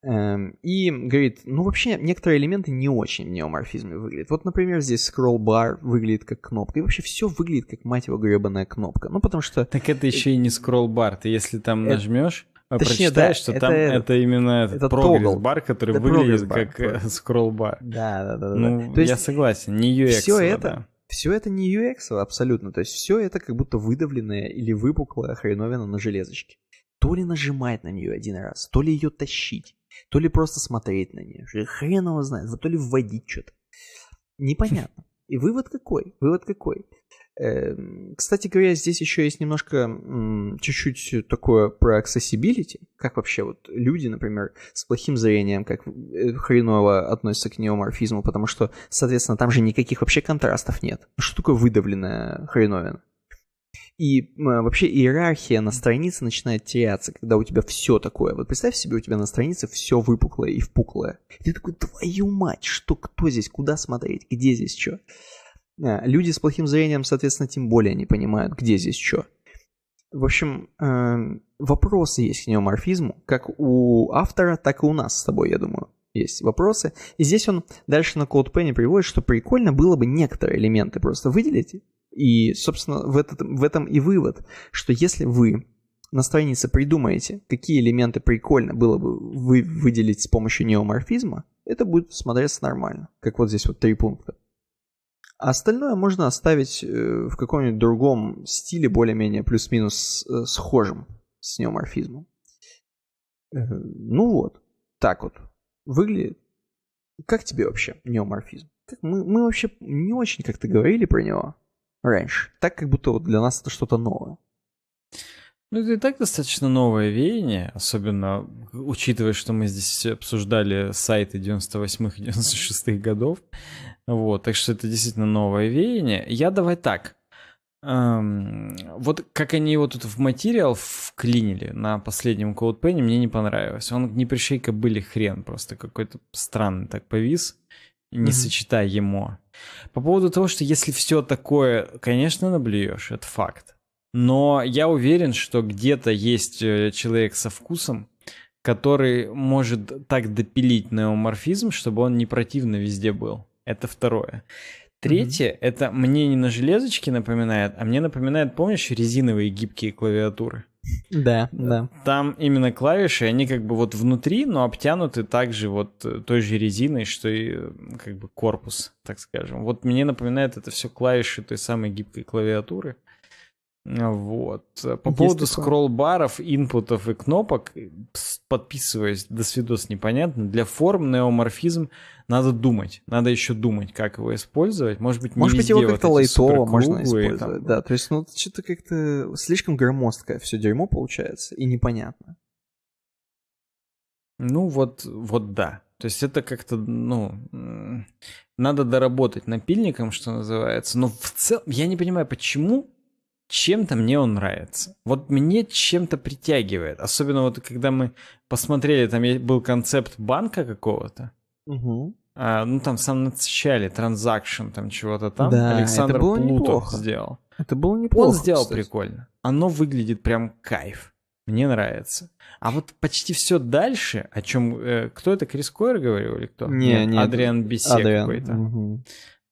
Эм, и говорит, ну вообще некоторые элементы не очень в неоморфизме выглядят. Вот, например, здесь scroll бар выглядит как кнопка. И вообще все выглядит как, мать его, гребаная кнопка. Ну потому что... Так это еще и не scroll бар. Ты если там э, нажмешь, а Точнее, прочитаешь, да, что это, там это именно этот это прогресс-бар, который это выглядит прогресс-бар, как э, скролл-бар. Да, да, да. Ну, да. То есть я согласен, не UX. Все это, да. все это не UX абсолютно. То есть все это как будто выдавленная или выпуклая хреновина на железочке. То ли нажимать на нее один раз, то ли ее тащить, то ли просто смотреть на нее. Хрен его знает, то ли вводить что-то. Непонятно. И вывод какой? Вывод какой? Эм, кстати говоря, здесь еще есть немножко чуть-чуть такое про accessibility, как вообще вот люди, например, с плохим зрением, как э, хреново относятся к неоморфизму, потому что, соответственно, там же никаких вообще контрастов нет. Ну, что такое выдавленная хреновина? И а, вообще иерархия на странице начинает теряться, когда у тебя все такое. Вот представь себе, у тебя на странице все выпуклое и впуклое. И ты такой, твою мать, что, кто здесь, куда смотреть, где здесь, что? Э, люди с плохим зрением, соответственно, тем более не понимают, где здесь что. В общем, эм, вопросы есть к неоморфизму, как у автора, так и у нас с тобой, я думаю, есть вопросы. И здесь он дальше на CodePen приводит, что прикольно было бы некоторые элементы просто выделить. И, собственно, в, этот, в этом и вывод, что если вы на странице придумаете, какие элементы прикольно было бы вы выделить с помощью неоморфизма, это будет смотреться нормально, как вот здесь вот три пункта. А остальное можно оставить э, в каком-нибудь другом стиле, более-менее плюс-минус э, схожим с неоморфизмом. Э, ну вот, так вот выглядит. Как тебе вообще неоморфизм? Как мы, мы вообще не очень как-то говорили про него раньше. Так как будто вот для нас это что-то новое. Ну, это и так достаточно новое веяние, особенно учитывая, что мы здесь обсуждали сайты 98-х и 96-х годов. Вот, так что это действительно новое веяние. Я давай так. Эм, вот как они его тут в материал вклинили на последнем CodePen, мне не понравилось. Он не прищейка были хрен, просто какой-то странный так повис, не mm-hmm. сочетая ему. По поводу того, что если все такое, конечно, наблюешь, это факт. Но я уверен, что где-то есть э, человек со вкусом, который может так допилить неоморфизм, чтобы он не противно везде был. Это второе. Третье, mm-hmm. это мне не на железочке напоминает, а мне напоминает, помнишь, резиновые гибкие клавиатуры? Да, э, да. Там именно клавиши, они как бы вот внутри, но обтянуты также вот э, той же резиной, что и э, как бы корпус, так скажем. Вот мне напоминает это все клавиши той самой гибкой клавиатуры. Вот. По поводу такое. скролл-баров, инпутов и кнопок, э, подписываясь, до свидос непонятно, для форм неоморфизм надо думать. Надо еще думать, как его использовать. Может быть, не Может быть, его как-то вот лайтово можно использовать. Там... Да, то есть, ну, что-то как-то слишком громоздкое все дерьмо получается и непонятно. Ну, вот, вот да. То есть это как-то, ну, надо доработать напильником, что называется. Но в целом, я не понимаю, почему чем-то мне он нравится. Вот мне чем-то притягивает. Особенно вот когда мы посмотрели, там был концепт банка какого-то. Угу. А, ну там в самом начале транзакшн там чего-то там да, Александр это было Плутов неплохо. сделал. Это было неплохо. Он сделал кстати. прикольно. Оно выглядит прям кайф. Мне нравится. А вот почти все дальше, о чем э, кто это Крис Койер говорил или кто? Не, нет, не Адриан Бесек какой-то. Угу.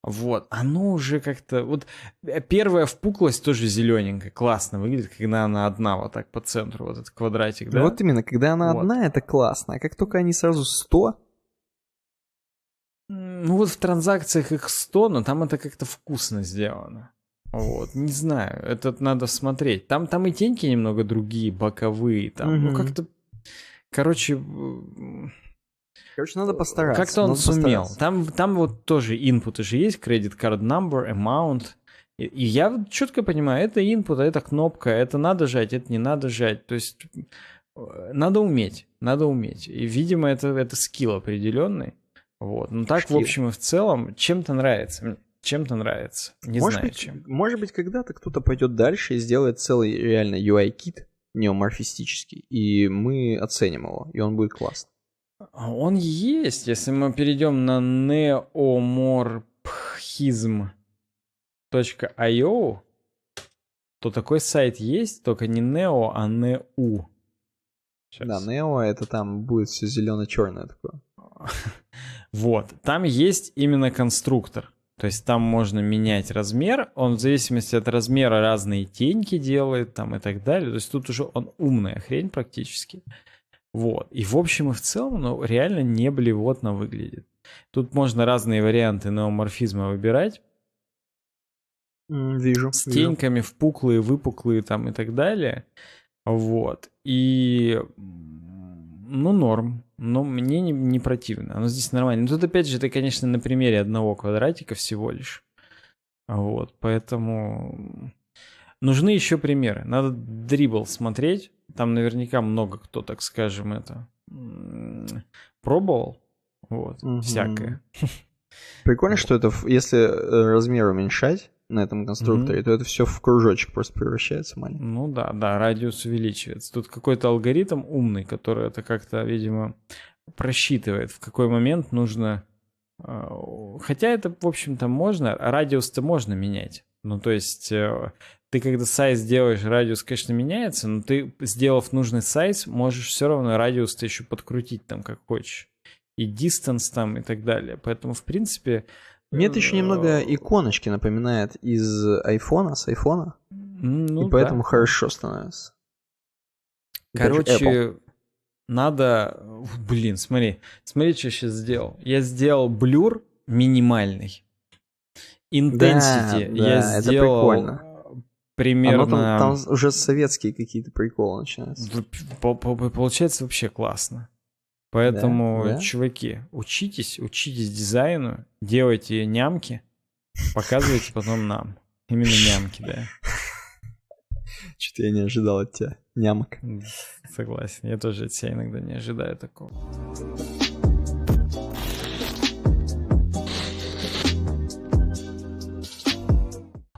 Вот, оно уже как-то... Вот э, первая впуклость тоже зелененькая, классно выглядит, когда она одна вот так по центру, вот этот квадратик, да? Вот именно, когда она вот. одна, это классно, а как только они сразу 100... Ну вот в транзакциях их 100, но там это как-то вкусно сделано. Вот, не знаю, это надо смотреть. Там, там и теньки немного другие, боковые, там, угу. ну как-то... Короче, Короче, надо постараться. Как-то он надо сумел. Там, там вот тоже input же есть, credit card number, amount. И, я четко понимаю, это input, а это кнопка, это надо жать, это не надо жать. То есть э, надо уметь, надо уметь. И, видимо, это, это скилл определенный. Вот. Ну так, Штил. в общем и в целом, чем-то нравится. Чем-то нравится. Не может знаю, быть, чем. Может быть, когда-то кто-то пойдет дальше и сделает целый реально UI-кит неоморфистический, и мы оценим его, и он будет классный. А он есть, если мы перейдем на neomorphism.io, то такой сайт есть, только не Neo, а Neu. Сейчас. Да, Neo это там будет все зелено-черное такое. вот, там есть именно конструктор. То есть там можно менять размер, он в зависимости от размера разные теньки делает там и так далее. То есть тут уже он умная хрень практически. Uh, вот. И в общем и в целом, ну, реально не блевотно выглядит. Тут можно разные варианты неоморфизма выбирать. Вижу. С теньками, вижу. впуклые, выпуклые там и так далее. Вот. И ну, норм. Но мне не, не противно. Оно здесь нормально. Но ну, тут, опять же, это, конечно, на примере одного квадратика всего лишь. Вот, поэтому... Нужны еще примеры. Надо дрибл смотреть. Там наверняка много кто, так скажем, это пробовал. Вот, угу. всякое. Прикольно, что это, если э, размер уменьшать на этом конструкторе, то это все в кружочек просто превращается маленький. Ну да, да, радиус увеличивается. Тут какой-то алгоритм умный, который это как-то, видимо, просчитывает, в какой момент нужно... Э, хотя это, в общем-то, можно, радиус-то можно менять. Ну, то есть э, ты когда сайз делаешь, радиус, конечно, меняется, но ты, сделав нужный сайз, можешь все равно радиус ты еще подкрутить там как хочешь. И дистанс там и так далее. Поэтому, в принципе... нет еще немного э, иконочки напоминает из айфона, с айфона. Ну, и поэтому да. хорошо становится. Короче, надо... Блин, смотри. Смотри, что я сейчас сделал. Я сделал блюр минимальный. Intensity да, я да, сделал примерно... Оно там, там уже советские какие-то приколы начинаются. Получается вообще классно. Поэтому, да, да. чуваки, учитесь, учитесь дизайну, делайте нямки, показывайте потом нам. Именно нямки, да. Что-то я не ожидал от тебя нямок. Согласен, я тоже от тебя иногда не ожидаю такого.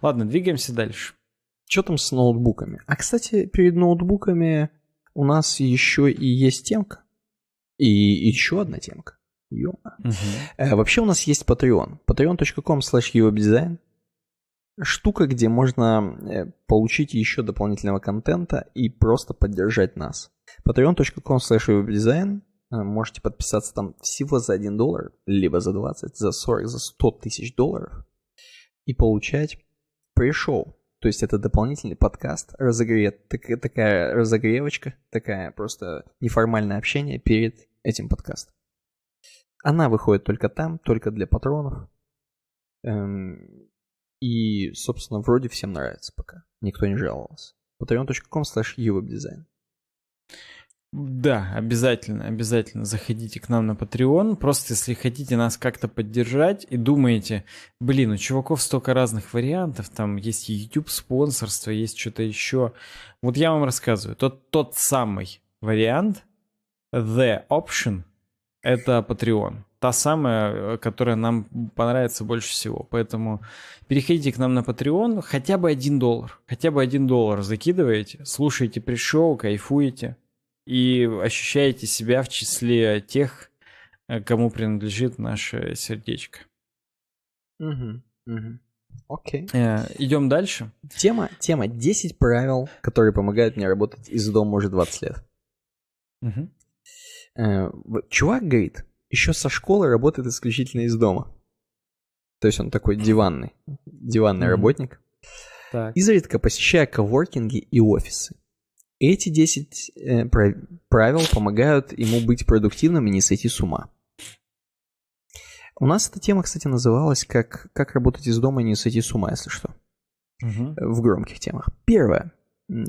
Ладно, двигаемся дальше. Что там с ноутбуками? А, кстати, перед ноутбуками у нас еще и есть темка. И еще одна темка. Ё. Угу. Э, вообще у нас есть Patreon. patreon.com slash Штука, где можно э, получить еще дополнительного контента и просто поддержать нас. patreon.com slash э, Можете подписаться там всего за 1 доллар, либо за 20, за 40, за 100 тысяч долларов и получать пришел то есть это дополнительный подкаст, разогрев, так, такая разогревочка, такая просто неформальное общение перед этим подкастом. Она выходит только там, только для патронов. Эм... И, собственно, вроде всем нравится пока. Никто не жаловался. patreon.com slash uwebdesign. Да, обязательно, обязательно заходите к нам на Patreon. Просто если хотите нас как-то поддержать и думаете, блин, у чуваков столько разных вариантов, там есть YouTube спонсорство, есть что-то еще. Вот я вам рассказываю, тот, тот самый вариант, The Option, это Patreon. Та самая, э, которая нам понравится больше всего. Поэтому переходите к нам на Patreon, хотя бы один доллар. Хотя бы один доллар закидываете, слушаете пришел, кайфуете и ощущаете себя в числе тех, э, кому принадлежит наше сердечко. Угу, угу. Окей. Э, идем дальше. Тема, тема 10 правил, которые помогают мне работать из дома уже 20 лет. Угу. чувак говорит, еще со школы работает исключительно из дома. То есть он такой диванный, диванный угу. работник. Так. Изредка посещая коворкинги и офисы. Эти 10 э, правил помогают ему быть продуктивным и не сойти с ума. У нас эта тема, кстати, называлась как «Как работать из дома и не сойти с ума, если что». Угу. В громких темах. Первое.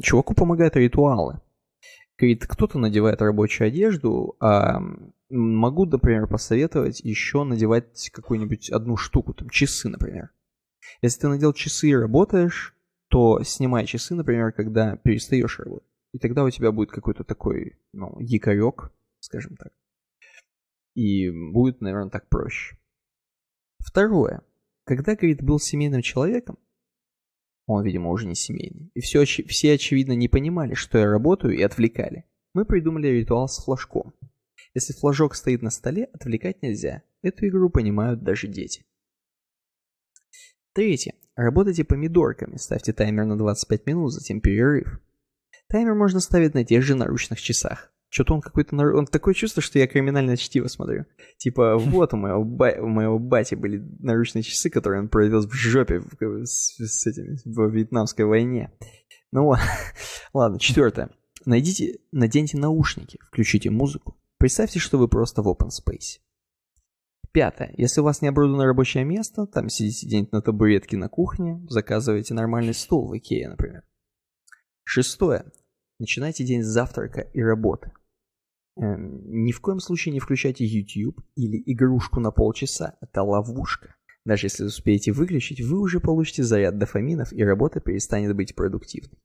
Чуваку помогают ритуалы. Говорит, кто-то надевает рабочую одежду, а могу, например, посоветовать еще надевать какую-нибудь одну штуку, там часы, например. Если ты надел часы и работаешь, то снимай часы, например, когда перестаешь работать. И тогда у тебя будет какой-то такой, ну, якорек, скажем так. И будет, наверное, так проще. Второе. Когда Грид был семейным человеком, он, видимо, уже не семейный, и все, все, очевидно, не понимали, что я работаю, и отвлекали. Мы придумали ритуал с флажком. Если флажок стоит на столе, отвлекать нельзя. Эту игру понимают даже дети. Третье. Работайте помидорками, ставьте таймер на 25 минут, затем перерыв. Таймер можно ставить на тех же наручных часах. Что-то он какой-то... Он такое чувство, что я криминальное чтиво смотрю. Типа, вот у моего, ба... у моего бати были наручные часы, которые он провез в жопе в... С... с этими... во Вьетнамской войне. Ну Ладно, четвертое. Найдите, наденьте наушники, включите музыку. Представьте, что вы просто в open space. Пятое. Если у вас не оборудовано рабочее место, там сидите где-нибудь на табуретке на кухне, заказывайте нормальный стол в Икее, например. Шестое. Начинайте день с завтрака и работы. Эм, ни в коем случае не включайте YouTube или игрушку на полчаса. Это ловушка. Даже если успеете выключить, вы уже получите заряд дофаминов, и работа перестанет быть продуктивной.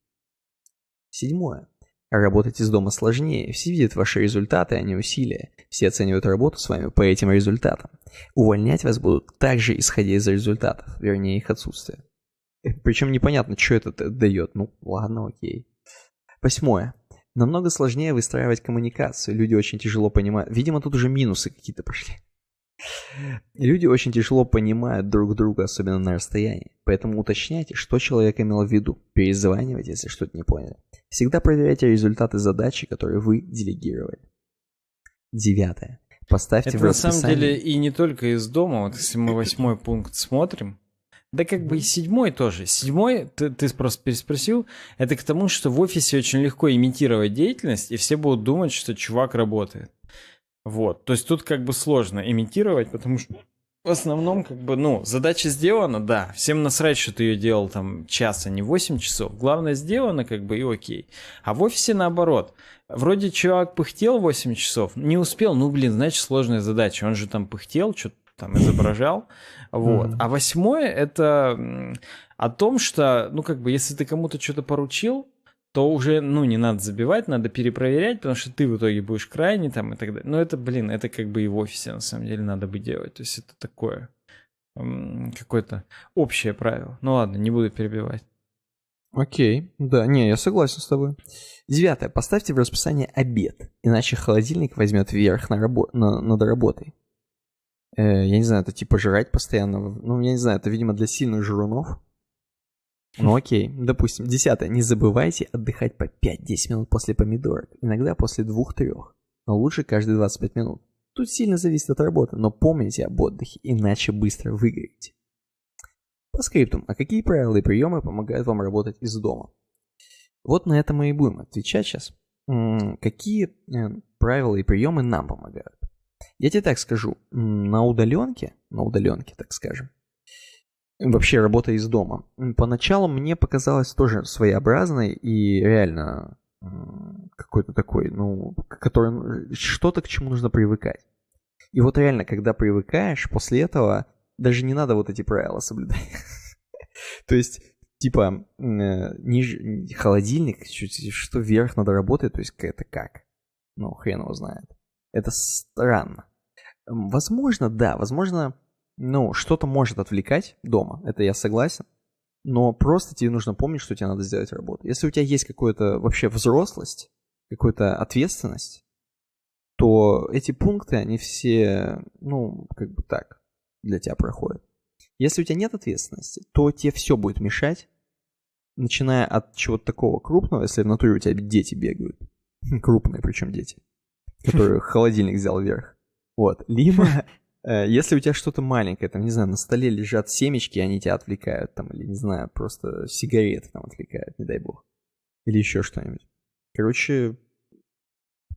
Седьмое. Работать из дома сложнее. Все видят ваши результаты, а не усилия. Все оценивают работу с вами по этим результатам. Увольнять вас будут также исходя из результатов, вернее их отсутствия. Э, Причем непонятно, что это дает. Ну, ладно, окей. Восьмое. Намного сложнее выстраивать коммуникацию. Люди очень тяжело понимают. Видимо, тут уже минусы какие-то пошли. Люди очень тяжело понимают друг друга, особенно на расстоянии. Поэтому уточняйте, что человек имел в виду. Перезванивайте, если что-то не поняли. Всегда проверяйте результаты задачи, которые вы делегировали. Девятое. Поставьте Это в расписание... на самом деле и не только из дома. Вот если мы восьмой пункт смотрим, да как бы и седьмой тоже. Седьмой, ты, ты просто переспросил, это к тому, что в офисе очень легко имитировать деятельность, и все будут думать, что чувак работает. Вот. То есть тут как бы сложно имитировать, потому что в основном как бы, ну, задача сделана, да. Всем насрать, что ты ее делал там час, а не 8 часов. Главное сделано как бы и окей. А в офисе наоборот. Вроде чувак пыхтел 8 часов, не успел, ну, блин, значит сложная задача. Он же там пыхтел, что-то там изображал. Вот. А восьмое это о том, что, ну, как бы, если ты кому-то что-то поручил, то уже, ну, не надо забивать, надо перепроверять, потому что ты в итоге будешь крайний там и так далее. Но это, блин, это как бы и в офисе, на самом деле, надо бы делать. То есть это такое какое-то общее правило. Ну ладно, не буду перебивать. Окей, да, не, я согласен с тобой. Девятое. Поставьте в расписание обед, иначе холодильник возьмет верх на рабо- на- над работой. Э, я не знаю, это типа жрать постоянно. Ну, я не знаю, это, видимо, для сильных жрунов. Ну хм. окей, допустим. Десятое. Не забывайте отдыхать по 5-10 минут после помидорок. Иногда после 2-3. Но лучше каждые 25 минут. Тут сильно зависит от работы, но помните об отдыхе, иначе быстро выиграете. По скриптум. А какие правила и приемы помогают вам работать из дома? Вот на это мы и будем отвечать сейчас. Какие э, правила и приемы нам помогают? Я тебе так скажу, на удаленке, на удаленке, так скажем, вообще работа из дома, поначалу мне показалось тоже своеобразной и реально какой-то такой, ну, который, что-то, к чему нужно привыкать. И вот реально, когда привыкаешь, после этого даже не надо вот эти правила соблюдать. То есть, типа, холодильник, что вверх надо работать, то есть это как? Ну, хрен его знает. Это странно. Возможно, да, возможно, ну, что-то может отвлекать дома, это я согласен. Но просто тебе нужно помнить, что тебе надо сделать работу. Если у тебя есть какая-то вообще взрослость, какая-то ответственность, то эти пункты, они все, ну, как бы так, для тебя проходят. Если у тебя нет ответственности, то тебе все будет мешать, начиная от чего-то такого крупного, если в натуре у тебя дети бегают, крупные причем дети, который холодильник взял вверх. Вот. Либо э, если у тебя что-то маленькое, там, не знаю, на столе лежат семечки, они тебя отвлекают, там, или, не знаю, просто сигареты там отвлекают, не дай бог. Или еще что-нибудь. Короче,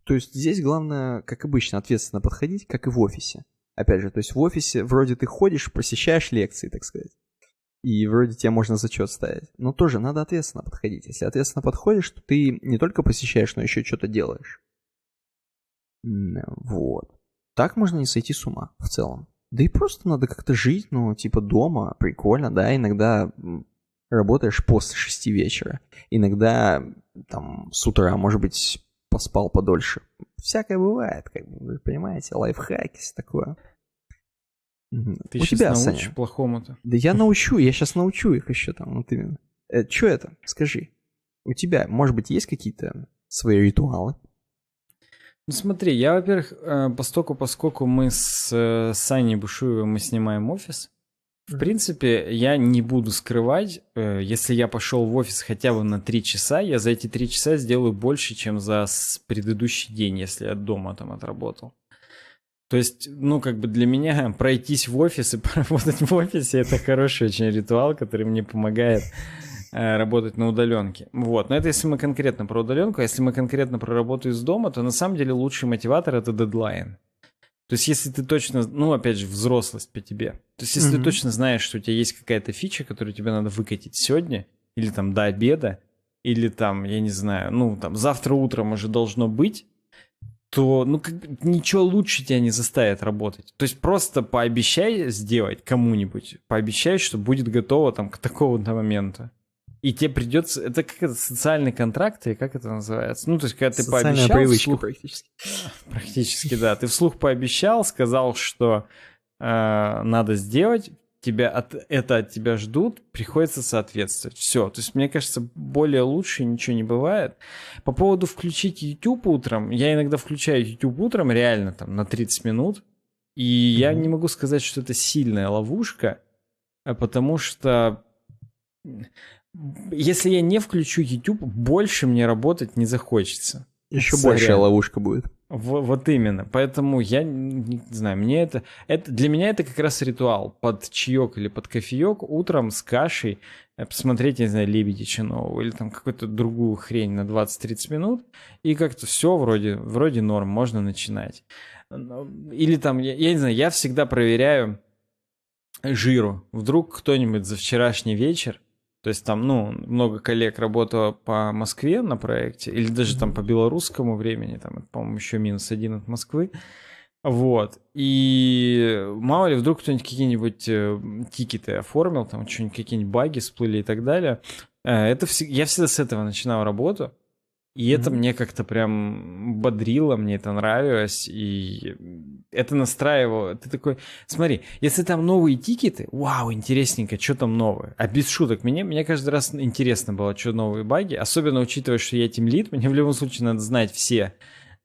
то есть здесь главное, как обычно, ответственно подходить, как и в офисе. Опять же, то есть в офисе вроде ты ходишь, посещаешь лекции, так сказать, и вроде тебе можно зачет ставить. Но тоже надо ответственно подходить. Если ответственно подходишь, то ты не только посещаешь, но еще что-то делаешь. Вот. Так можно не сойти с ума в целом. Да и просто надо как-то жить, ну, типа дома, прикольно, да, иногда работаешь после шести вечера, иногда там с утра, может быть, поспал подольше. Всякое бывает, как бы, вы понимаете, лайфхаки, все такое. Ты У тебя, научишь Саня. плохому-то. Да я научу, я сейчас научу их еще там, вот именно. Э, что это? Скажи. У тебя, может быть, есть какие-то свои ритуалы? Ну смотри, я, во-первых, э, постоку, поскольку мы с э, Саней Бушуевым мы снимаем офис, в принципе, я не буду скрывать, э, если я пошел в офис хотя бы на 3 часа, я за эти 3 часа сделаю больше, чем за предыдущий день, если я дома там отработал. То есть, ну, как бы для меня пройтись в офис и поработать в офисе, это хороший очень ритуал, который мне помогает Э, работать на удаленке. Вот, но это если мы конкретно про удаленку, а если мы конкретно про работу из дома, то на самом деле лучший мотиватор это дедлайн. То есть, если ты точно, ну, опять же, взрослость по тебе. То есть, если mm-hmm. ты точно знаешь, что у тебя есть какая-то фича, которую тебе надо выкатить сегодня, или там до обеда, или там, я не знаю, ну, там, завтра утром уже должно быть, то, ну, как, ничего лучше тебя не заставит работать. То есть, просто пообещай сделать кому-нибудь, пообещай, что будет готово там к такого-то момента. И тебе придется... Это как это, социальные контракты, как это называется? Ну, то есть, когда ты Социальная пообещал... привычка вслух, практически. Практически, да. Ты вслух пообещал, сказал, что э, надо сделать, тебя от, это от тебя ждут, приходится соответствовать. Все. То есть, мне кажется, более лучше ничего не бывает. По поводу включить YouTube утром, я иногда включаю YouTube утром, реально там на 30 минут, и mm-hmm. я не могу сказать, что это сильная ловушка, а потому что если я не включу YouTube, больше мне работать не захочется. Еще Сорян. большая ловушка будет. В, вот именно. Поэтому я не знаю, мне это, это. Для меня это как раз ритуал. Под чаек или под кофеек утром с кашей э, посмотреть, не знаю, Лебеди нового или там какую-то другую хрень на 20-30 минут. И как-то все вроде, вроде норм, можно начинать. Или там, я, я не знаю, я всегда проверяю жиру. Вдруг кто-нибудь за вчерашний вечер то есть там, ну, много коллег работало по Москве на проекте, или даже там по белорусскому времени, там, по-моему, еще минус один от Москвы. Вот. И мало ли, вдруг кто-нибудь какие-нибудь э, тикеты оформил, там что-нибудь какие-нибудь баги всплыли и так далее. Э, это вс... Я всегда с этого начинал работу. И mm-hmm. это мне как-то прям бодрило, мне это нравилось, и это настраивало. Ты такой, смотри, если там новые тикеты, вау, интересненько, что там новое. А без шуток, мне, мне каждый раз интересно было, что новые баги, особенно учитывая, что я тем лид, мне в любом случае надо знать все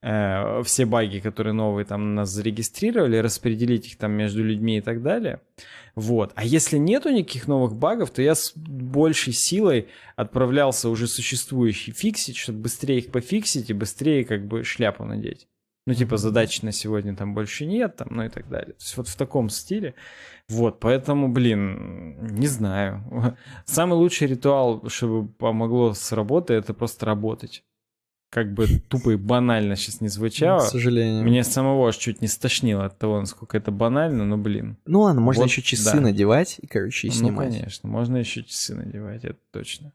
Э, все баги, которые новые там нас зарегистрировали, распределить их там между людьми и так далее. Вот. А если нету никаких новых багов, то я с большей силой отправлялся уже существующий фиксить, чтобы быстрее их пофиксить и быстрее как бы шляпу надеть. Ну, типа, задач на сегодня там больше нет, там, ну и так далее. То есть вот в таком стиле. Вот, поэтому, блин, не знаю. Самый лучший ритуал, чтобы помогло с работы, это просто работать как бы тупо и банально сейчас не звучало. К сожалению. Мне самого аж чуть не стошнило от того, насколько это банально, но блин. Ну ладно, можно вот, еще часы да. надевать и, короче, и ну, снимать. Ну, конечно, можно еще часы надевать, это точно.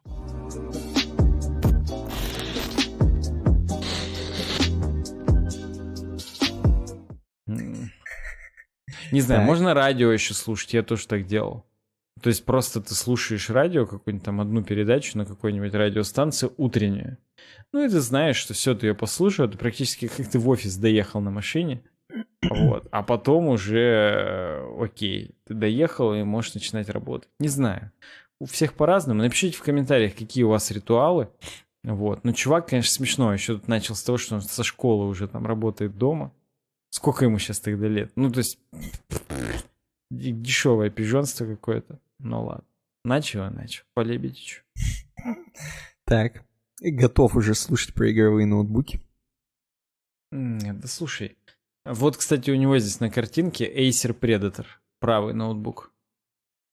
Не знаю, так. можно радио еще слушать, я тоже так делал. То есть просто ты слушаешь радио, какую-нибудь там одну передачу на какой-нибудь радиостанции утреннюю. Ну, и ты знаешь, что все, ты ее послушал, ты практически как ты в офис доехал на машине. Вот. А потом уже, э, окей, ты доехал и можешь начинать работать. Не знаю. У всех по-разному. Напишите в комментариях, какие у вас ритуалы. Вот. Ну, чувак, конечно, смешно. Еще тут начал с того, что он со школы уже там работает дома. Сколько ему сейчас тогда лет? Ну, то есть, дешевое пижонство какое-то. Ну, ладно. Начал и начал. Полебедичу. Так, готов уже слушать про игровые ноутбуки. Да слушай. Вот, кстати, у него здесь на картинке Acer Predator, правый ноутбук.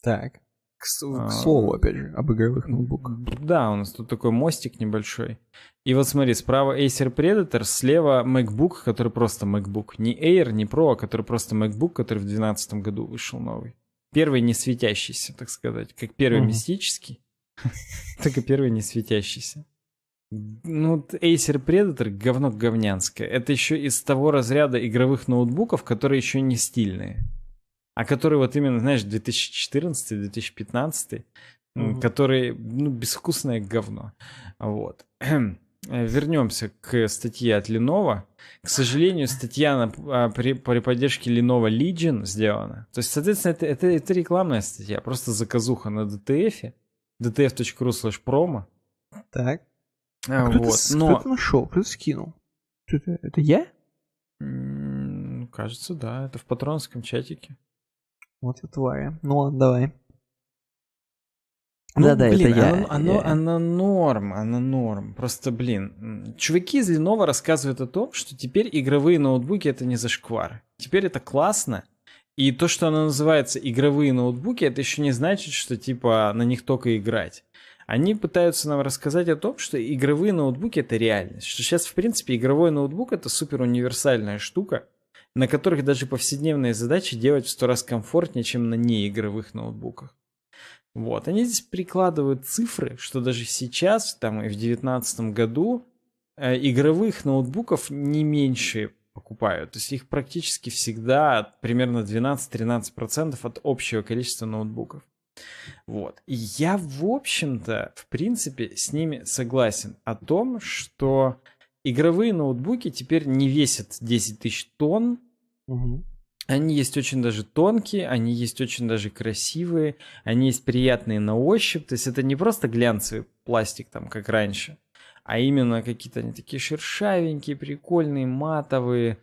Так. К, к а, слову, а, опять же, об игровых ноутбуках. Да, у нас тут такой мостик небольшой. И вот смотри, справа Acer Predator, слева MacBook, который просто MacBook. Не Air, не Pro, а который просто MacBook, который в 2012 году вышел новый. Первый не светящийся, так сказать. Как первый угу. мистический, так и первый не светящийся. Ну, Acer Predator говно говнянское. Это еще из того разряда игровых ноутбуков, которые еще не стильные. А которые вот именно, знаешь, 2014-2015, угу. которые, ну, безвкусное говно. Вот. Вернемся к статье от Lenovo. К сожалению, статья на, а, при, при поддержке Lenovo Legion сделана. То есть, соответственно, это, это, это рекламная статья, просто заказуха на DTF, dtf.ru slash promo. Так. А, а вот, кто но... Кто-то нашел, кто-то скинул. Это, это я? М-м, кажется, да. Это в патронском чатике. Вот я тварь. Ну ладно, давай. Ну, да, да, блин, это оно, я. Оно, я. оно норм, оно норм. Просто, блин, чуваки из Lenovo рассказывают о том, что теперь игровые ноутбуки это не зашквар. Теперь это классно. И то, что оно называется игровые ноутбуки, это еще не значит, что типа на них только играть они пытаются нам рассказать о том, что игровые ноутбуки — это реальность. Что сейчас, в принципе, игровой ноутбук — это супер универсальная штука, на которых даже повседневные задачи делать в сто раз комфортнее, чем на неигровых ноутбуках. Вот, они здесь прикладывают цифры, что даже сейчас, там и в 2019 году, э, игровых ноутбуков не меньше покупают. То есть их практически всегда примерно 12-13% от общего количества ноутбуков. Вот. И я, в общем-то, в принципе, с ними согласен о том, что игровые ноутбуки теперь не весят 10 тысяч тонн. Угу. Они есть очень даже тонкие, они есть очень даже красивые, они есть приятные на ощупь. То есть это не просто глянцевый пластик, там, как раньше, а именно какие-то они такие шершавенькие, прикольные, матовые,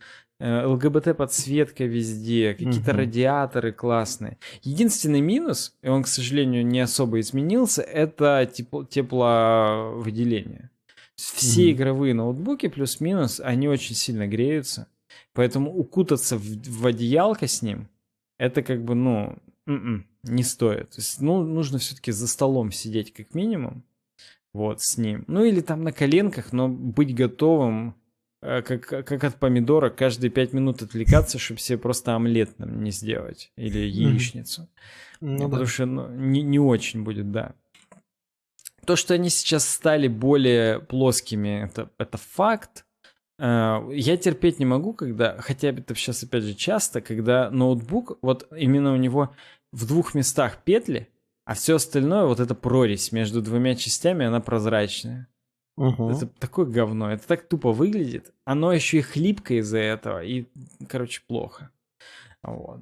Э, ЛГБТ-подсветка везде, какие-то угу. радиаторы классные. Единственный минус, и он, к сожалению, не особо изменился, это тепло тепловыделение. Все угу. игровые ноутбуки плюс-минус, они очень сильно греются. Поэтому укутаться в, в одеялко с ним, это как бы, ну, м-м, не стоит. То есть, ну, нужно все-таки за столом сидеть как минимум. Вот, с ним. Ну или там на коленках, но быть готовым Э, как, как от помидора, каждые пять минут отвлекаться, чтобы себе просто омлет нам не сделать или яичницу. Ну, Потому да. что ну, не, не очень будет, да. То, что они сейчас стали более плоскими, это, это факт. Э, я терпеть не могу, когда, хотя это сейчас опять же часто, когда ноутбук, вот именно у него в двух местах петли, а все остальное, вот эта прорезь между двумя частями, она прозрачная. Угу. Это такое говно, это так тупо выглядит. Оно еще и хлипкое из-за этого, и, короче, плохо. Вот.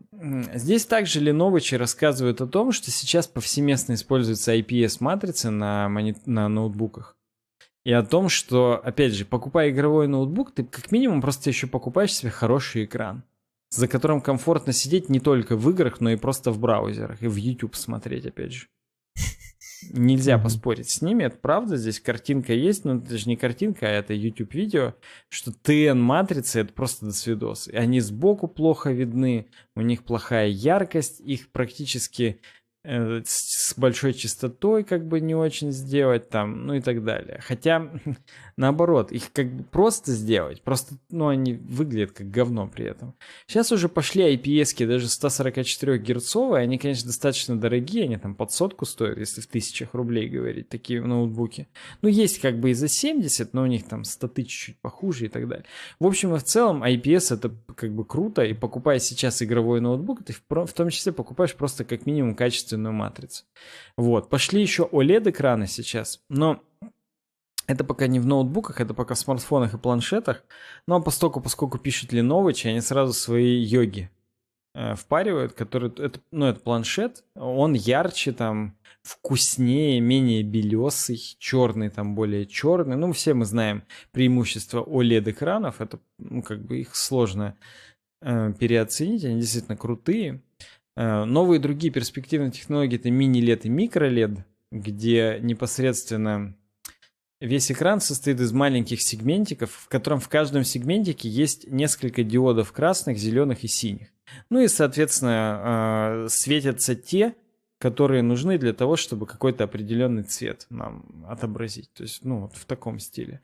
Здесь также Леновичи рассказывают о том, что сейчас повсеместно используется IPS-матрицы на, мони... на ноутбуках. И о том, что, опять же, покупая игровой ноутбук, ты как минимум просто еще покупаешь себе хороший экран, за которым комфортно сидеть не только в играх, но и просто в браузерах и в YouTube смотреть, опять же. Нельзя mm-hmm. поспорить с ними, это правда. Здесь картинка есть, но это же не картинка, а это YouTube-видео, что ТН-матрицы — это просто до свидос, И они сбоку плохо видны, у них плохая яркость, их практически э, с большой частотой как бы не очень сделать там, ну и так далее. Хотя Наоборот, их как бы просто сделать, просто, ну, они выглядят как говно при этом. Сейчас уже пошли IPS-ки даже 144 герцовые, они, конечно, достаточно дорогие, они там под сотку стоят, если в тысячах рублей говорить, такие ноутбуки. Ну, есть как бы и за 70, но у них там статы чуть чуть похуже и так далее. В общем и в целом IPS это как бы круто, и покупая сейчас игровой ноутбук, ты в том числе покупаешь просто как минимум качественную матрицу. Вот, пошли еще OLED-экраны сейчас, но это пока не в ноутбуках, это пока в смартфонах и планшетах. Но ну, а постоку, поскольку пишет Lenovo, они сразу свои йоги э, впаривают, которые, это, ну, это планшет, он ярче, там, вкуснее, менее белесый, черный, там, более черный. Ну, все мы знаем преимущество OLED-экранов, это, ну, как бы их сложно э, переоценить, они действительно крутые. Э, новые другие перспективные технологии — это мини led и микро led где непосредственно Весь экран состоит из маленьких сегментиков, в котором в каждом сегментике есть несколько диодов красных, зеленых и синих. Ну и, соответственно, а, светятся те, которые нужны для того, чтобы какой-то определенный цвет нам отобразить. То есть, ну, вот в таком стиле.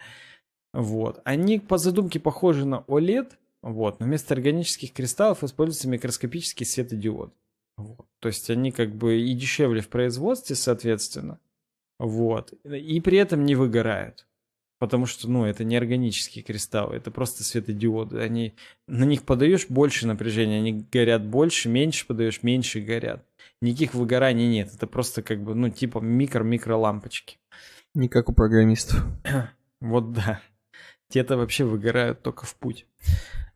Вот. Они по задумке похожи на OLED, вот, но вместо органических кристаллов используется микроскопический светодиод. Вот. То есть они как бы и дешевле в производстве, соответственно, вот. И при этом не выгорают. Потому что, ну, это не органические кристаллы, это просто светодиоды. Они, на них подаешь больше напряжения, они горят больше, меньше подаешь, меньше горят. Никаких выгораний нет. Это просто как бы, ну, типа микро микролампочки лампочки. Не как у программистов. Вот да. Те-то вообще выгорают только в путь.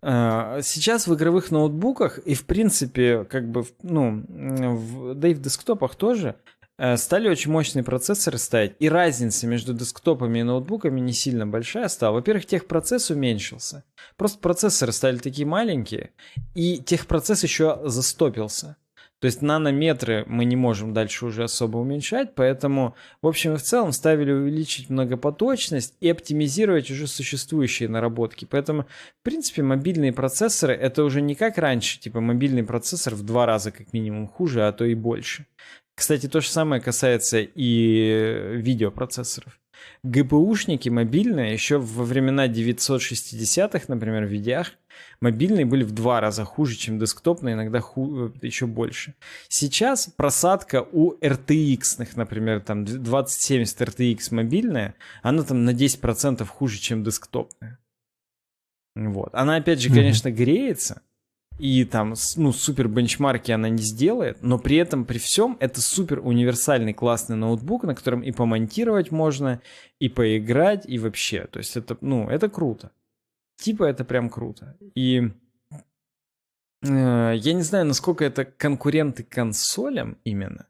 А, сейчас в игровых ноутбуках и, в принципе, как бы, ну, в, да и в десктопах тоже Э, стали очень мощные процессоры ставить, и разница между десктопами и ноутбуками не сильно большая стала. Во-первых, техпроцесс уменьшился. Просто процессоры стали такие маленькие, и техпроцесс еще застопился. То есть нанометры мы не можем дальше уже особо уменьшать, поэтому, в общем и в целом, ставили увеличить многопоточность и оптимизировать уже существующие наработки. Поэтому, в принципе, мобильные процессоры это уже не как раньше, типа мобильный процессор в два раза как минимум хуже, а то и больше. Кстати, то же самое касается и э, видеопроцессоров. ГПУшники мобильные еще во времена 960-х, например, в видеах, мобильные были в два раза хуже, чем десктопные, иногда ху... Э, еще больше. Сейчас просадка у RTX, например, там 2070 RTX мобильная, она там на 10% хуже, чем десктопная. Вот. Она, опять же, mm-hmm. конечно, греется, и там, ну, супер бенчмарки она не сделает, но при этом, при всем, это супер универсальный классный ноутбук, на котором и помонтировать можно, и поиграть, и вообще. То есть это, ну, это круто. Типа это прям круто. И э, я не знаю, насколько это конкуренты консолям именно,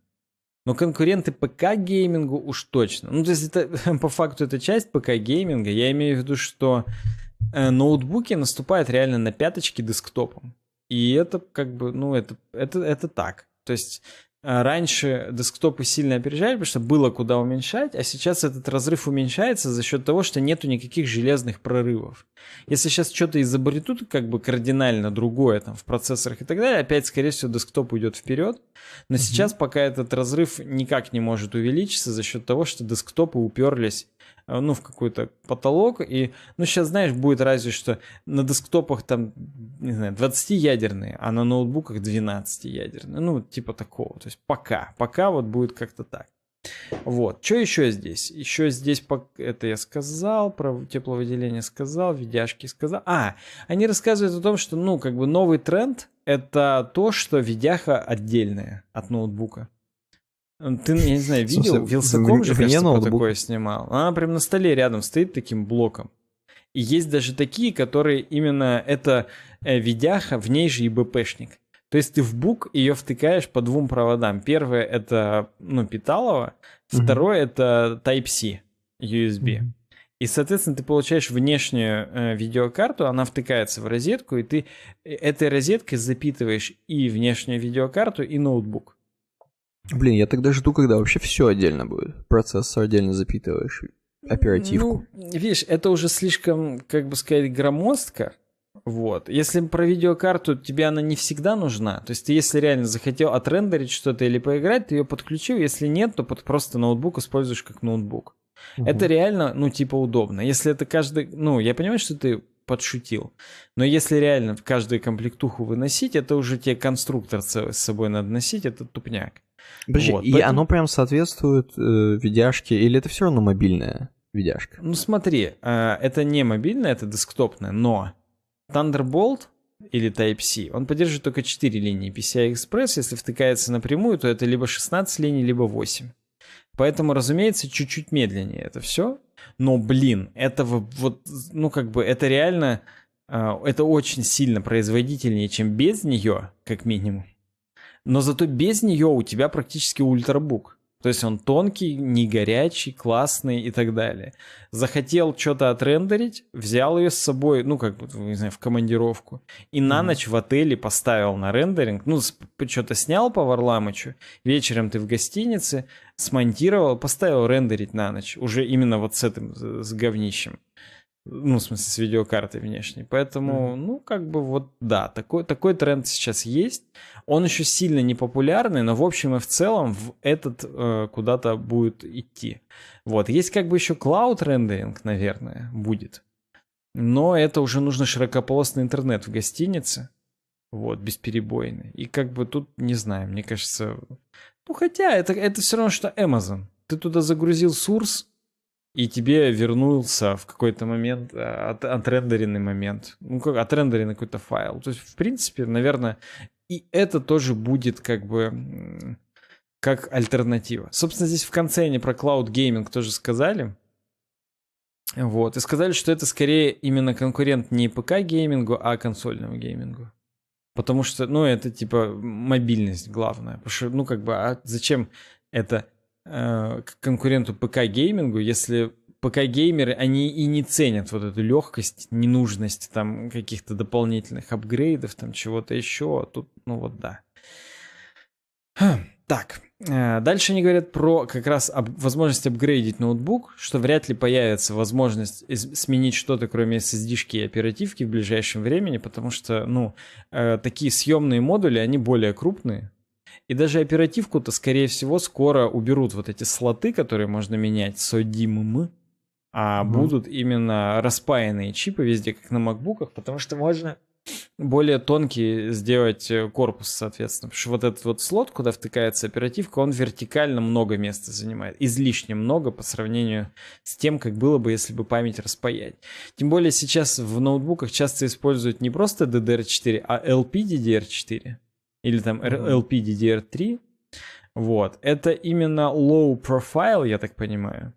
но конкуренты ПК-геймингу уж точно. Ну, то есть это, по факту это часть ПК-гейминга. Я имею в виду, что э, ноутбуки наступают реально на пяточки десктопом. И это как бы, ну, это, это, это так. То есть а, раньше десктопы сильно опережали, потому что было куда уменьшать, а сейчас этот разрыв уменьшается за счет того, что нету никаких железных прорывов. Если сейчас что-то изобретут как бы кардинально другое там в процессорах и так далее, опять, скорее всего, десктоп уйдет вперед. Но mm-hmm. сейчас пока этот разрыв никак не может увеличиться за счет того, что десктопы уперлись Э, ну, в какой-то потолок. И, ну, сейчас, знаешь, будет разве что на десктопах там, не знаю, 20-ядерные, а на ноутбуках 12-ядерные. Ну, типа такого. То есть пока, пока вот будет как-то так. Вот, что еще здесь? Еще здесь, это я сказал, про тепловыделение сказал, видяшки сказал. А, они рассказывают о том, что, ну, как бы новый тренд, это то, что видяха отдельная от ноутбука. Ты, я не знаю, видел, Вилсаком же, кажется, ноутбук. такое снимал. Она прям на столе рядом стоит таким блоком. И есть даже такие, которые именно это э, видяха, в ней же и БПшник. То есть ты в бук ее втыкаешь по двум проводам. Первое это, ну, питалово, mm-hmm. второе это Type-C USB. Mm-hmm. И, соответственно, ты получаешь внешнюю э, видеокарту, она втыкается в розетку, и ты э, этой розеткой запитываешь и внешнюю видеокарту, и ноутбук. Блин, я тогда жду, когда вообще все отдельно будет. Процессор отдельно запитываешь, оперативку. Ну, видишь, это уже слишком, как бы сказать, громоздко. Вот. Если про видеокарту, тебе она не всегда нужна. То есть ты, если реально захотел отрендерить что-то или поиграть, ты ее подключил. Если нет, то под просто ноутбук используешь как ноутбук. Угу. Это реально, ну, типа удобно. Если это каждый... Ну, я понимаю, что ты подшутил. Но если реально в каждую комплектуху выносить, это уже тебе конструктор целый с собой надо носить, это тупняк. Подожди, вот, и поэтому... оно прям соответствует э, видяшке, или это все равно мобильная видяшка? Ну смотри, э, это не мобильная, это десктопная, но Thunderbolt или Type-C, он поддерживает только 4 линии PCI-Express, если втыкается напрямую, то это либо 16 линий, либо 8. Поэтому, разумеется, чуть-чуть медленнее это все. Но, блин, это вот, ну как бы, это реально, э, это очень сильно производительнее, чем без нее, как минимум но зато без нее у тебя практически ультрабук. То есть он тонкий, не горячий, классный и так далее. Захотел что-то отрендерить, взял ее с собой, ну, как бы, не знаю, в командировку. И на ночь в отеле поставил на рендеринг, ну, что-то снял по Варламычу, вечером ты в гостинице, смонтировал, поставил рендерить на ночь, уже именно вот с этим, с говнищем. Ну, в смысле, с видеокартой внешней. Поэтому, mm-hmm. ну, как бы вот, да, такой, такой тренд сейчас есть. Он еще сильно не популярный, но в общем и в целом в этот э, куда-то будет идти. Вот, есть как бы еще клауд-рендеринг, наверное, будет. Но это уже нужно широкополосный интернет в гостинице. Вот, бесперебойный. И как бы тут, не знаю, мне кажется... Ну, хотя это, это все равно, что Amazon. Ты туда загрузил source и тебе вернулся в какой-то момент э, от, отрендеренный момент, ну как отрендеренный какой-то файл. То есть, в принципе, наверное, и это тоже будет как бы как альтернатива. Собственно, здесь в конце они про Cloud Gaming тоже сказали. Вот, и сказали, что это скорее именно конкурент не ПК-геймингу, а консольному геймингу. Потому что, ну, это типа мобильность главная. Потому что, ну, как бы, а зачем это Э, к конкуренту ПК-геймингу, если ПК-геймеры, они и не ценят вот эту легкость, ненужность там каких-то дополнительных апгрейдов, там чего-то еще, а тут, ну вот да. Так, э, дальше они говорят про как раз об, возможность апгрейдить ноутбук, что вряд ли появится возможность из, сменить что-то, кроме SSD-шки и оперативки в ближайшем времени, потому что, ну, э, такие съемные модули, они более крупные, и даже оперативку-то, скорее всего, скоро уберут вот эти слоты, которые можно менять с а угу. будут именно распаянные чипы везде, как на макбуках, потому что можно более тонкий сделать э, корпус, соответственно. Потому что вот этот вот слот, куда втыкается оперативка, он вертикально много места занимает. Излишне много по сравнению с тем, как было бы, если бы память распаять. Тем более сейчас в ноутбуках часто используют не просто DDR4, а LPDDR4 или там LPDDR3. Вот. Это именно low profile, я так понимаю.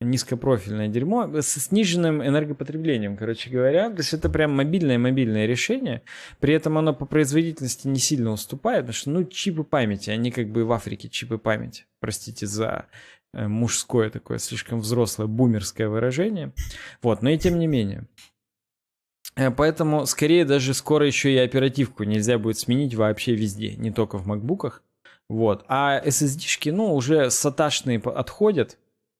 Низкопрофильное дерьмо с сниженным энергопотреблением, короче говоря. То есть это прям мобильное-мобильное решение. При этом оно по производительности не сильно уступает, потому что, ну, чипы памяти, они как бы в Африке чипы памяти. Простите за э, мужское такое слишком взрослое бумерское выражение. Вот, но и тем не менее. Э, поэтому, скорее, даже скоро еще и оперативку нельзя будет сменить вообще везде, не только в макбуках. Вот. А SSD-шки, ну, уже саташные отходят.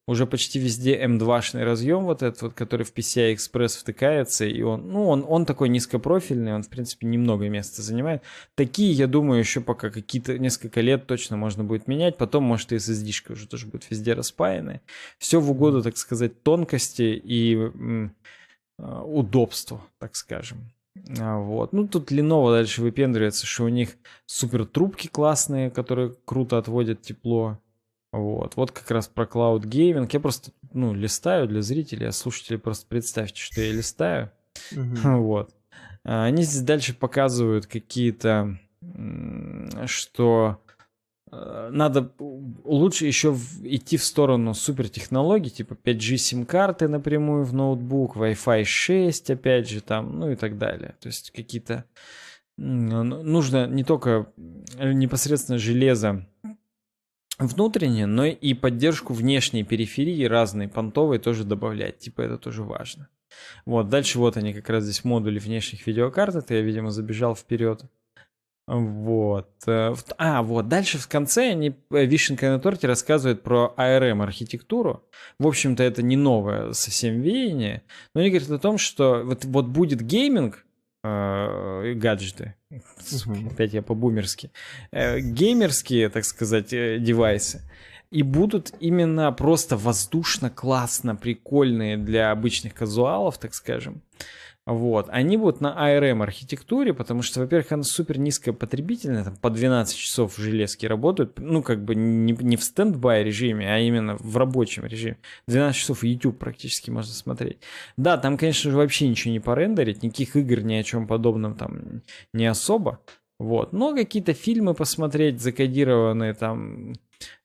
Уже почти везде M2-шный эм разъем вот этот, вот, который в PCI Express втыкается. И он, ну, он, он такой низкопрофильный, он, в принципе, немного места занимает. Такие, я думаю, еще пока какие-то несколько лет точно можно будет менять. Потом, может, и ssd шки уже тоже будут везде распаяны. Все в угоду, так сказать, тонкости и а, удобство, так скажем. А, вот. Ну, тут Lenovo дальше выпендривается, что у них супер трубки классные, которые круто отводят тепло. Вот. Вот как раз про Cloud Gaming. Я просто, ну, листаю для зрителей, а слушатели просто представьте, что я листаю. Вот. А, они здесь дальше показывают какие-то, что Э, надо лучше еще идти в сторону супертехнологий, типа 5G сим-карты напрямую в ноутбук, Wi-Fi 6, опять же, там, ну и так далее. То есть какие-то... Ну, нужно не только э, непосредственно железо внутреннее, но и поддержку внешней периферии разные понтовые тоже добавлять. Типа это тоже важно. Вот, дальше вот они как раз здесь модули внешних видеокарт. Это я, видимо, забежал вперед. Вот. Э, а, вот. Дальше в конце они э, вишенкой на торте рассказывают про ARM-архитектуру. А в общем-то, это не новое совсем веяние. Но они говорят о том, что вот, вот будет гейминг, э, гаджеты. опять я по-бумерски. Э, геймерские, так сказать, э, девайсы. И будут именно просто воздушно, классно, прикольные для обычных казуалов, так скажем. Э, вот, они будут на ARM а архитектуре, потому что, во-первых, она супер низкая потребительная, там по 12 часов железки работают, ну, как бы не, не в стендбай режиме, а именно в рабочем режиме. 12 часов YouTube практически можно смотреть. Да, там, конечно же, вообще ничего не порендерить, никаких игр ни о чем подобном там не особо, вот, но какие-то фильмы посмотреть, закодированные там,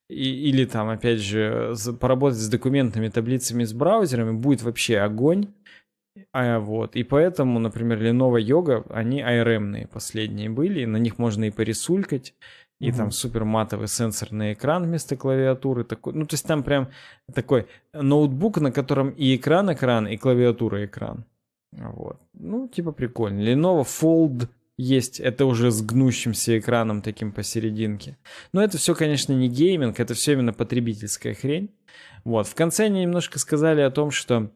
и, или там, опять же, поработать с документами, таблицами, с браузерами, будет вообще огонь. А, вот. И поэтому, например, Lenovo Yoga, они arm последние были, на них можно и порисулькать, и угу. там супер матовый сенсорный экран вместо клавиатуры. Такой, ну, то есть там прям такой ноутбук, на котором и экран экран, и клавиатура экран. Вот. Ну, типа прикольно. Lenovo Fold есть, это уже с гнущимся экраном таким посерединке. Но это все, конечно, не гейминг, это все именно потребительская хрень. Вот. В конце они немножко сказали о том, что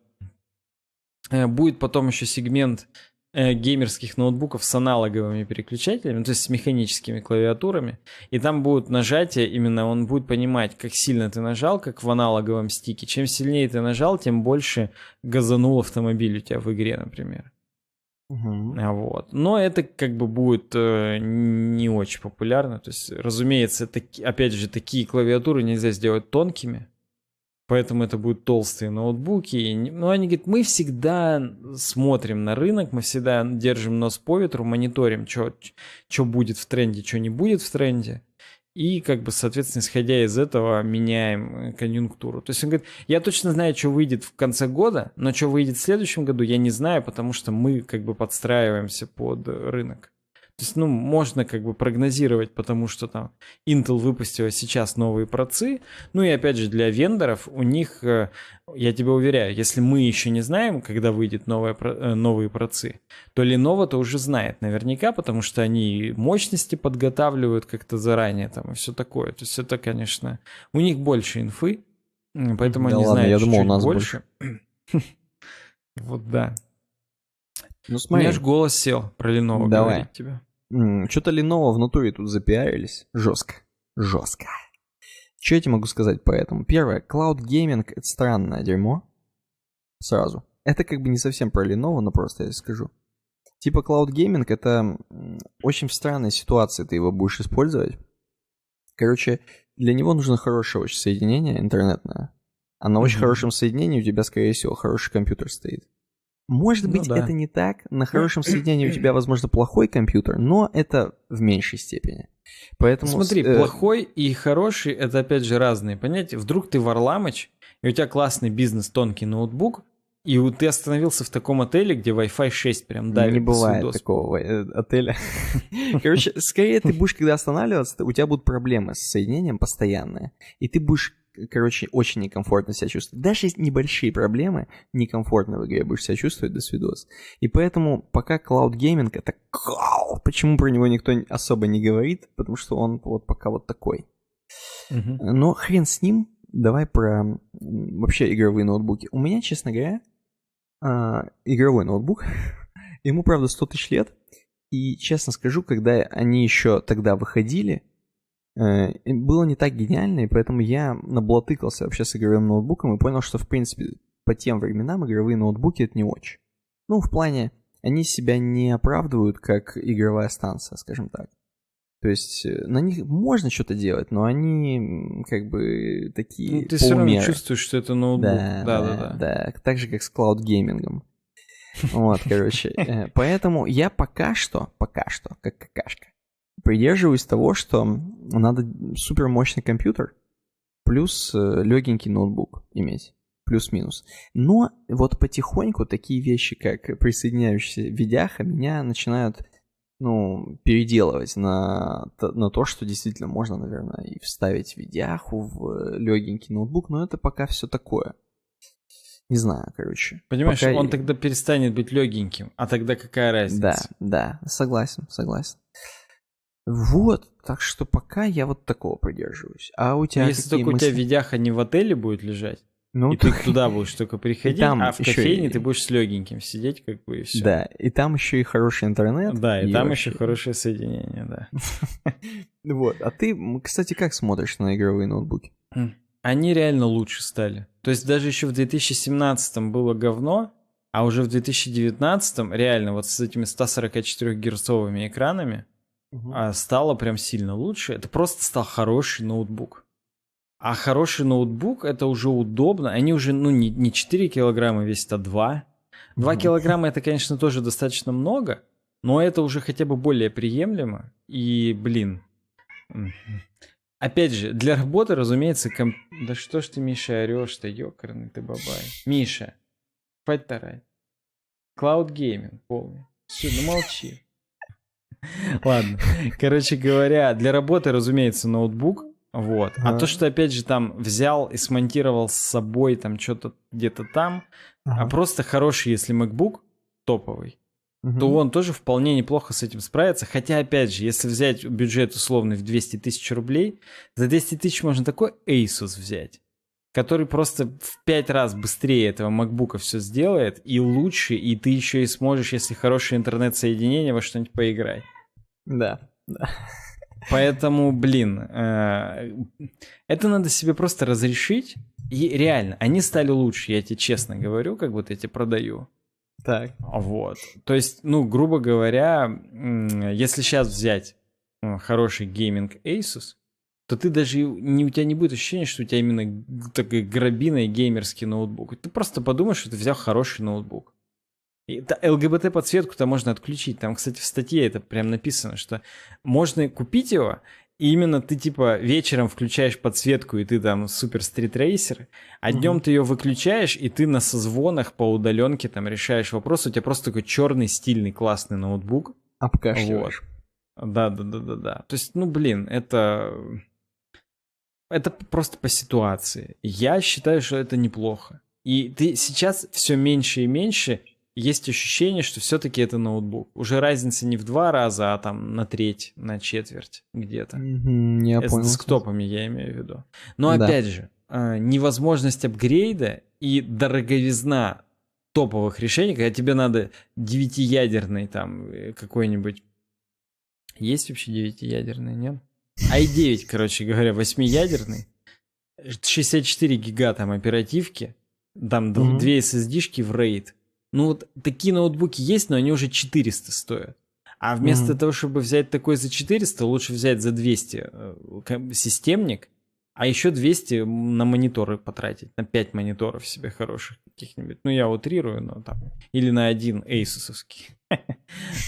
Э, будет потом еще сегмент э, геймерских ноутбуков с аналоговыми переключателями, то есть с механическими клавиатурами, и там будут нажатия, именно он будет понимать, как сильно ты нажал, как в аналоговом стике. Чем сильнее ты нажал, тем больше газанул автомобиль у тебя в игре, например. Угу. Вот. Но это как бы будет э, не очень популярно. То есть, разумеется, таки, опять же, такие клавиатуры нельзя сделать тонкими. Поэтому это будут толстые ноутбуки. Но ну, они говорят, мы всегда смотрим на рынок, мы всегда держим нос по ветру, мониторим, что будет в тренде, что не будет в тренде. И, как бы, соответственно, исходя из этого, меняем э, конъюнктуру. То есть он говорит, я точно знаю, что выйдет в конце года, но что выйдет в следующем году, я не знаю, потому что мы, как бы, подстраиваемся под э, рынок. То есть, ну, можно как бы прогнозировать, потому что там Intel выпустила сейчас новые процы. Ну и опять же, для вендоров у них, э, я тебе уверяю, если мы еще не знаем, когда выйдет новая э, новые процы, то Lenovo-то уже знает наверняка, потому что они мощности подготавливают как-то заранее там и все такое. То есть это, конечно, у них больше инфы, поэтому да они ладно, знают я думал, чуть-чуть у нас больше. больше. Вот да. Ну, смотри. У меня же голос сел про Lenovo Давай. говорить тебе. Что-то Lenovo в натуре тут запиарились. Жестко. Жестко. Что я тебе могу сказать по этому? Первое. Cloud Gaming — это странное дерьмо. Сразу. Это как бы не совсем про Lenovo, но просто я скажу. Типа Cloud Gaming — это очень в странной ситуации ты его будешь использовать. Короче, для него нужно хорошее очень соединение интернетное. А на очень mm-hmm. хорошем соединении у тебя, скорее всего, хороший компьютер стоит. Может ну быть, да. это не так. На ну, хорошем соединении у тебя, возможно, плохой компьютер, но это в меньшей степени. Поэтому... Смотри, э... плохой и хороший это опять же разные понятия. Вдруг ты варламыч, и у тебя классный бизнес, тонкий ноутбук, и вот ты остановился в таком отеле, где Wi-Fi 6 прям давит. Не бывает доску. такого э, отеля. Короче, скорее ты будешь, когда останавливаться, у тебя будут проблемы с соединением постоянные. И ты будешь короче, очень некомфортно себя чувствовать. Даже есть небольшие проблемы некомфортно в игре будешь себя чувствовать, до свидос. И поэтому пока Cloud Gaming это кау, почему про него никто особо не говорит, потому что он вот пока вот такой. Угу. Но хрен с ним, давай про вообще игровые ноутбуки. У меня, честно говоря, а, игровой ноутбук, ему, правда, 100 тысяч лет, и честно скажу, когда они еще тогда выходили, Э, было не так гениально, и поэтому я наблатыкался вообще с игровым ноутбуком и понял, что, в принципе, по тем временам игровые ноутбуки — это не очень. Ну, в плане, они себя не оправдывают как игровая станция, скажем так. То есть э, на них можно что-то делать, но они как бы такие. Ну, ты полумеры. все равно чувствуешь, что это ноутбук. Да, да, да. да, да. да. Так же, как с клауд-геймингом. Вот, короче. Э, поэтому я пока что, пока что, как какашка, придерживаюсь того, что надо супер мощный компьютер плюс э, легенький ноутбук иметь. Плюс-минус. Но вот потихоньку такие вещи, как присоединяющаяся видяха, меня начинают ну, переделывать на, на то, что действительно можно, наверное, и вставить видяху в э, легенький ноутбук, но это пока все такое. Не знаю, короче. Понимаешь, пока... он тогда перестанет быть легеньким, а тогда какая разница? Да, да, согласен, согласен. Вот, так что пока я вот такого придерживаюсь. А у тебя Если только мысли? у тебя видяха не в отеле будет лежать, ну, и ты туда будешь только приходить, там а в кофейне и... ты будешь с легеньким сидеть, как бы, и все. Да, и там еще и хороший интернет. Да, и, и там вообще... еще хорошее соединение, да. Вот, а ты, кстати, как смотришь на игровые ноутбуки? Они реально лучше стали. То есть даже еще в 2017 было говно, а уже в 2019 реально вот с этими 144-герцовыми экранами а, стало прям сильно лучше. Это просто стал хороший ноутбук. А хороший ноутбук это уже удобно. Они уже, ну, не, не 4 килограмма весят, а 2. 2 угу. uh килограмма это, конечно, тоже достаточно много, но это уже хотя бы более приемлемо. И, блин. Опять же, для работы, разумеется, комп... Да что ж ты, Миша, орешь-то, ёкарный ты бабай. Миша, поторай. Cloud Gaming полный. Все, ну молчи. Ладно. Короче говоря, для работы, разумеется, ноутбук. Вот. А, а то, что, опять же, там взял и смонтировал с собой там что-то где-то там, а ага. а просто хороший, если MacBook топовый, угу. то он тоже вполне неплохо с этим справится. Хотя, опять же, если взять бюджет условный в 200 тысяч рублей, за 200 тысяч можно такой Asus взять который просто в пять раз быстрее этого макбука все сделает и лучше, и ты еще и сможешь, если хорошее интернет-соединение, во что-нибудь поиграть. Да. Поэтому, блин, э, это надо себе просто разрешить. И реально, они стали лучше, я тебе честно говорю, как вот я тебе продаю. Так. Вот. То есть, ну, грубо говоря, если сейчас взять э, хороший гейминг Asus, то ты даже не, у тебя не будет ощущения, что у тебя именно такой грабиной геймерский ноутбук. Ты просто подумаешь, что ты взял хороший ноутбук. И ЛГБТ-подсветку-то можно отключить. Там, кстати, в статье это прям написано, что можно купить его, и именно ты типа вечером включаешь подсветку, и ты там супер стритрейсер, а угу. днем ты ее выключаешь, и ты на созвонах по удаленке там решаешь вопрос. У тебя просто такой черный, стильный, классный ноутбук. Обкашливаешь. Вот. Да, да, да, да, да. То есть, ну блин, это. Это просто по ситуации. Я считаю, что это неплохо. И ты сейчас все меньше и меньше есть ощущение, что все-таки это ноутбук. Уже разница не в два раза, а там на треть, на четверть где-то. Mm-hmm, я С понял. десктопами я имею в виду. Но да. опять же, а, невозможность апгрейда и дороговизна топовых решений, когда тебе надо девятиядерный там э, какой-нибудь... Есть вообще девятиядерный, нет? i9, короче говоря, восьмиядерный. 64 гига там оперативки, там mm две SSD-шки в RAID ну вот такие ноутбуки есть, но они уже 400 стоят. А вместо mm-hmm. того, чтобы взять такой за 400, лучше взять за 200 э, системник, а еще 200 на мониторы потратить, на 5 мониторов себе хороших каких-нибудь. Ну, я утрирую, но там. Или на один эйсусовский.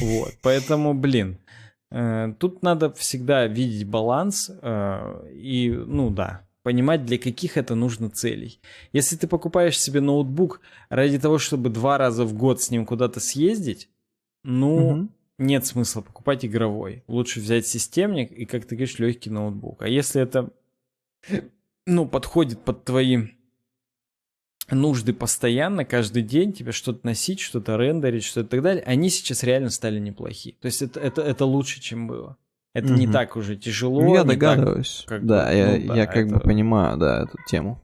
Вот, поэтому, блин, э, тут надо всегда видеть баланс. Э, и, ну да, понимать, для каких это нужно целей. Если ты покупаешь себе ноутбук ради того, чтобы два раза в год с ним куда-то съездить, ну, угу. нет смысла покупать игровой. Лучше взять системник и, как ты говоришь, легкий ноутбук. А если это, ну, подходит под твои нужды постоянно, каждый день тебе что-то носить, что-то рендерить, что-то и так далее, они сейчас реально стали неплохие. То есть это, это, это лучше, чем было это угу. не так уже тяжело. Ну, я догадываюсь. Так, как да, бы, я, ну, да, я как это... бы понимаю, да, эту тему.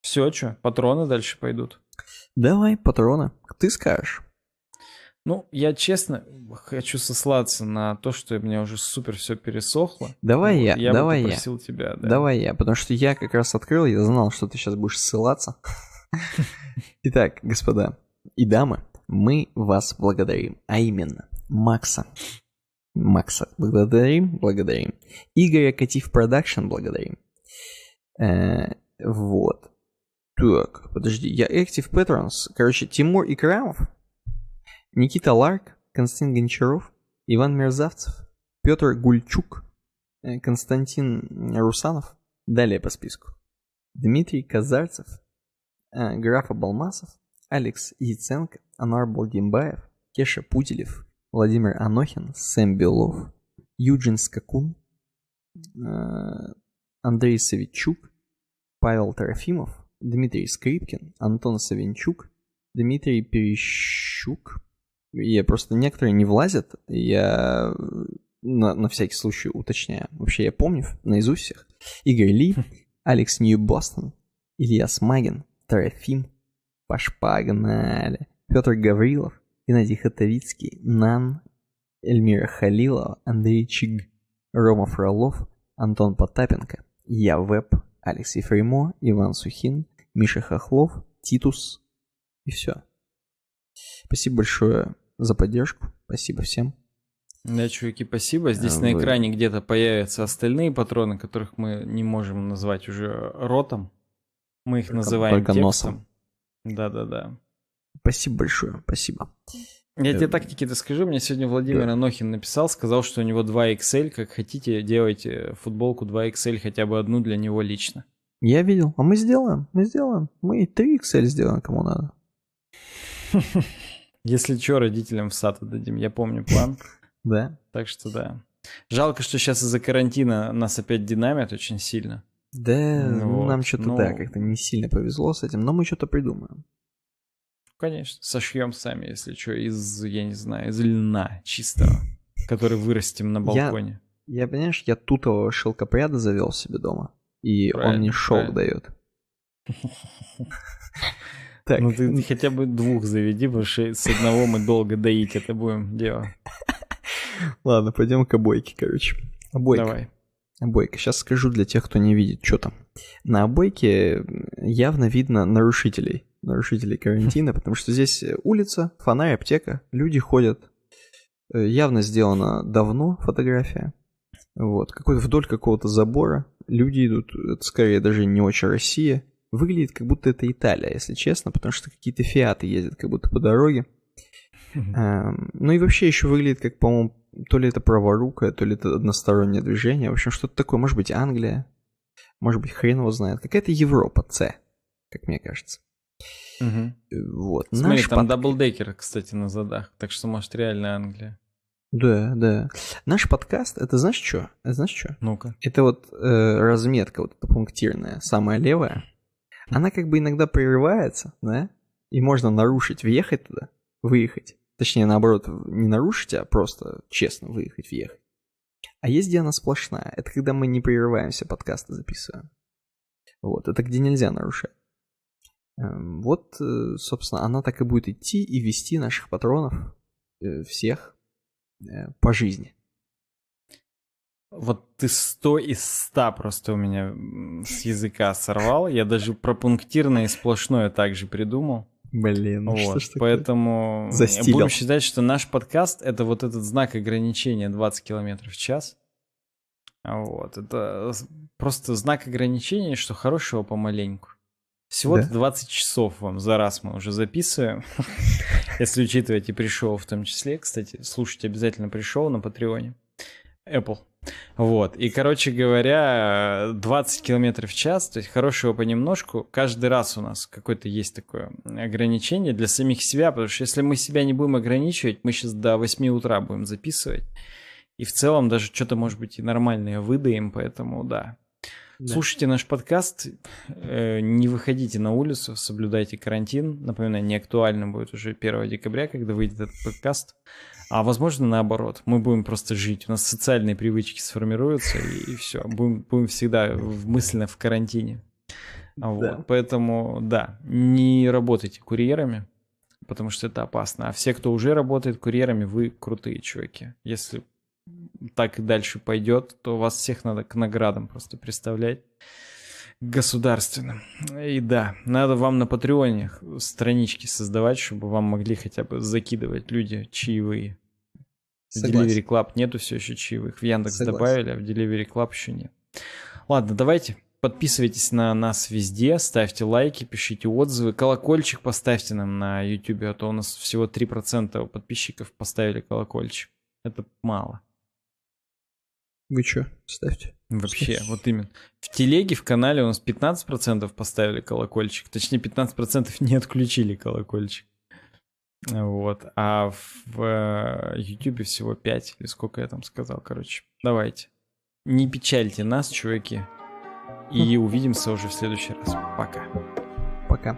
Все, что, патроны дальше пойдут. Давай, патроны. Ты скажешь. Ну, я честно хочу сослаться на то, что у меня уже супер все пересохло. Давай вот, я, я давай бы попросил я. тебя. Да. Давай я, потому что я как раз открыл, я знал, что ты сейчас будешь ссылаться. Итак, господа и дамы, мы вас благодарим. А именно, Макса. Макса благодарим, благодарим. Игоря Катив Продакшн благодарим. Э, вот. Так, подожди, я Active Patrons. Короче, Тимур Икрамов, Никита Ларк, Константин Гончаров, Иван Мерзавцев, Петр Гульчук, э, Константин Русанов. Далее по списку. Дмитрий Казарцев, э, Графа Балмасов, Алекс Яценко, Анар Балгимбаев, Кеша Путелев, Владимир Анохин, Сэм Белов, Юджин Скакун, э, Андрей Савичук, Павел Трофимов, Дмитрий Скрипкин, Антон Савинчук, Дмитрий Перещук. Я просто некоторые не влазят, я э, на, на всякий случай уточняю. Вообще я помню наизусть всех. Игорь Ли, Алекс Нью-Бостон, Илья Смагин, Трофим, Паш Петр Гаврилов, Геннадий Хатовицкий, Нан, Эльмира Халилова, Андрей Чиг, Рома Фролов, Антон Потапенко, Я Веб, Алексей Фреймо, Иван Сухин, Миша Хохлов, Титус и все. Спасибо большое за поддержку. Спасибо всем. Да, чуваки, спасибо. Здесь а, на вы... экране где-то появятся остальные патроны, которых мы не можем назвать уже ротом. Мы их только, называем только текстом. носом. Да-да-да. Спасибо большое, спасибо. Я тебе э, тактики-то скажу. Мне сегодня Владимир да. Анохин написал, сказал, что у него 2 XL. Как хотите, делайте э, футболку 2 XL, хотя бы одну для него лично. Я видел. А мы сделаем, мы сделаем. Мы 3 XL сделаем, кому надо. Если что, родителям в сад отдадим. Я помню план. Да. Так что да. Жалко, что сейчас из-за карантина нас опять динамит очень сильно. Да, ну нам что-то, ну. да, как-то не сильно повезло с этим, но мы что-то придумаем. Конечно, сошьем сами, если что, из, я не знаю, из льна чистого, который вырастим на балконе. Я, понимаешь, я тутового шелкопряда завел себе дома, и он мне шелк дает. Так. Ну ты хотя бы двух заведи, потому что с одного мы долго доить это будем дело. Ладно, пойдем к обойке, короче. Обойка. Давай. Обойка. Сейчас скажу для тех, кто не видит, что там. На обойке явно видно нарушителей нарушителей карантина, потому что здесь э, улица, фонарь, аптека, люди ходят. Э, явно сделана давно фотография. Вот, какой-то вдоль какого-то забора. Люди идут, это скорее даже не очень Россия. Выглядит, как будто это Италия, если честно, потому что какие-то фиаты ездят как будто по дороге. Эм, ну и вообще еще выглядит как, по-моему, то ли это праворукая, то ли это одностороннее движение. В общем, что-то такое. Может быть, Англия, может быть, хрен его знает. Какая-то Европа, С, как мне кажется. Угу. Вот. Смотри, Наш там под... даблдекер, кстати, на задах, так что, может, реально Англия. Да, да. Наш подкаст, это знаешь что? Это знаешь что? Ну-ка. Это вот э, разметка, вот эта пунктирная, самая левая. Она как бы иногда прерывается, да? И можно нарушить, въехать туда, выехать. Точнее, наоборот, не нарушить, а просто честно выехать, въехать. А есть, где она сплошная. Это когда мы не прерываемся, подкасты записываем. Вот, это где нельзя нарушать. Эм, вот, э, собственно, она так и будет идти и вести наших патронов э, всех э, по жизни. Вот ты сто из ста просто у меня с языка сорвал. Я даже про пунктирное и сплошное также придумал. Блин, вот, что ж такое? Поэтому Застилил. будем считать, что наш подкаст — это вот этот знак ограничения 20 км в час. Вот, это просто знак ограничения, что хорошего помаленьку. Всего-то да? 20 часов вам за раз мы уже записываем. Если учитывать и пришел в том числе. Кстати, слушайте обязательно пришел на Патреоне. Apple. Вот. И, короче говоря, 20 километров в час, то есть хорошего понемножку. Каждый раз у нас какое-то есть такое ограничение для самих себя, потому что если мы себя не будем ограничивать, мы сейчас до 8 утра будем записывать. И в целом даже что-то, может быть, и нормальное выдаем, поэтому да. Да. Слушайте наш подкаст, э, не выходите на улицу, соблюдайте карантин. Напоминаю, не актуально будет уже 1 декабря, когда выйдет этот подкаст. А возможно, наоборот, мы будем просто жить. У нас социальные привычки сформируются, и, и все. Будем, будем всегда в, мысленно в карантине. Вот. Да. Поэтому, да, не работайте курьерами, потому что это опасно. А все, кто уже работает курьерами, вы крутые чуваки. Если так и дальше пойдет, то вас всех надо к наградам просто представлять государственным. И да, надо вам на Патреоне странички создавать, чтобы вам могли хотя бы закидывать люди чаевые. Согласен. В Delivery Club нету все еще чаевых. В Яндекс Согласен. добавили, а в Delivery Club еще нет. Ладно, давайте. Подписывайтесь на нас везде, ставьте лайки, пишите отзывы, колокольчик поставьте нам на YouTube, а то у нас всего 3% подписчиков поставили колокольчик. Это мало. Вы что, ставьте. Вообще, ставьте. вот именно. В телеге, в канале у нас 15% поставили колокольчик. Точнее, 15% не отключили колокольчик. Вот. А в YouTube э, всего 5, или сколько я там сказал, короче. Давайте. Не печальте нас, чуваки. И увидимся уже в следующий раз. Пока. Пока.